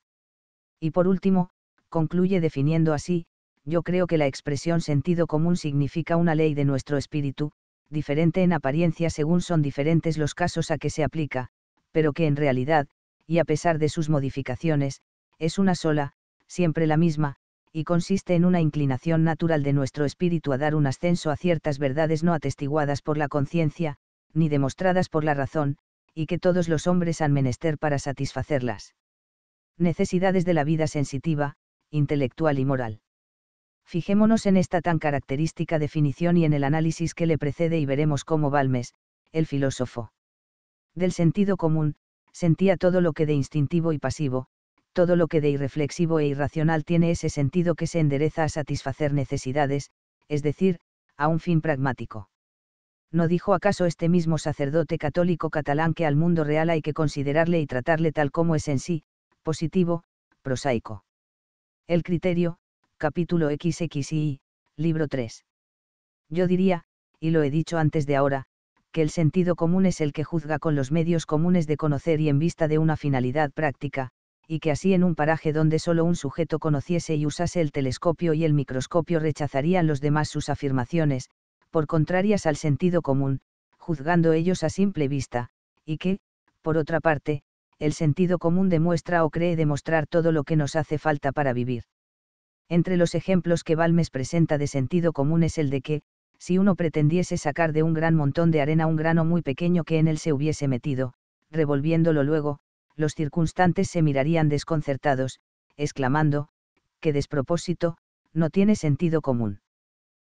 Speaker 1: Y por último, concluye definiendo así, yo creo que la expresión sentido común significa una ley de nuestro espíritu, diferente en apariencia según son diferentes los casos a que se aplica, pero que en realidad, y a pesar de sus modificaciones, es una sola, siempre la misma, y consiste en una inclinación natural de nuestro espíritu a dar un ascenso a ciertas verdades no atestiguadas por la conciencia, ni demostradas por la razón, y que todos los hombres han menester para satisfacerlas. Necesidades de la vida sensitiva, intelectual y moral. Fijémonos en esta tan característica definición y en el análisis que le precede y veremos cómo Balmes, el filósofo del sentido común, sentía todo lo que de instintivo y pasivo, todo lo que de irreflexivo e irracional tiene ese sentido que se endereza a satisfacer necesidades, es decir, a un fin pragmático. ¿No dijo acaso este mismo sacerdote católico catalán que al mundo real hay que considerarle y tratarle tal como es en sí, positivo, prosaico? El criterio, capítulo XXI, libro 3. Yo diría, y lo he dicho antes de ahora, que el sentido común es el que juzga con los medios comunes de conocer y en vista de una finalidad práctica, y que así en un paraje donde solo un sujeto conociese y usase el telescopio y el microscopio rechazarían los demás sus afirmaciones, por contrarias al sentido común, juzgando ellos a simple vista, y que, por otra parte, el sentido común demuestra o cree demostrar todo lo que nos hace falta para vivir. Entre los ejemplos que Balmes presenta de sentido común es el de que, si uno pretendiese sacar de un gran montón de arena un grano muy pequeño que en él se hubiese metido, revolviéndolo luego, los circunstantes se mirarían desconcertados, exclamando, que despropósito, no tiene sentido común.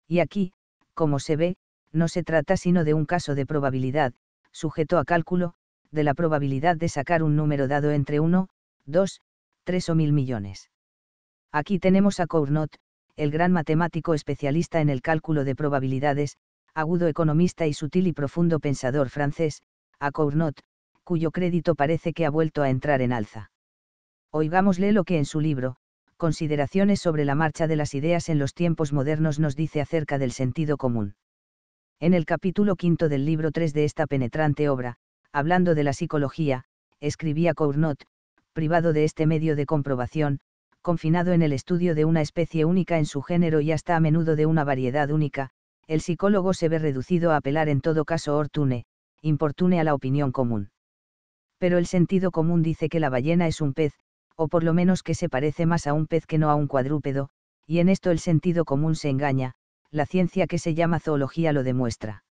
Speaker 1: Y aquí, como se ve, no se trata sino de un caso de probabilidad, sujeto a cálculo, de la probabilidad de sacar un número dado entre 1, 2, 3 o mil millones. Aquí tenemos a Cournot, el gran matemático especialista en el cálculo de probabilidades, agudo economista y sutil y profundo pensador francés, a Cournot, cuyo crédito parece que ha vuelto a entrar en alza. Oigámosle lo que en su libro, Consideraciones sobre la marcha de las ideas en los tiempos modernos nos dice acerca del sentido común. En el capítulo quinto del libro 3 de esta penetrante obra, hablando de la psicología, escribía Cournot, privado de este medio de comprobación, confinado en el estudio de una especie única en su género y hasta a menudo de una variedad única, el psicólogo se ve reducido a apelar en todo caso ortune, importune a la opinión común. Pero el sentido común dice que la ballena es un pez, o por lo menos que se parece más a un pez que no a un cuadrúpedo, y en esto el sentido común se engaña, la ciencia que se llama zoología lo demuestra.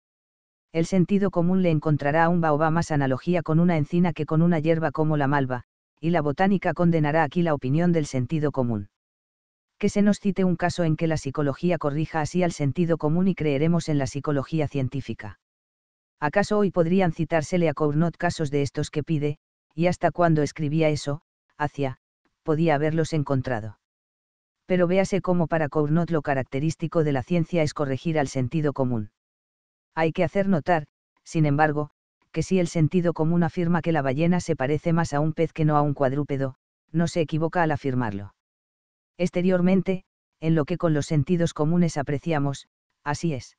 Speaker 1: El sentido común le encontrará a un baoba más analogía con una encina que con una hierba como la malva, y la botánica condenará aquí la opinión del sentido común. Que se nos cite un caso en que la psicología corrija así al sentido común y creeremos en la psicología científica. ¿Acaso hoy podrían citársele a Cournot casos de estos que pide, y hasta cuando escribía eso, hacia, podía haberlos encontrado? Pero véase cómo para Cournot lo característico de la ciencia es corregir al sentido común. Hay que hacer notar, sin embargo, que si el sentido común afirma que la ballena se parece más a un pez que no a un cuadrúpedo, no se equivoca al afirmarlo. Exteriormente, en lo que con los sentidos comunes apreciamos, así es.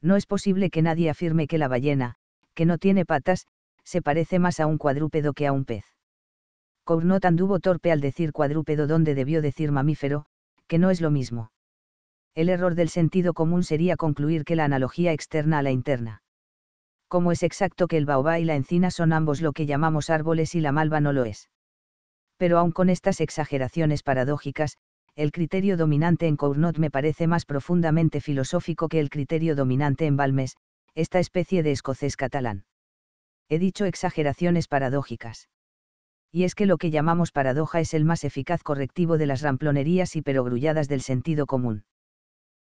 Speaker 1: No es posible que nadie afirme que la ballena, que no tiene patas, se parece más a un cuadrúpedo que a un pez. Cournot anduvo torpe al decir cuadrúpedo donde debió decir mamífero, que no es lo mismo. El error del sentido común sería concluir que la analogía externa a la interna como es exacto que el baobá y la encina son ambos lo que llamamos árboles y la malva no lo es. Pero aun con estas exageraciones paradójicas, el criterio dominante en Cournot me parece más profundamente filosófico que el criterio dominante en Balmes, esta especie de escocés catalán. He dicho exageraciones paradójicas. Y es que lo que llamamos paradoja es el más eficaz correctivo de las ramplonerías y perogrulladas del sentido común.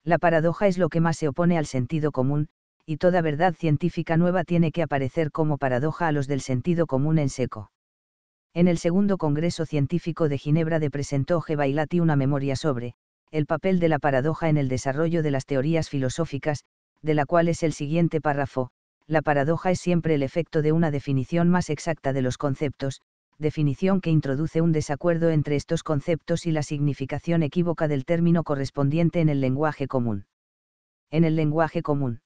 Speaker 1: La paradoja es lo que más se opone al sentido común, y toda verdad científica nueva tiene que aparecer como paradoja a los del sentido común en seco. En el segundo Congreso Científico de Ginebra de presentó Gebailati una memoria sobre, el papel de la paradoja en el desarrollo de las teorías filosóficas, de la cual es el siguiente párrafo, la paradoja es siempre el efecto de una definición más exacta de los conceptos, definición que introduce un desacuerdo entre estos conceptos y la significación equívoca del término correspondiente en el lenguaje común. En el lenguaje común.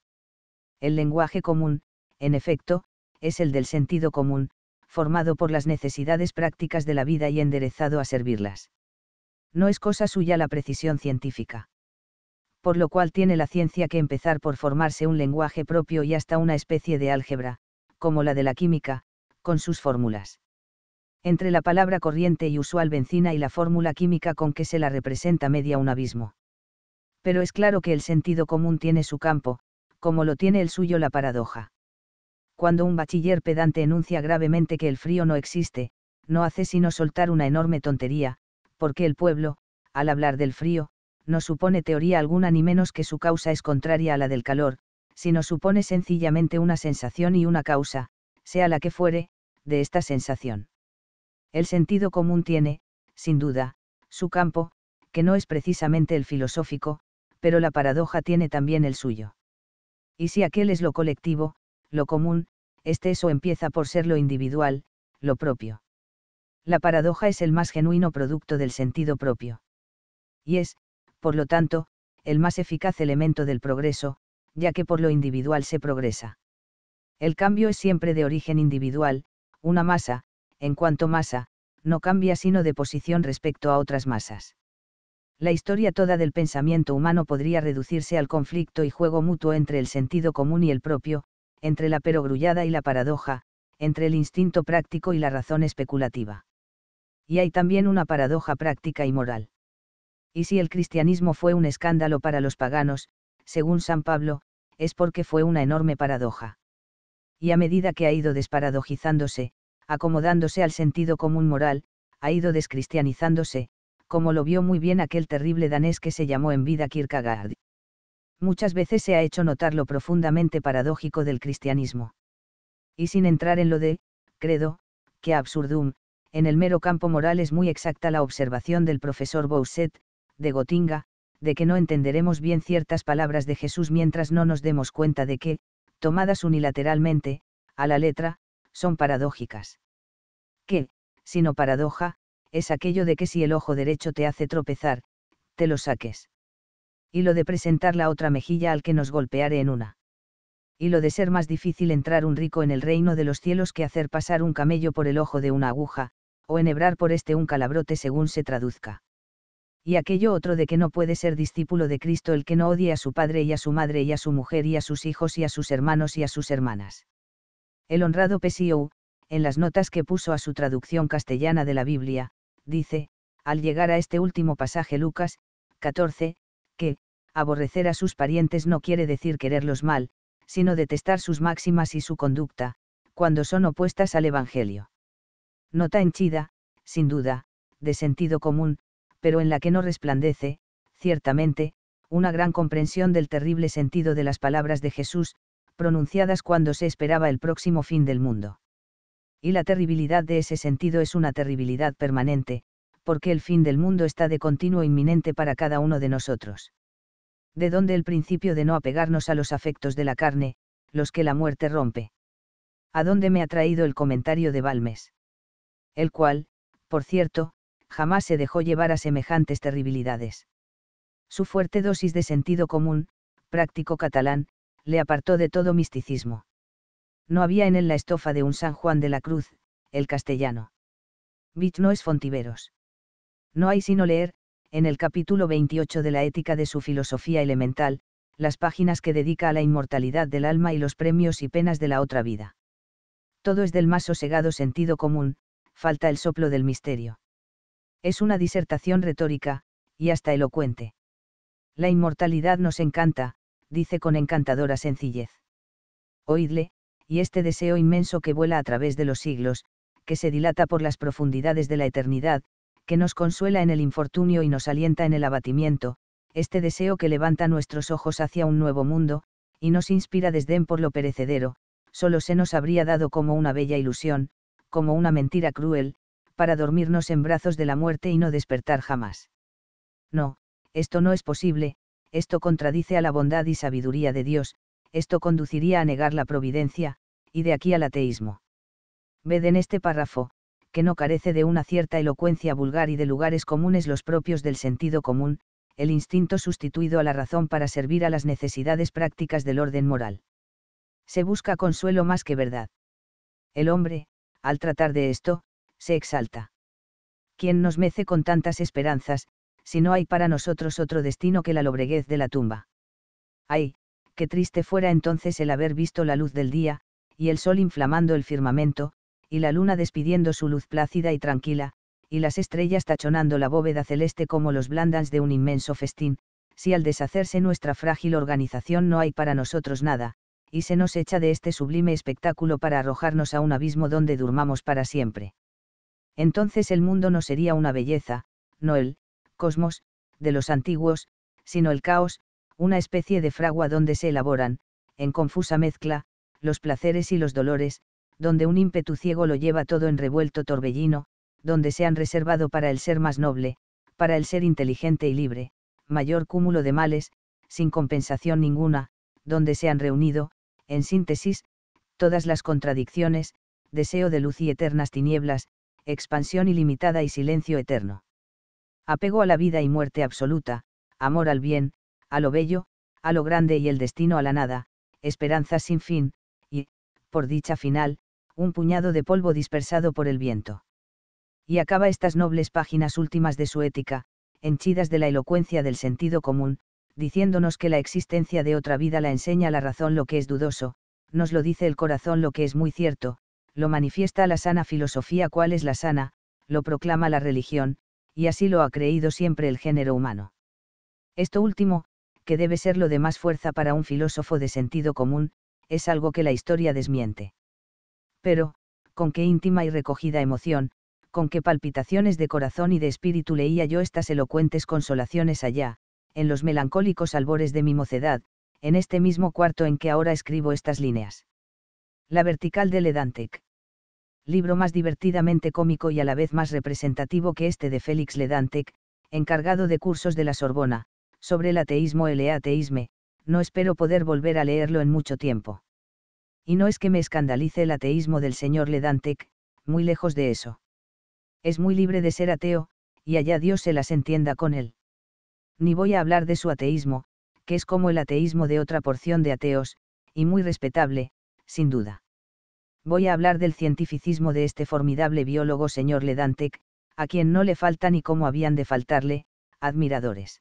Speaker 1: El lenguaje común, en efecto, es el del sentido común, formado por las necesidades prácticas de la vida y enderezado a servirlas. No es cosa suya la precisión científica. Por lo cual tiene la ciencia que empezar por formarse un lenguaje propio y hasta una especie de álgebra, como la de la química, con sus fórmulas. Entre la palabra corriente y usual benzina y la fórmula química con que se la representa media un abismo. Pero es claro que el sentido común tiene su campo, como lo tiene el suyo la paradoja. Cuando un bachiller pedante enuncia gravemente que el frío no existe, no hace sino soltar una enorme tontería, porque el pueblo, al hablar del frío, no supone teoría alguna ni menos que su causa es contraria a la del calor, sino supone sencillamente una sensación y una causa, sea la que fuere, de esta sensación. El sentido común tiene, sin duda, su campo, que no es precisamente el filosófico, pero la paradoja tiene también el suyo. Y si aquel es lo colectivo, lo común, este eso empieza por ser lo individual, lo propio. La paradoja es el más genuino producto del sentido propio. Y es, por lo tanto, el más eficaz elemento del progreso, ya que por lo individual se progresa. El cambio es siempre de origen individual, una masa, en cuanto masa, no cambia sino de posición respecto a otras masas la historia toda del pensamiento humano podría reducirse al conflicto y juego mutuo entre el sentido común y el propio, entre la perogrullada y la paradoja, entre el instinto práctico y la razón especulativa. Y hay también una paradoja práctica y moral. Y si el cristianismo fue un escándalo para los paganos, según San Pablo, es porque fue una enorme paradoja. Y a medida que ha ido desparadojizándose, acomodándose al sentido común moral, ha ido descristianizándose, como lo vio muy bien aquel terrible danés que se llamó en vida Kierkegaard. Muchas veces se ha hecho notar lo profundamente paradójico del cristianismo. Y sin entrar en lo de, credo, que absurdum, en el mero campo moral es muy exacta la observación del profesor Bousset, de Gotinga, de que no entenderemos bien ciertas palabras de Jesús mientras no nos demos cuenta de que, tomadas unilateralmente, a la letra, son paradójicas. Que, sino paradoja, es aquello de que si el ojo derecho te hace tropezar, te lo saques. Y lo de presentar la otra mejilla al que nos golpeare en una. Y lo de ser más difícil entrar un rico en el reino de los cielos que hacer pasar un camello por el ojo de una aguja, o enhebrar por este un calabrote según se traduzca. Y aquello otro de que no puede ser discípulo de Cristo el que no odie a su padre y a su madre y a su mujer y a sus hijos y a sus hermanos y a sus hermanas. El honrado Pesio, en las notas que puso a su traducción castellana de la Biblia, dice, al llegar a este último pasaje Lucas, 14, que, aborrecer a sus parientes no quiere decir quererlos mal, sino detestar sus máximas y su conducta, cuando son opuestas al Evangelio. Nota henchida, sin duda, de sentido común, pero en la que no resplandece, ciertamente, una gran comprensión del terrible sentido de las palabras de Jesús, pronunciadas cuando se esperaba el próximo fin del mundo y la terribilidad de ese sentido es una terribilidad permanente, porque el fin del mundo está de continuo inminente para cada uno de nosotros. De dónde el principio de no apegarnos a los afectos de la carne, los que la muerte rompe. ¿A dónde me ha traído el comentario de Balmes? El cual, por cierto, jamás se dejó llevar a semejantes terribilidades. Su fuerte dosis de sentido común, práctico catalán, le apartó de todo misticismo no había en él la estofa de un San Juan de la Cruz, el castellano. Bit no es Fontiveros. No hay sino leer, en el capítulo 28 de la ética de su filosofía elemental, las páginas que dedica a la inmortalidad del alma y los premios y penas de la otra vida. Todo es del más sosegado sentido común, falta el soplo del misterio. Es una disertación retórica, y hasta elocuente. La inmortalidad nos encanta, dice con encantadora sencillez. Oídle, y este deseo inmenso que vuela a través de los siglos, que se dilata por las profundidades de la eternidad, que nos consuela en el infortunio y nos alienta en el abatimiento, este deseo que levanta nuestros ojos hacia un nuevo mundo, y nos inspira desdén por lo perecedero, solo se nos habría dado como una bella ilusión, como una mentira cruel, para dormirnos en brazos de la muerte y no despertar jamás. No, esto no es posible, esto contradice a la bondad y sabiduría de Dios, esto conduciría a negar la providencia, y de aquí al ateísmo. Ved en este párrafo, que no carece de una cierta elocuencia vulgar y de lugares comunes los propios del sentido común, el instinto sustituido a la razón para servir a las necesidades prácticas del orden moral. Se busca consuelo más que verdad. El hombre, al tratar de esto, se exalta. ¿Quién nos mece con tantas esperanzas, si no hay para nosotros otro destino que la lobreguez de la tumba? Ay, qué triste fuera entonces el haber visto la luz del día, y el sol inflamando el firmamento, y la luna despidiendo su luz plácida y tranquila, y las estrellas tachonando la bóveda celeste como los blandans de un inmenso festín, si al deshacerse nuestra frágil organización no hay para nosotros nada, y se nos echa de este sublime espectáculo para arrojarnos a un abismo donde durmamos para siempre. Entonces el mundo no sería una belleza, no el, cosmos, de los antiguos, sino el caos, una especie de fragua donde se elaboran, en confusa mezcla, los placeres y los dolores, donde un ímpetu ciego lo lleva todo en revuelto torbellino, donde se han reservado para el ser más noble, para el ser inteligente y libre, mayor cúmulo de males, sin compensación ninguna, donde se han reunido, en síntesis, todas las contradicciones, deseo de luz y eternas tinieblas, expansión ilimitada y silencio eterno. Apego a la vida y muerte absoluta, amor al bien, a lo bello, a lo grande y el destino a la nada, esperanzas sin fin, y, por dicha final, un puñado de polvo dispersado por el viento. Y acaba estas nobles páginas últimas de su ética, henchidas de la elocuencia del sentido común, diciéndonos que la existencia de otra vida la enseña la razón lo que es dudoso, nos lo dice el corazón lo que es muy cierto, lo manifiesta la sana filosofía cuál es la sana, lo proclama la religión, y así lo ha creído siempre el género humano. Esto último, que debe ser lo de más fuerza para un filósofo de sentido común, es algo que la historia desmiente. Pero, con qué íntima y recogida emoción, con qué palpitaciones de corazón y de espíritu leía yo estas elocuentes consolaciones allá, en los melancólicos albores de mi mocedad, en este mismo cuarto en que ahora escribo estas líneas. La vertical de Ledantec. Libro más divertidamente cómico y a la vez más representativo que este de Félix Ledantec, encargado de cursos de la Sorbona, sobre el ateísmo el ateísme, no espero poder volver a leerlo en mucho tiempo. Y no es que me escandalice el ateísmo del señor Ledantec, muy lejos de eso. Es muy libre de ser ateo, y allá Dios se las entienda con él. Ni voy a hablar de su ateísmo, que es como el ateísmo de otra porción de ateos, y muy respetable, sin duda. Voy a hablar del cientificismo de este formidable biólogo señor Ledantec, a quien no le falta ni cómo habían de faltarle, admiradores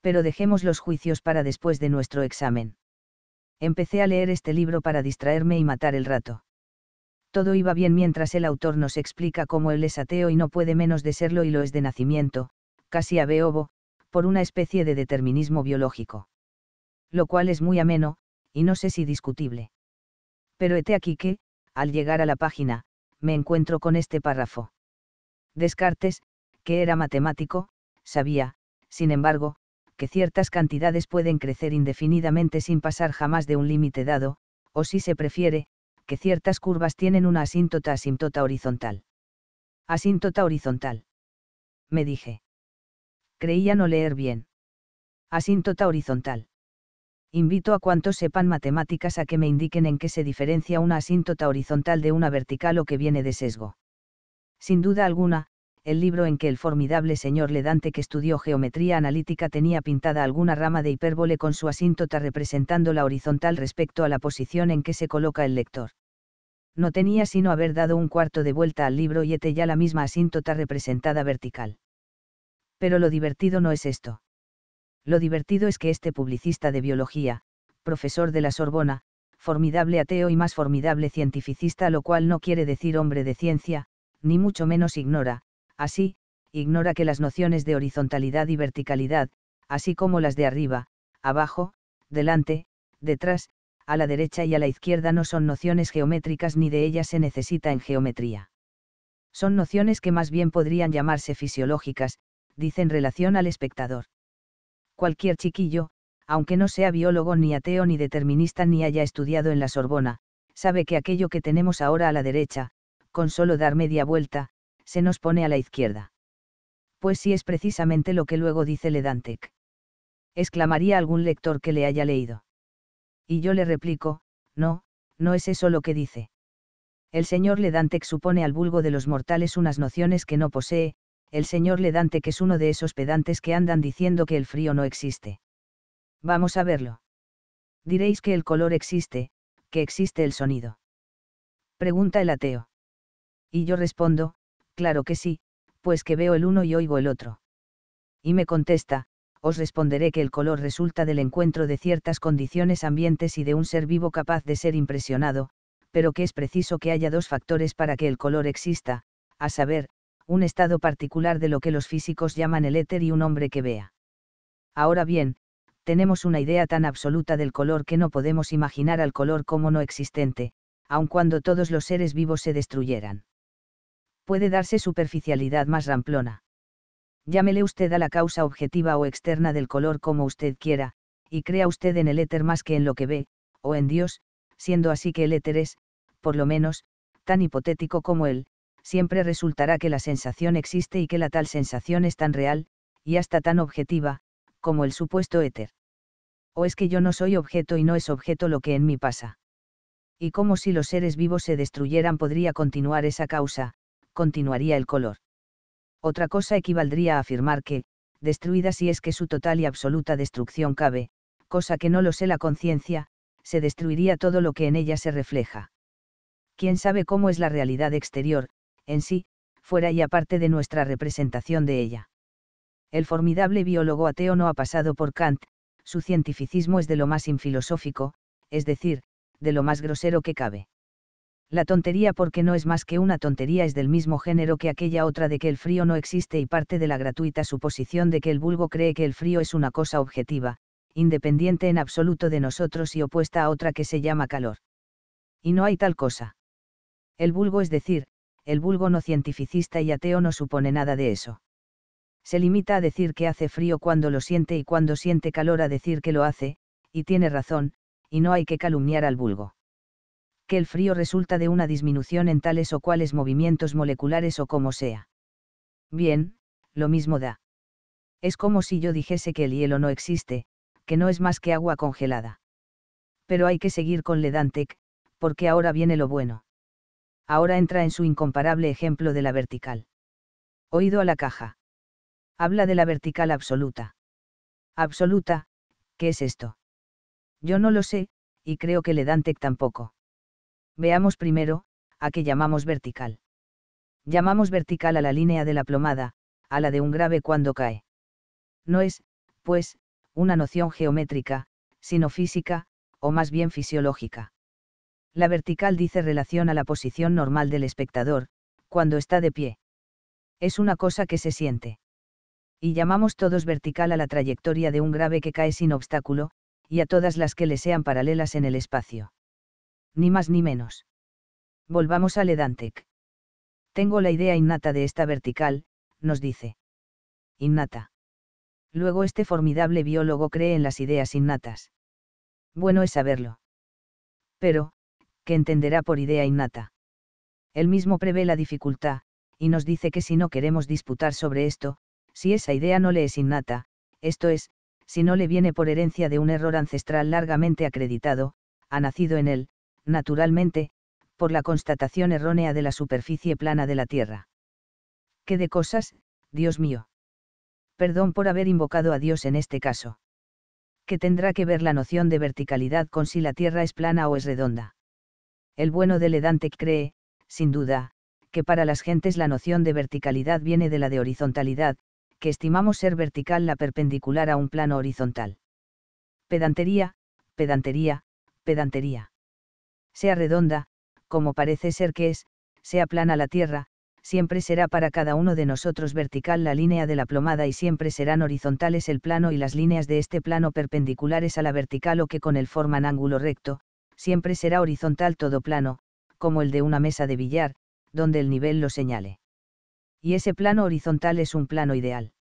Speaker 1: pero dejemos los juicios para después de nuestro examen. Empecé a leer este libro para distraerme y matar el rato. Todo iba bien mientras el autor nos explica cómo él es ateo y no puede menos de serlo y lo es de nacimiento, casi a beobo, por una especie de determinismo biológico. Lo cual es muy ameno, y no sé si discutible. Pero hete aquí que, al llegar a la página, me encuentro con este párrafo. Descartes, que era matemático, sabía, sin embargo, que ciertas cantidades pueden crecer indefinidamente sin pasar jamás de un límite dado, o si se prefiere, que ciertas curvas tienen una asíntota asíntota horizontal. Asíntota horizontal. Me dije. Creía no leer bien. Asíntota horizontal. Invito a cuantos sepan matemáticas a que me indiquen en qué se diferencia una asíntota horizontal de una vertical o que viene de sesgo. Sin duda alguna, el libro en que el formidable señor Ledante que estudió geometría analítica tenía pintada alguna rama de hipérbole con su asíntota representando la horizontal respecto a la posición en que se coloca el lector. No tenía sino haber dado un cuarto de vuelta al libro y ete ya la misma asíntota representada vertical. Pero lo divertido no es esto. Lo divertido es que este publicista de biología, profesor de la Sorbona, formidable ateo y más formidable cientificista, lo cual no quiere decir hombre de ciencia, ni mucho menos ignora, Así, ignora que las nociones de horizontalidad y verticalidad, así como las de arriba, abajo, delante, detrás, a la derecha y a la izquierda no son nociones geométricas ni de ellas se necesita en geometría. Son nociones que más bien podrían llamarse fisiológicas, dice en relación al espectador. Cualquier chiquillo, aunque no sea biólogo ni ateo ni determinista ni haya estudiado en la Sorbona, sabe que aquello que tenemos ahora a la derecha, con solo dar media vuelta, se nos pone a la izquierda. Pues sí es precisamente lo que luego dice Ledantec. Exclamaría algún lector que le haya leído. Y yo le replico, no, no es eso lo que dice. El señor Ledantec supone al vulgo de los mortales unas nociones que no posee, el señor Ledantec es uno de esos pedantes que andan diciendo que el frío no existe. Vamos a verlo. Diréis que el color existe, que existe el sonido. Pregunta el ateo. Y yo respondo, Claro que sí, pues que veo el uno y oigo el otro. Y me contesta, os responderé que el color resulta del encuentro de ciertas condiciones ambientes y de un ser vivo capaz de ser impresionado, pero que es preciso que haya dos factores para que el color exista, a saber, un estado particular de lo que los físicos llaman el éter y un hombre que vea. Ahora bien, tenemos una idea tan absoluta del color que no podemos imaginar al color como no existente, aun cuando todos los seres vivos se destruyeran puede darse superficialidad más ramplona. Llámele usted a la causa objetiva o externa del color como usted quiera, y crea usted en el éter más que en lo que ve, o en Dios, siendo así que el éter es, por lo menos, tan hipotético como él, siempre resultará que la sensación existe y que la tal sensación es tan real, y hasta tan objetiva, como el supuesto éter. O es que yo no soy objeto y no es objeto lo que en mí pasa. Y como si los seres vivos se destruyeran podría continuar esa causa, continuaría el color. Otra cosa equivaldría a afirmar que, destruida si es que su total y absoluta destrucción cabe, cosa que no lo sé la conciencia, se destruiría todo lo que en ella se refleja. Quién sabe cómo es la realidad exterior, en sí, fuera y aparte de nuestra representación de ella. El formidable biólogo ateo no ha pasado por Kant, su cientificismo es de lo más infilosófico, es decir, de lo más grosero que cabe la tontería porque no es más que una tontería es del mismo género que aquella otra de que el frío no existe y parte de la gratuita suposición de que el vulgo cree que el frío es una cosa objetiva, independiente en absoluto de nosotros y opuesta a otra que se llama calor. Y no hay tal cosa. El vulgo es decir, el vulgo no cientificista y ateo no supone nada de eso. Se limita a decir que hace frío cuando lo siente y cuando siente calor a decir que lo hace, y tiene razón, y no hay que calumniar al vulgo que el frío resulta de una disminución en tales o cuales movimientos moleculares o como sea. Bien, lo mismo da. Es como si yo dijese que el hielo no existe, que no es más que agua congelada. Pero hay que seguir con Ledantec, porque ahora viene lo bueno. Ahora entra en su incomparable ejemplo de la vertical. Oído a la caja. Habla de la vertical absoluta. Absoluta, ¿qué es esto? Yo no lo sé, y creo que Ledantec tampoco. Veamos primero, a qué llamamos vertical. Llamamos vertical a la línea de la plomada, a la de un grave cuando cae. No es, pues, una noción geométrica, sino física, o más bien fisiológica. La vertical dice relación a la posición normal del espectador, cuando está de pie. Es una cosa que se siente. Y llamamos todos vertical a la trayectoria de un grave que cae sin obstáculo, y a todas las que le sean paralelas en el espacio ni más ni menos. Volvamos a Ledantec. Tengo la idea innata de esta vertical, nos dice. Innata. Luego este formidable biólogo cree en las ideas innatas. Bueno es saberlo. Pero, ¿qué entenderá por idea innata? Él mismo prevé la dificultad, y nos dice que si no queremos disputar sobre esto, si esa idea no le es innata, esto es, si no le viene por herencia de un error ancestral largamente acreditado, ha nacido en él, naturalmente, por la constatación errónea de la superficie plana de la Tierra. ¿Qué de cosas, Dios mío? Perdón por haber invocado a Dios en este caso. ¿Qué tendrá que ver la noción de verticalidad con si la Tierra es plana o es redonda? El bueno de Ledante cree, sin duda, que para las gentes la noción de verticalidad viene de la de horizontalidad, que estimamos ser vertical la perpendicular a un plano horizontal. Pedantería, pedantería, pedantería sea redonda, como parece ser que es, sea plana la tierra, siempre será para cada uno de nosotros vertical la línea de la plomada y siempre serán horizontales el plano y las líneas de este plano perpendiculares a la vertical o que con él forman ángulo recto, siempre será horizontal todo plano, como el de una mesa de billar, donde el nivel lo señale. Y ese plano horizontal es un plano ideal.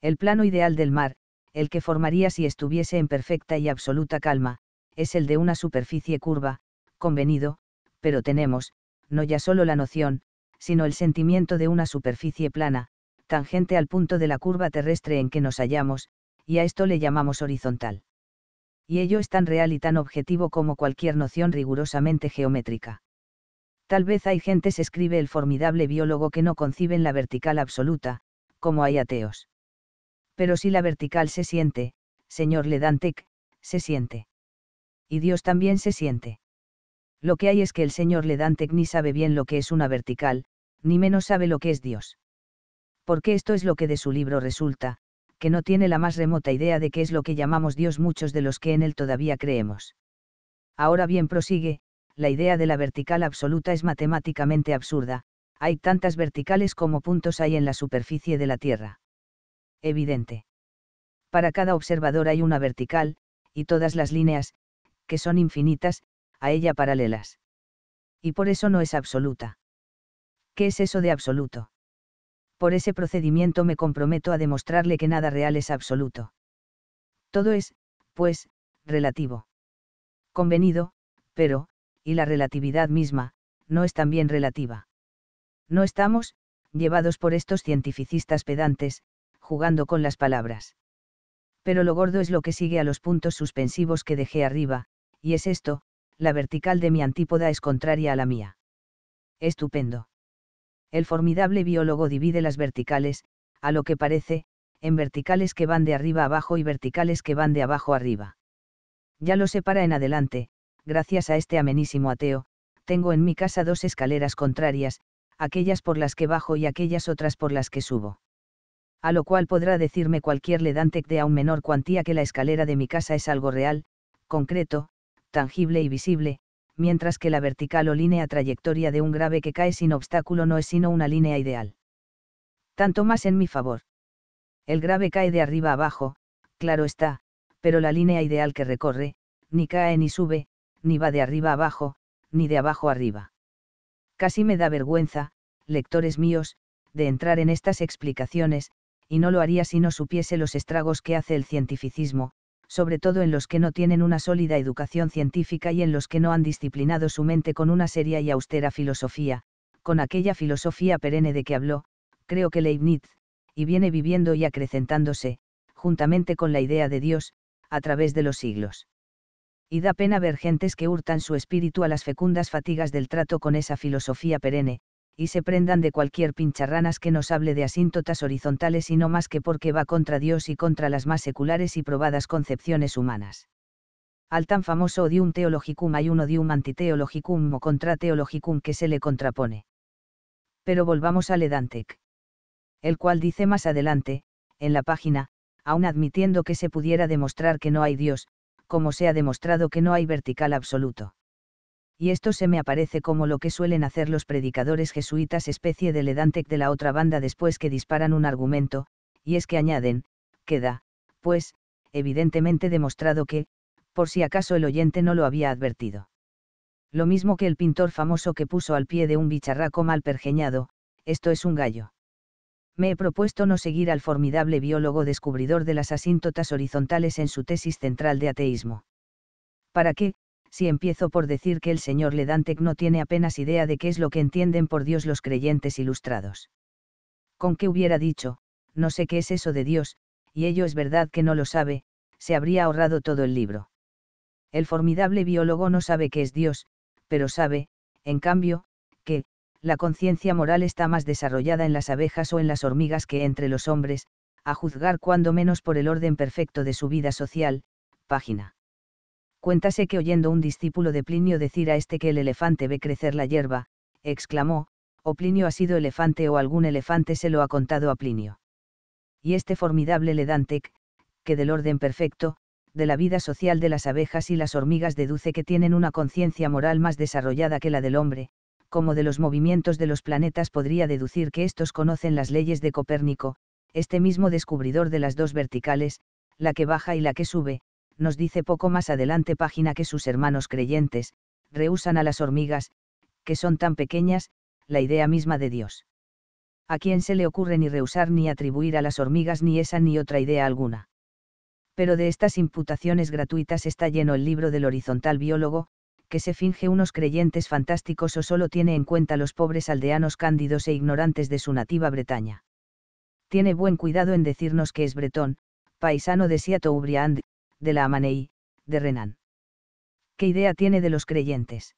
Speaker 1: El plano ideal del mar, el que formaría si estuviese en perfecta y absoluta calma, es el de una superficie curva, convenido, pero tenemos, no ya solo la noción, sino el sentimiento de una superficie plana, tangente al punto de la curva terrestre en que nos hallamos, y a esto le llamamos horizontal. Y ello es tan real y tan objetivo como cualquier noción rigurosamente geométrica. Tal vez hay gentes, escribe el formidable biólogo, que no conciben la vertical absoluta, como hay ateos. Pero si la vertical se siente, señor Ledantec, se siente. Y Dios también se siente. Lo que hay es que el señor Ledantec ni sabe bien lo que es una vertical, ni menos sabe lo que es Dios. Porque esto es lo que de su libro resulta, que no tiene la más remota idea de qué es lo que llamamos Dios muchos de los que en él todavía creemos. Ahora bien prosigue, la idea de la vertical absoluta es matemáticamente absurda, hay tantas verticales como puntos hay en la superficie de la Tierra. Evidente. Para cada observador hay una vertical, y todas las líneas, que son infinitas, a ella paralelas. Y por eso no es absoluta. ¿Qué es eso de absoluto? Por ese procedimiento me comprometo a demostrarle que nada real es absoluto. Todo es, pues, relativo. Convenido, pero, y la relatividad misma, no es también relativa. No estamos, llevados por estos cientificistas pedantes, jugando con las palabras. Pero lo gordo es lo que sigue a los puntos suspensivos que dejé arriba, y es esto, la vertical de mi antípoda es contraria a la mía. Estupendo. El formidable biólogo divide las verticales, a lo que parece, en verticales que van de arriba abajo y verticales que van de abajo arriba. Ya lo separa en adelante, gracias a este amenísimo ateo, tengo en mi casa dos escaleras contrarias, aquellas por las que bajo y aquellas otras por las que subo. A lo cual podrá decirme cualquier ledante de a menor cuantía que la escalera de mi casa es algo real, concreto, tangible y visible, mientras que la vertical o línea trayectoria de un grave que cae sin obstáculo no es sino una línea ideal. Tanto más en mi favor. El grave cae de arriba abajo, claro está, pero la línea ideal que recorre, ni cae ni sube, ni va de arriba abajo, ni de abajo arriba. Casi me da vergüenza, lectores míos, de entrar en estas explicaciones, y no lo haría si no supiese los estragos que hace el cientificismo, sobre todo en los que no tienen una sólida educación científica y en los que no han disciplinado su mente con una seria y austera filosofía, con aquella filosofía perenne de que habló, creo que Leibniz, y viene viviendo y acrecentándose, juntamente con la idea de Dios, a través de los siglos. Y da pena ver gentes que hurtan su espíritu a las fecundas fatigas del trato con esa filosofía perenne, y se prendan de cualquier pincharranas que nos hable de asíntotas horizontales y no más que porque va contra Dios y contra las más seculares y probadas concepciones humanas. Al tan famoso odium theologicum hay un odium antiteologicum o contra theologicum que se le contrapone. Pero volvamos a Ledantec. El cual dice más adelante, en la página, aun admitiendo que se pudiera demostrar que no hay Dios, como se ha demostrado que no hay vertical absoluto y esto se me aparece como lo que suelen hacer los predicadores jesuitas especie de ledantec de la otra banda después que disparan un argumento, y es que añaden, queda, pues, evidentemente demostrado que, por si acaso el oyente no lo había advertido. Lo mismo que el pintor famoso que puso al pie de un bicharraco mal pergeñado, esto es un gallo. Me he propuesto no seguir al formidable biólogo descubridor de las asíntotas horizontales en su tesis central de ateísmo. ¿Para qué, si empiezo por decir que el señor Ledantec no tiene apenas idea de qué es lo que entienden por Dios los creyentes ilustrados. Con que hubiera dicho, no sé qué es eso de Dios, y ello es verdad que no lo sabe, se habría ahorrado todo el libro. El formidable biólogo no sabe qué es Dios, pero sabe, en cambio, que, la conciencia moral está más desarrollada en las abejas o en las hormigas que entre los hombres, a juzgar cuando menos por el orden perfecto de su vida social, página Cuéntase que oyendo un discípulo de Plinio decir a este que el elefante ve crecer la hierba, exclamó, o «Oh Plinio ha sido elefante o algún elefante se lo ha contado a Plinio. Y este formidable Ledantec, que del orden perfecto, de la vida social de las abejas y las hormigas deduce que tienen una conciencia moral más desarrollada que la del hombre, como de los movimientos de los planetas podría deducir que estos conocen las leyes de Copérnico, este mismo descubridor de las dos verticales, la que baja y la que sube, nos dice poco más adelante página que sus hermanos creyentes, rehusan a las hormigas, que son tan pequeñas, la idea misma de Dios. A quién se le ocurre ni rehusar ni atribuir a las hormigas ni esa ni otra idea alguna. Pero de estas imputaciones gratuitas está lleno el libro del horizontal biólogo, que se finge unos creyentes fantásticos o solo tiene en cuenta los pobres aldeanos cándidos e ignorantes de su nativa Bretaña. Tiene buen cuidado en decirnos que es bretón, paisano de Seattle ubriand de la Amanei, de Renan. ¿Qué idea tiene de los creyentes?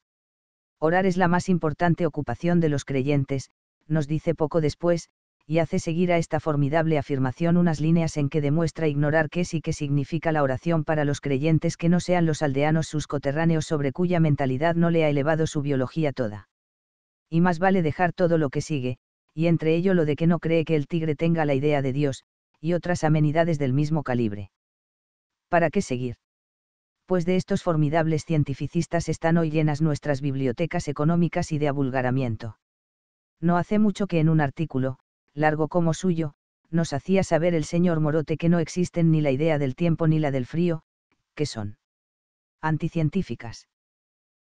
Speaker 1: Orar es la más importante ocupación de los creyentes, nos dice poco después, y hace seguir a esta formidable afirmación unas líneas en que demuestra ignorar qué sí y qué significa la oración para los creyentes que no sean los aldeanos sus coterráneos sobre cuya mentalidad no le ha elevado su biología toda. Y más vale dejar todo lo que sigue, y entre ello lo de que no cree que el tigre tenga la idea de Dios, y otras amenidades del mismo calibre. ¿para qué seguir? Pues de estos formidables cientificistas están hoy llenas nuestras bibliotecas económicas y de abulgaramiento. No hace mucho que en un artículo, largo como suyo, nos hacía saber el señor Morote que no existen ni la idea del tiempo ni la del frío, que son anticientíficas.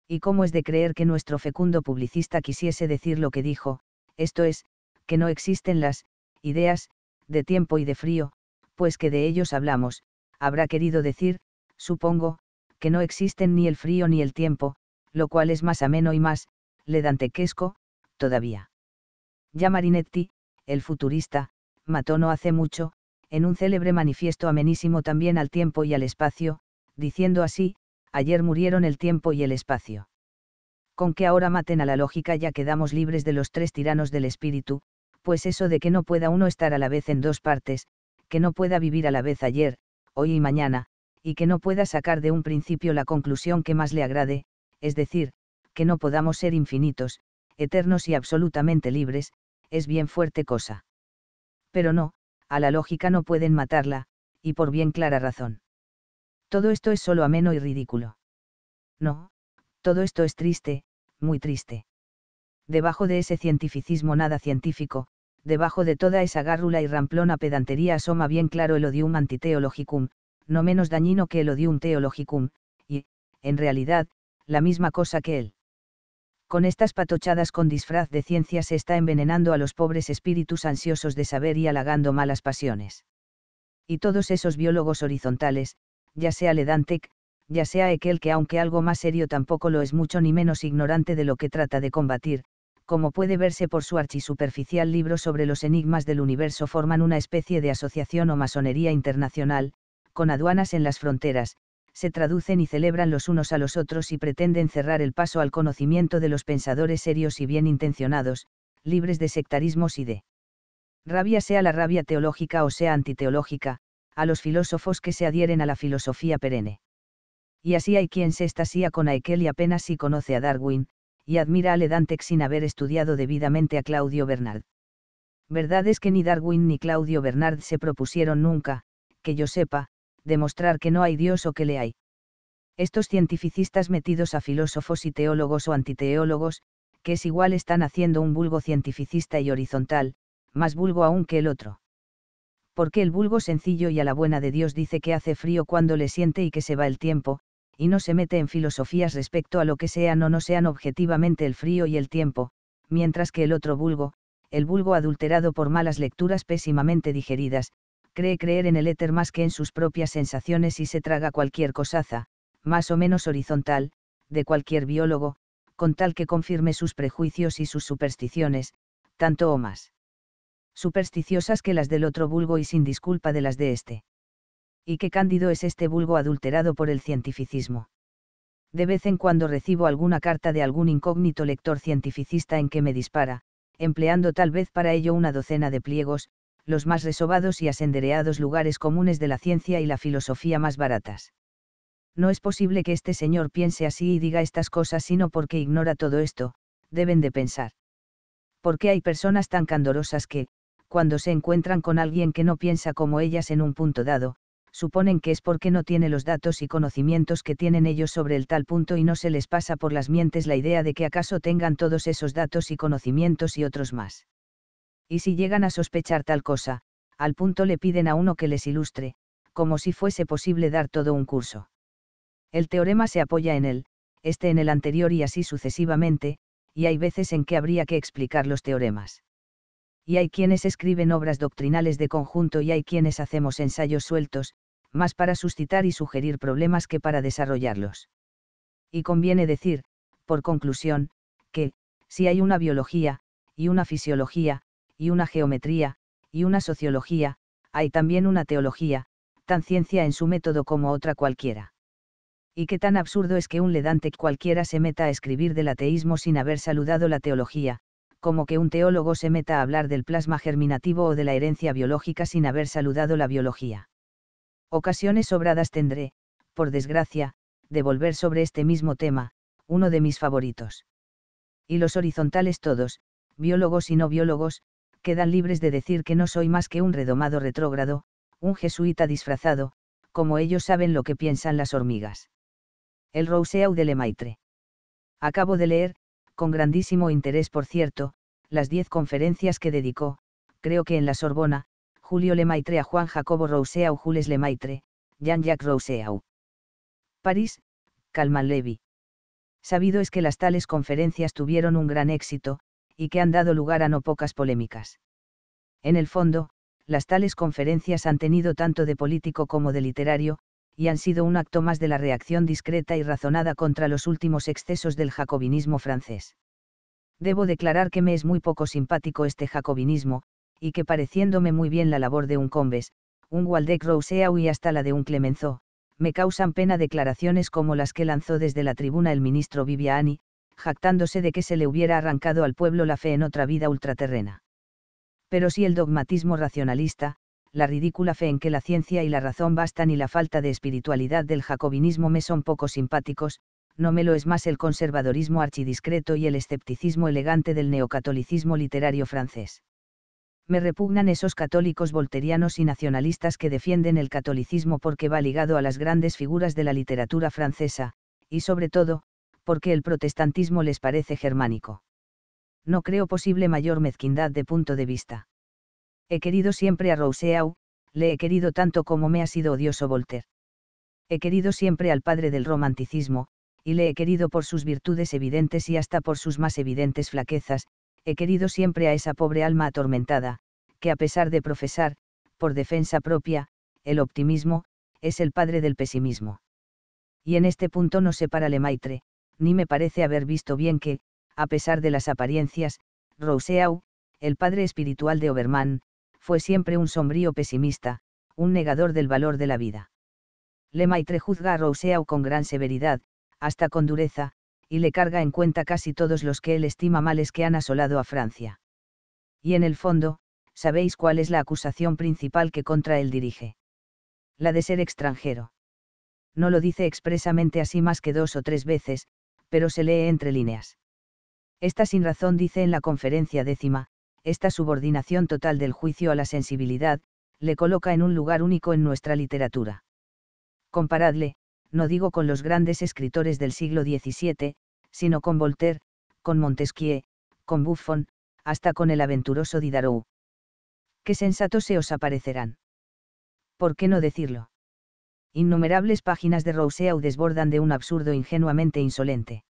Speaker 1: Y cómo es de creer que nuestro fecundo publicista quisiese decir lo que dijo, esto es, que no existen las ideas de tiempo y de frío, pues que de ellos hablamos, habrá querido decir, supongo, que no existen ni el frío ni el tiempo, lo cual es más ameno y más, le dantequesco, todavía. Ya Marinetti, el futurista, mató no hace mucho, en un célebre manifiesto amenísimo también al tiempo y al espacio, diciendo así, ayer murieron el tiempo y el espacio. Con que ahora maten a la lógica ya quedamos libres de los tres tiranos del espíritu, pues eso de que no pueda uno estar a la vez en dos partes, que no pueda vivir a la vez ayer, hoy y mañana, y que no pueda sacar de un principio la conclusión que más le agrade, es decir, que no podamos ser infinitos, eternos y absolutamente libres, es bien fuerte cosa. Pero no, a la lógica no pueden matarla, y por bien clara razón. Todo esto es solo ameno y ridículo. No, todo esto es triste, muy triste. Debajo de ese cientificismo nada científico, debajo de toda esa gárrula y ramplona pedantería asoma bien claro el odium antiteologicum, no menos dañino que el odium teologicum, y, en realidad, la misma cosa que él. Con estas patochadas con disfraz de ciencia se está envenenando a los pobres espíritus ansiosos de saber y halagando malas pasiones. Y todos esos biólogos horizontales, ya sea Ledantec, ya sea aquel que aunque algo más serio tampoco lo es mucho ni menos ignorante de lo que trata de combatir, como puede verse por su archisuperficial libro sobre los enigmas del universo, forman una especie de asociación o masonería internacional, con aduanas en las fronteras, se traducen y celebran los unos a los otros y pretenden cerrar el paso al conocimiento de los pensadores serios y bien intencionados, libres de sectarismos y de rabia sea la rabia teológica o sea antiteológica, a los filósofos que se adhieren a la filosofía perenne. Y así hay quien se estasía con Aikel y apenas si conoce a Darwin, y admira a Le sin haber estudiado debidamente a Claudio Bernard. Verdad es que ni Darwin ni Claudio Bernard se propusieron nunca, que yo sepa, demostrar que no hay Dios o que le hay. Estos cientificistas metidos a filósofos y teólogos o antiteólogos, que es igual están haciendo un vulgo cientificista y horizontal, más vulgo aún que el otro. Porque el vulgo sencillo y a la buena de Dios dice que hace frío cuando le siente y que se va el tiempo, y no se mete en filosofías respecto a lo que sean o no sean objetivamente el frío y el tiempo, mientras que el otro vulgo, el vulgo adulterado por malas lecturas pésimamente digeridas, cree creer en el éter más que en sus propias sensaciones y se traga cualquier cosaza, más o menos horizontal, de cualquier biólogo, con tal que confirme sus prejuicios y sus supersticiones, tanto o más supersticiosas que las del otro vulgo y sin disculpa de las de éste y qué cándido es este vulgo adulterado por el cientificismo. De vez en cuando recibo alguna carta de algún incógnito lector cientificista en que me dispara, empleando tal vez para ello una docena de pliegos, los más resobados y asendereados lugares comunes de la ciencia y la filosofía más baratas. No es posible que este señor piense así y diga estas cosas sino porque ignora todo esto, deben de pensar. Porque hay personas tan candorosas que, cuando se encuentran con alguien que no piensa como ellas en un punto dado, suponen que es porque no tiene los datos y conocimientos que tienen ellos sobre el tal punto y no se les pasa por las mientes la idea de que acaso tengan todos esos datos y conocimientos y otros más. Y si llegan a sospechar tal cosa, al punto le piden a uno que les ilustre, como si fuese posible dar todo un curso. El teorema se apoya en él, este en el anterior y así sucesivamente, y hay veces en que habría que explicar los teoremas. Y hay quienes escriben obras doctrinales de conjunto y hay quienes hacemos ensayos sueltos, más para suscitar y sugerir problemas que para desarrollarlos. Y conviene decir, por conclusión, que, si hay una biología, y una fisiología, y una geometría, y una sociología, hay también una teología, tan ciencia en su método como otra cualquiera. Y qué tan absurdo es que un ledante cualquiera se meta a escribir del ateísmo sin haber saludado la teología, como que un teólogo se meta a hablar del plasma germinativo o de la herencia biológica sin haber saludado la biología. Ocasiones sobradas tendré, por desgracia, de volver sobre este mismo tema, uno de mis favoritos. Y los horizontales todos, biólogos y no biólogos, quedan libres de decir que no soy más que un redomado retrógrado, un jesuita disfrazado, como ellos saben lo que piensan las hormigas. El Rousseau de Lemaitre. Acabo de leer, con grandísimo interés por cierto, las diez conferencias que dedicó, creo que en la Sorbona, Julio Lemaitre a Juan Jacobo Rousseau Jules Lemaitre, Jean-Jacques Rousseau. París, Calman Levy. Sabido es que las tales conferencias tuvieron un gran éxito, y que han dado lugar a no pocas polémicas. En el fondo, las tales conferencias han tenido tanto de político como de literario, y han sido un acto más de la reacción discreta y razonada contra los últimos excesos del jacobinismo francés. Debo declarar que me es muy poco simpático este jacobinismo, y que pareciéndome muy bien la labor de un Combes, un Waldeck Rousseau y hasta la de un Clemenceau, me causan pena declaraciones como las que lanzó desde la tribuna el ministro Viviani, jactándose de que se le hubiera arrancado al pueblo la fe en otra vida ultraterrena. Pero si el dogmatismo racionalista, la ridícula fe en que la ciencia y la razón bastan y la falta de espiritualidad del jacobinismo me son poco simpáticos, no me lo es más el conservadorismo archidiscreto y el escepticismo elegante del neocatolicismo literario francés me repugnan esos católicos volterianos y nacionalistas que defienden el catolicismo porque va ligado a las grandes figuras de la literatura francesa, y sobre todo, porque el protestantismo les parece germánico. No creo posible mayor mezquindad de punto de vista. He querido siempre a Rousseau, le he querido tanto como me ha sido odioso Voltaire. He querido siempre al padre del romanticismo, y le he querido por sus virtudes evidentes y hasta por sus más evidentes flaquezas, he querido siempre a esa pobre alma atormentada, que a pesar de profesar, por defensa propia, el optimismo, es el padre del pesimismo. Y en este punto no se para Lemaitre, ni me parece haber visto bien que, a pesar de las apariencias, Rousseau, el padre espiritual de Obermann, fue siempre un sombrío pesimista, un negador del valor de la vida. Lemaitre juzga a Rousseau con gran severidad, hasta con dureza, y le carga en cuenta casi todos los que él estima males que han asolado a Francia. Y en el fondo, sabéis cuál es la acusación principal que contra él dirige. La de ser extranjero. No lo dice expresamente así más que dos o tres veces, pero se lee entre líneas. Esta sin razón dice en la conferencia décima, esta subordinación total del juicio a la sensibilidad, le coloca en un lugar único en nuestra literatura. Comparadle, no digo con los grandes escritores del siglo XVII, sino con Voltaire, con Montesquieu, con Buffon, hasta con el aventuroso Diderot. Qué sensatos se os aparecerán. ¿Por qué no decirlo? Innumerables páginas de Rousseau desbordan de un absurdo ingenuamente insolente.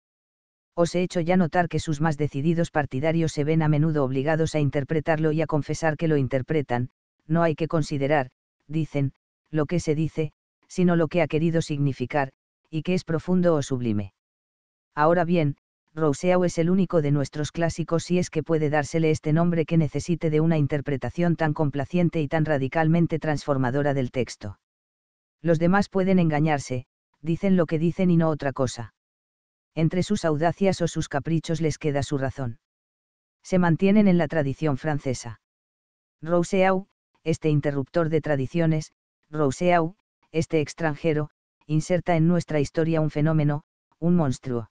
Speaker 1: Os he hecho ya notar que sus más decididos partidarios se ven a menudo obligados a interpretarlo y a confesar que lo interpretan, no hay que considerar, dicen, lo que se dice, sino lo que ha querido significar, y que es profundo o sublime. Ahora bien, Rousseau es el único de nuestros clásicos si es que puede dársele este nombre que necesite de una interpretación tan complaciente y tan radicalmente transformadora del texto. Los demás pueden engañarse, dicen lo que dicen y no otra cosa. Entre sus audacias o sus caprichos les queda su razón. Se mantienen en la tradición francesa. Rousseau, este interruptor de tradiciones, Rousseau, este extranjero, inserta en nuestra historia un fenómeno, un monstruo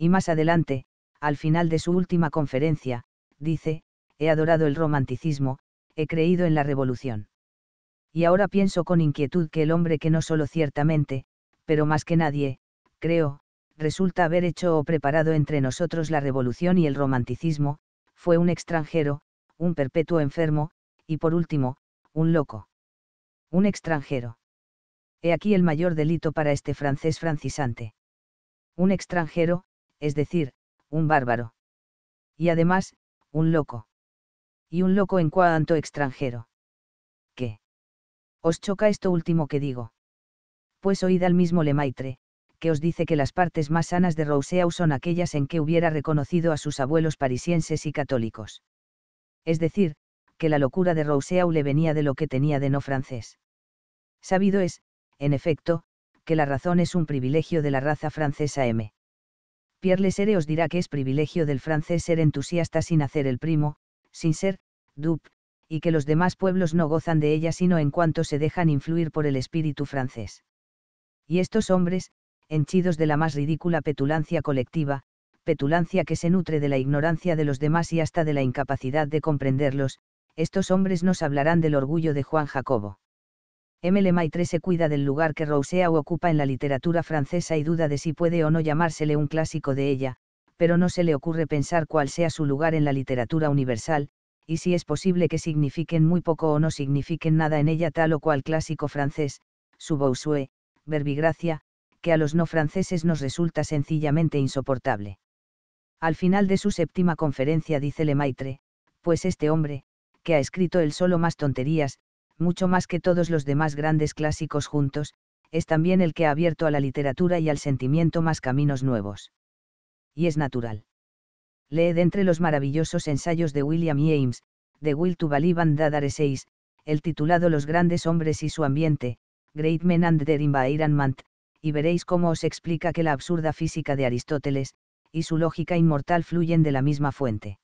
Speaker 1: y más adelante, al final de su última conferencia, dice, he adorado el romanticismo, he creído en la revolución. Y ahora pienso con inquietud que el hombre que no solo ciertamente, pero más que nadie, creo, resulta haber hecho o preparado entre nosotros la revolución y el romanticismo, fue un extranjero, un perpetuo enfermo, y por último, un loco. Un extranjero. He aquí el mayor delito para este francés francisante. Un extranjero, es decir, un bárbaro. Y además, un loco. Y un loco en cuanto extranjero. ¿Qué? ¿Os choca esto último que digo? Pues oíd al mismo Lemaitre, que os dice que las partes más sanas de Rousseau son aquellas en que hubiera reconocido a sus abuelos parisienses y católicos. Es decir, que la locura de Rousseau le venía de lo que tenía de no francés. Sabido es, en efecto, que la razón es un privilegio de la raza francesa M. Pierre Lesere os dirá que es privilegio del francés ser entusiasta sin hacer el primo, sin ser, dupe, y que los demás pueblos no gozan de ella sino en cuanto se dejan influir por el espíritu francés. Y estos hombres, henchidos de la más ridícula petulancia colectiva, petulancia que se nutre de la ignorancia de los demás y hasta de la incapacidad de comprenderlos, estos hombres nos hablarán del orgullo de Juan Jacobo. Le Maitre se cuida del lugar que Rousseau ocupa en la literatura francesa y duda de si puede o no llamársele un clásico de ella, pero no se le ocurre pensar cuál sea su lugar en la literatura universal, y si es posible que signifiquen muy poco o no signifiquen nada en ella tal o cual clásico francés, su Bousué, verbigracia, que a los no franceses nos resulta sencillamente insoportable. Al final de su séptima conferencia dice Lemaitre, pues este hombre, que ha escrito él solo más tonterías, mucho más que todos los demás grandes clásicos juntos, es también el que ha abierto a la literatura y al sentimiento más caminos nuevos. Y es natural. Leed entre los maravillosos ensayos de William James, e. de Will to Believe and el titulado Los grandes hombres y su ambiente, Great Men and Their Environment, y veréis cómo os explica que la absurda física de Aristóteles, y su lógica inmortal fluyen de la misma fuente.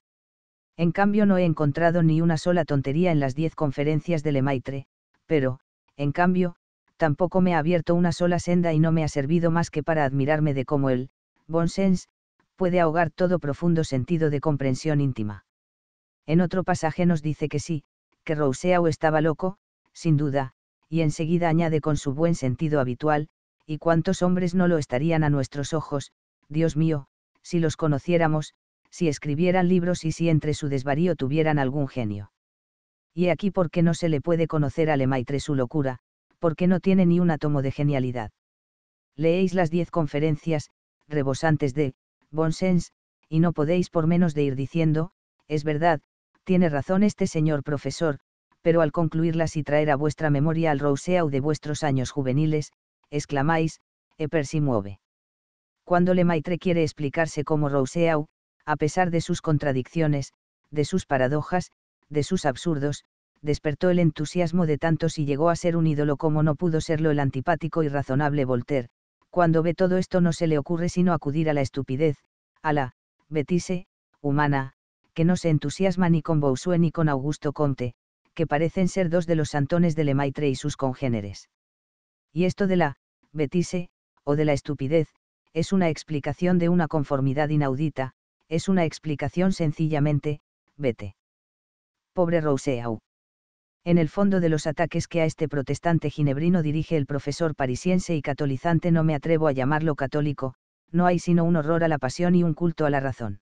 Speaker 1: En cambio no he encontrado ni una sola tontería en las diez conferencias de Lemaitre, pero, en cambio, tampoco me ha abierto una sola senda y no me ha servido más que para admirarme de cómo él, bon sense, puede ahogar todo profundo sentido de comprensión íntima. En otro pasaje nos dice que sí, que Rousseau estaba loco, sin duda, y enseguida añade con su buen sentido habitual, y cuántos hombres no lo estarían a nuestros ojos, Dios mío, si los conociéramos, si escribieran libros y si entre su desvarío tuvieran algún genio. Y aquí porque no se le puede conocer a Lemaitre su locura, porque no tiene ni un átomo de genialidad. Leéis las diez conferencias, rebosantes de, bon sens, y no podéis por menos de ir diciendo, es verdad, tiene razón este señor profesor, pero al concluirlas y traer a vuestra memoria al Rousseau de vuestros años juveniles, exclamáis, Eper si mueve. Cuando Lemaitre quiere explicarse como Rousseau, a pesar de sus contradicciones, de sus paradojas, de sus absurdos, despertó el entusiasmo de tantos y llegó a ser un ídolo como no pudo serlo el antipático y razonable Voltaire. Cuando ve todo esto no se le ocurre sino acudir a la estupidez, a la betise humana, que no se entusiasma ni con Bousué ni con Augusto Conte, que parecen ser dos de los santones de Lemaitre y sus congéneres. Y esto de la betise, o de la estupidez, es una explicación de una conformidad inaudita, es una explicación sencillamente, vete. Pobre Rousseau. En el fondo de los ataques que a este protestante ginebrino dirige el profesor parisiense y catolizante no me atrevo a llamarlo católico, no hay sino un horror a la pasión y un culto a la razón.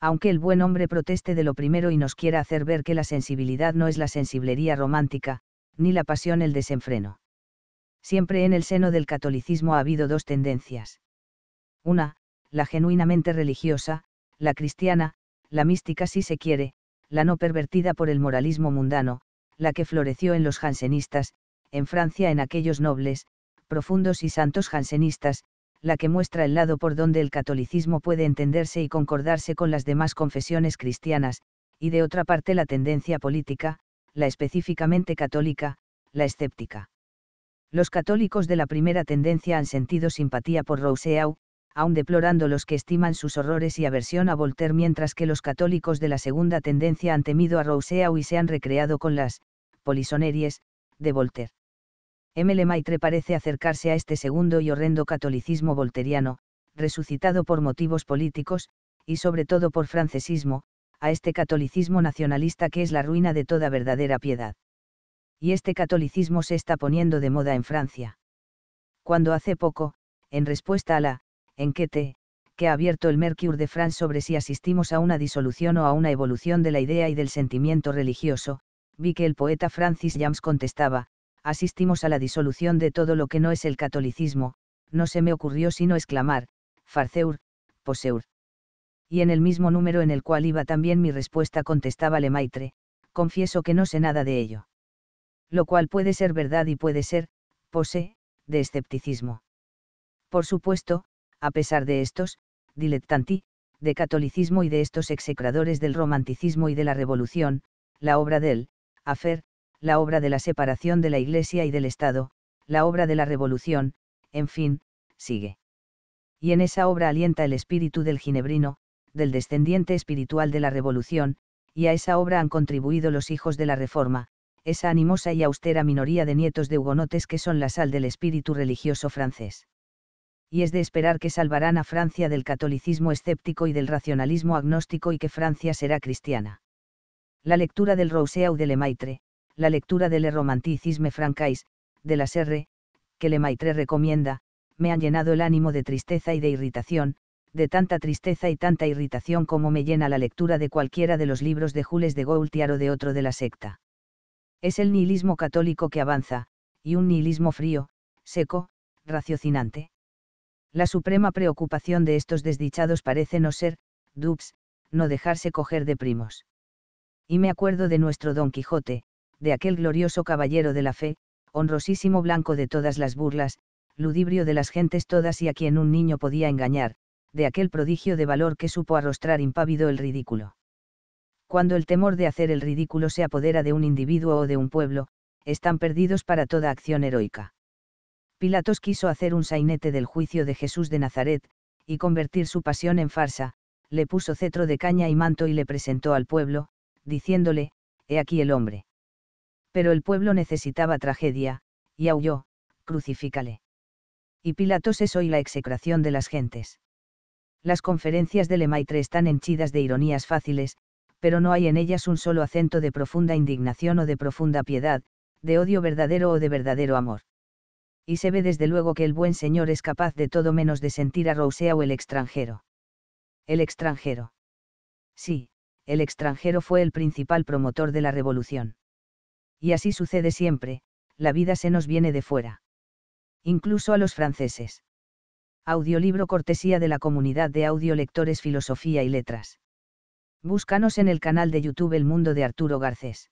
Speaker 1: Aunque el buen hombre proteste de lo primero y nos quiera hacer ver que la sensibilidad no es la sensiblería romántica, ni la pasión el desenfreno. Siempre en el seno del catolicismo ha habido dos tendencias. Una, la genuinamente religiosa, la cristiana, la mística si se quiere, la no pervertida por el moralismo mundano, la que floreció en los jansenistas, en Francia en aquellos nobles, profundos y santos jansenistas, la que muestra el lado por donde el catolicismo puede entenderse y concordarse con las demás confesiones cristianas, y de otra parte la tendencia política, la específicamente católica, la escéptica. Los católicos de la primera tendencia han sentido simpatía por Rousseau, aún deplorando los que estiman sus horrores y aversión a Voltaire mientras que los católicos de la segunda tendencia han temido a Rousseau y se han recreado con las polisoneries de Voltaire. M. Maitre parece acercarse a este segundo y horrendo catolicismo volteriano, resucitado por motivos políticos, y sobre todo por francesismo, a este catolicismo nacionalista que es la ruina de toda verdadera piedad. Y este catolicismo se está poniendo de moda en Francia. Cuando hace poco, en respuesta a la en que te, que ha abierto el Mercure de France sobre si asistimos a una disolución o a una evolución de la idea y del sentimiento religioso, vi que el poeta Francis James contestaba, asistimos a la disolución de todo lo que no es el catolicismo, no se me ocurrió sino exclamar, farceur, poseur. Y en el mismo número en el cual iba también mi respuesta contestaba Lemaitre, confieso que no sé nada de ello. Lo cual puede ser verdad y puede ser, pose, de escepticismo. Por supuesto, a pesar de estos, dilettanti, de catolicismo y de estos execradores del romanticismo y de la revolución, la obra del, Afer, la obra de la separación de la Iglesia y del Estado, la obra de la revolución, en fin, sigue. Y en esa obra alienta el espíritu del ginebrino, del descendiente espiritual de la revolución, y a esa obra han contribuido los hijos de la Reforma, esa animosa y austera minoría de nietos de hugonotes que son la sal del espíritu religioso francés y es de esperar que salvarán a Francia del catolicismo escéptico y del racionalismo agnóstico y que Francia será cristiana. La lectura del Rousseau de Lemaitre, la lectura del Le Romanticisme Francais, de la Serre, que Lemaitre recomienda, me han llenado el ánimo de tristeza y de irritación, de tanta tristeza y tanta irritación como me llena la lectura de cualquiera de los libros de Jules de Gaultier o de otro de la secta. Es el nihilismo católico que avanza, y un nihilismo frío, seco, raciocinante. La suprema preocupación de estos desdichados parece no ser, dups, no dejarse coger de primos. Y me acuerdo de nuestro Don Quijote, de aquel glorioso caballero de la fe, honrosísimo blanco de todas las burlas, ludibrio de las gentes todas y a quien un niño podía engañar, de aquel prodigio de valor que supo arrostrar impávido el ridículo. Cuando el temor de hacer el ridículo se apodera de un individuo o de un pueblo, están perdidos para toda acción heroica. Pilatos quiso hacer un sainete del juicio de Jesús de Nazaret, y convertir su pasión en farsa, le puso cetro de caña y manto y le presentó al pueblo, diciéndole, He aquí el hombre. Pero el pueblo necesitaba tragedia, y aulló, Crucifícale. Y Pilatos es hoy la execración de las gentes. Las conferencias de Lemaitre están henchidas de ironías fáciles, pero no hay en ellas un solo acento de profunda indignación o de profunda piedad, de odio verdadero o de verdadero amor y se ve desde luego que el buen señor es capaz de todo menos de sentir a Rousseau o el extranjero. El extranjero. Sí, el extranjero fue el principal promotor de la revolución. Y así sucede siempre, la vida se nos viene de fuera. Incluso a los franceses. Audiolibro cortesía de la comunidad de audiolectores Filosofía y Letras. Búscanos en el canal de YouTube El Mundo de Arturo Garcés.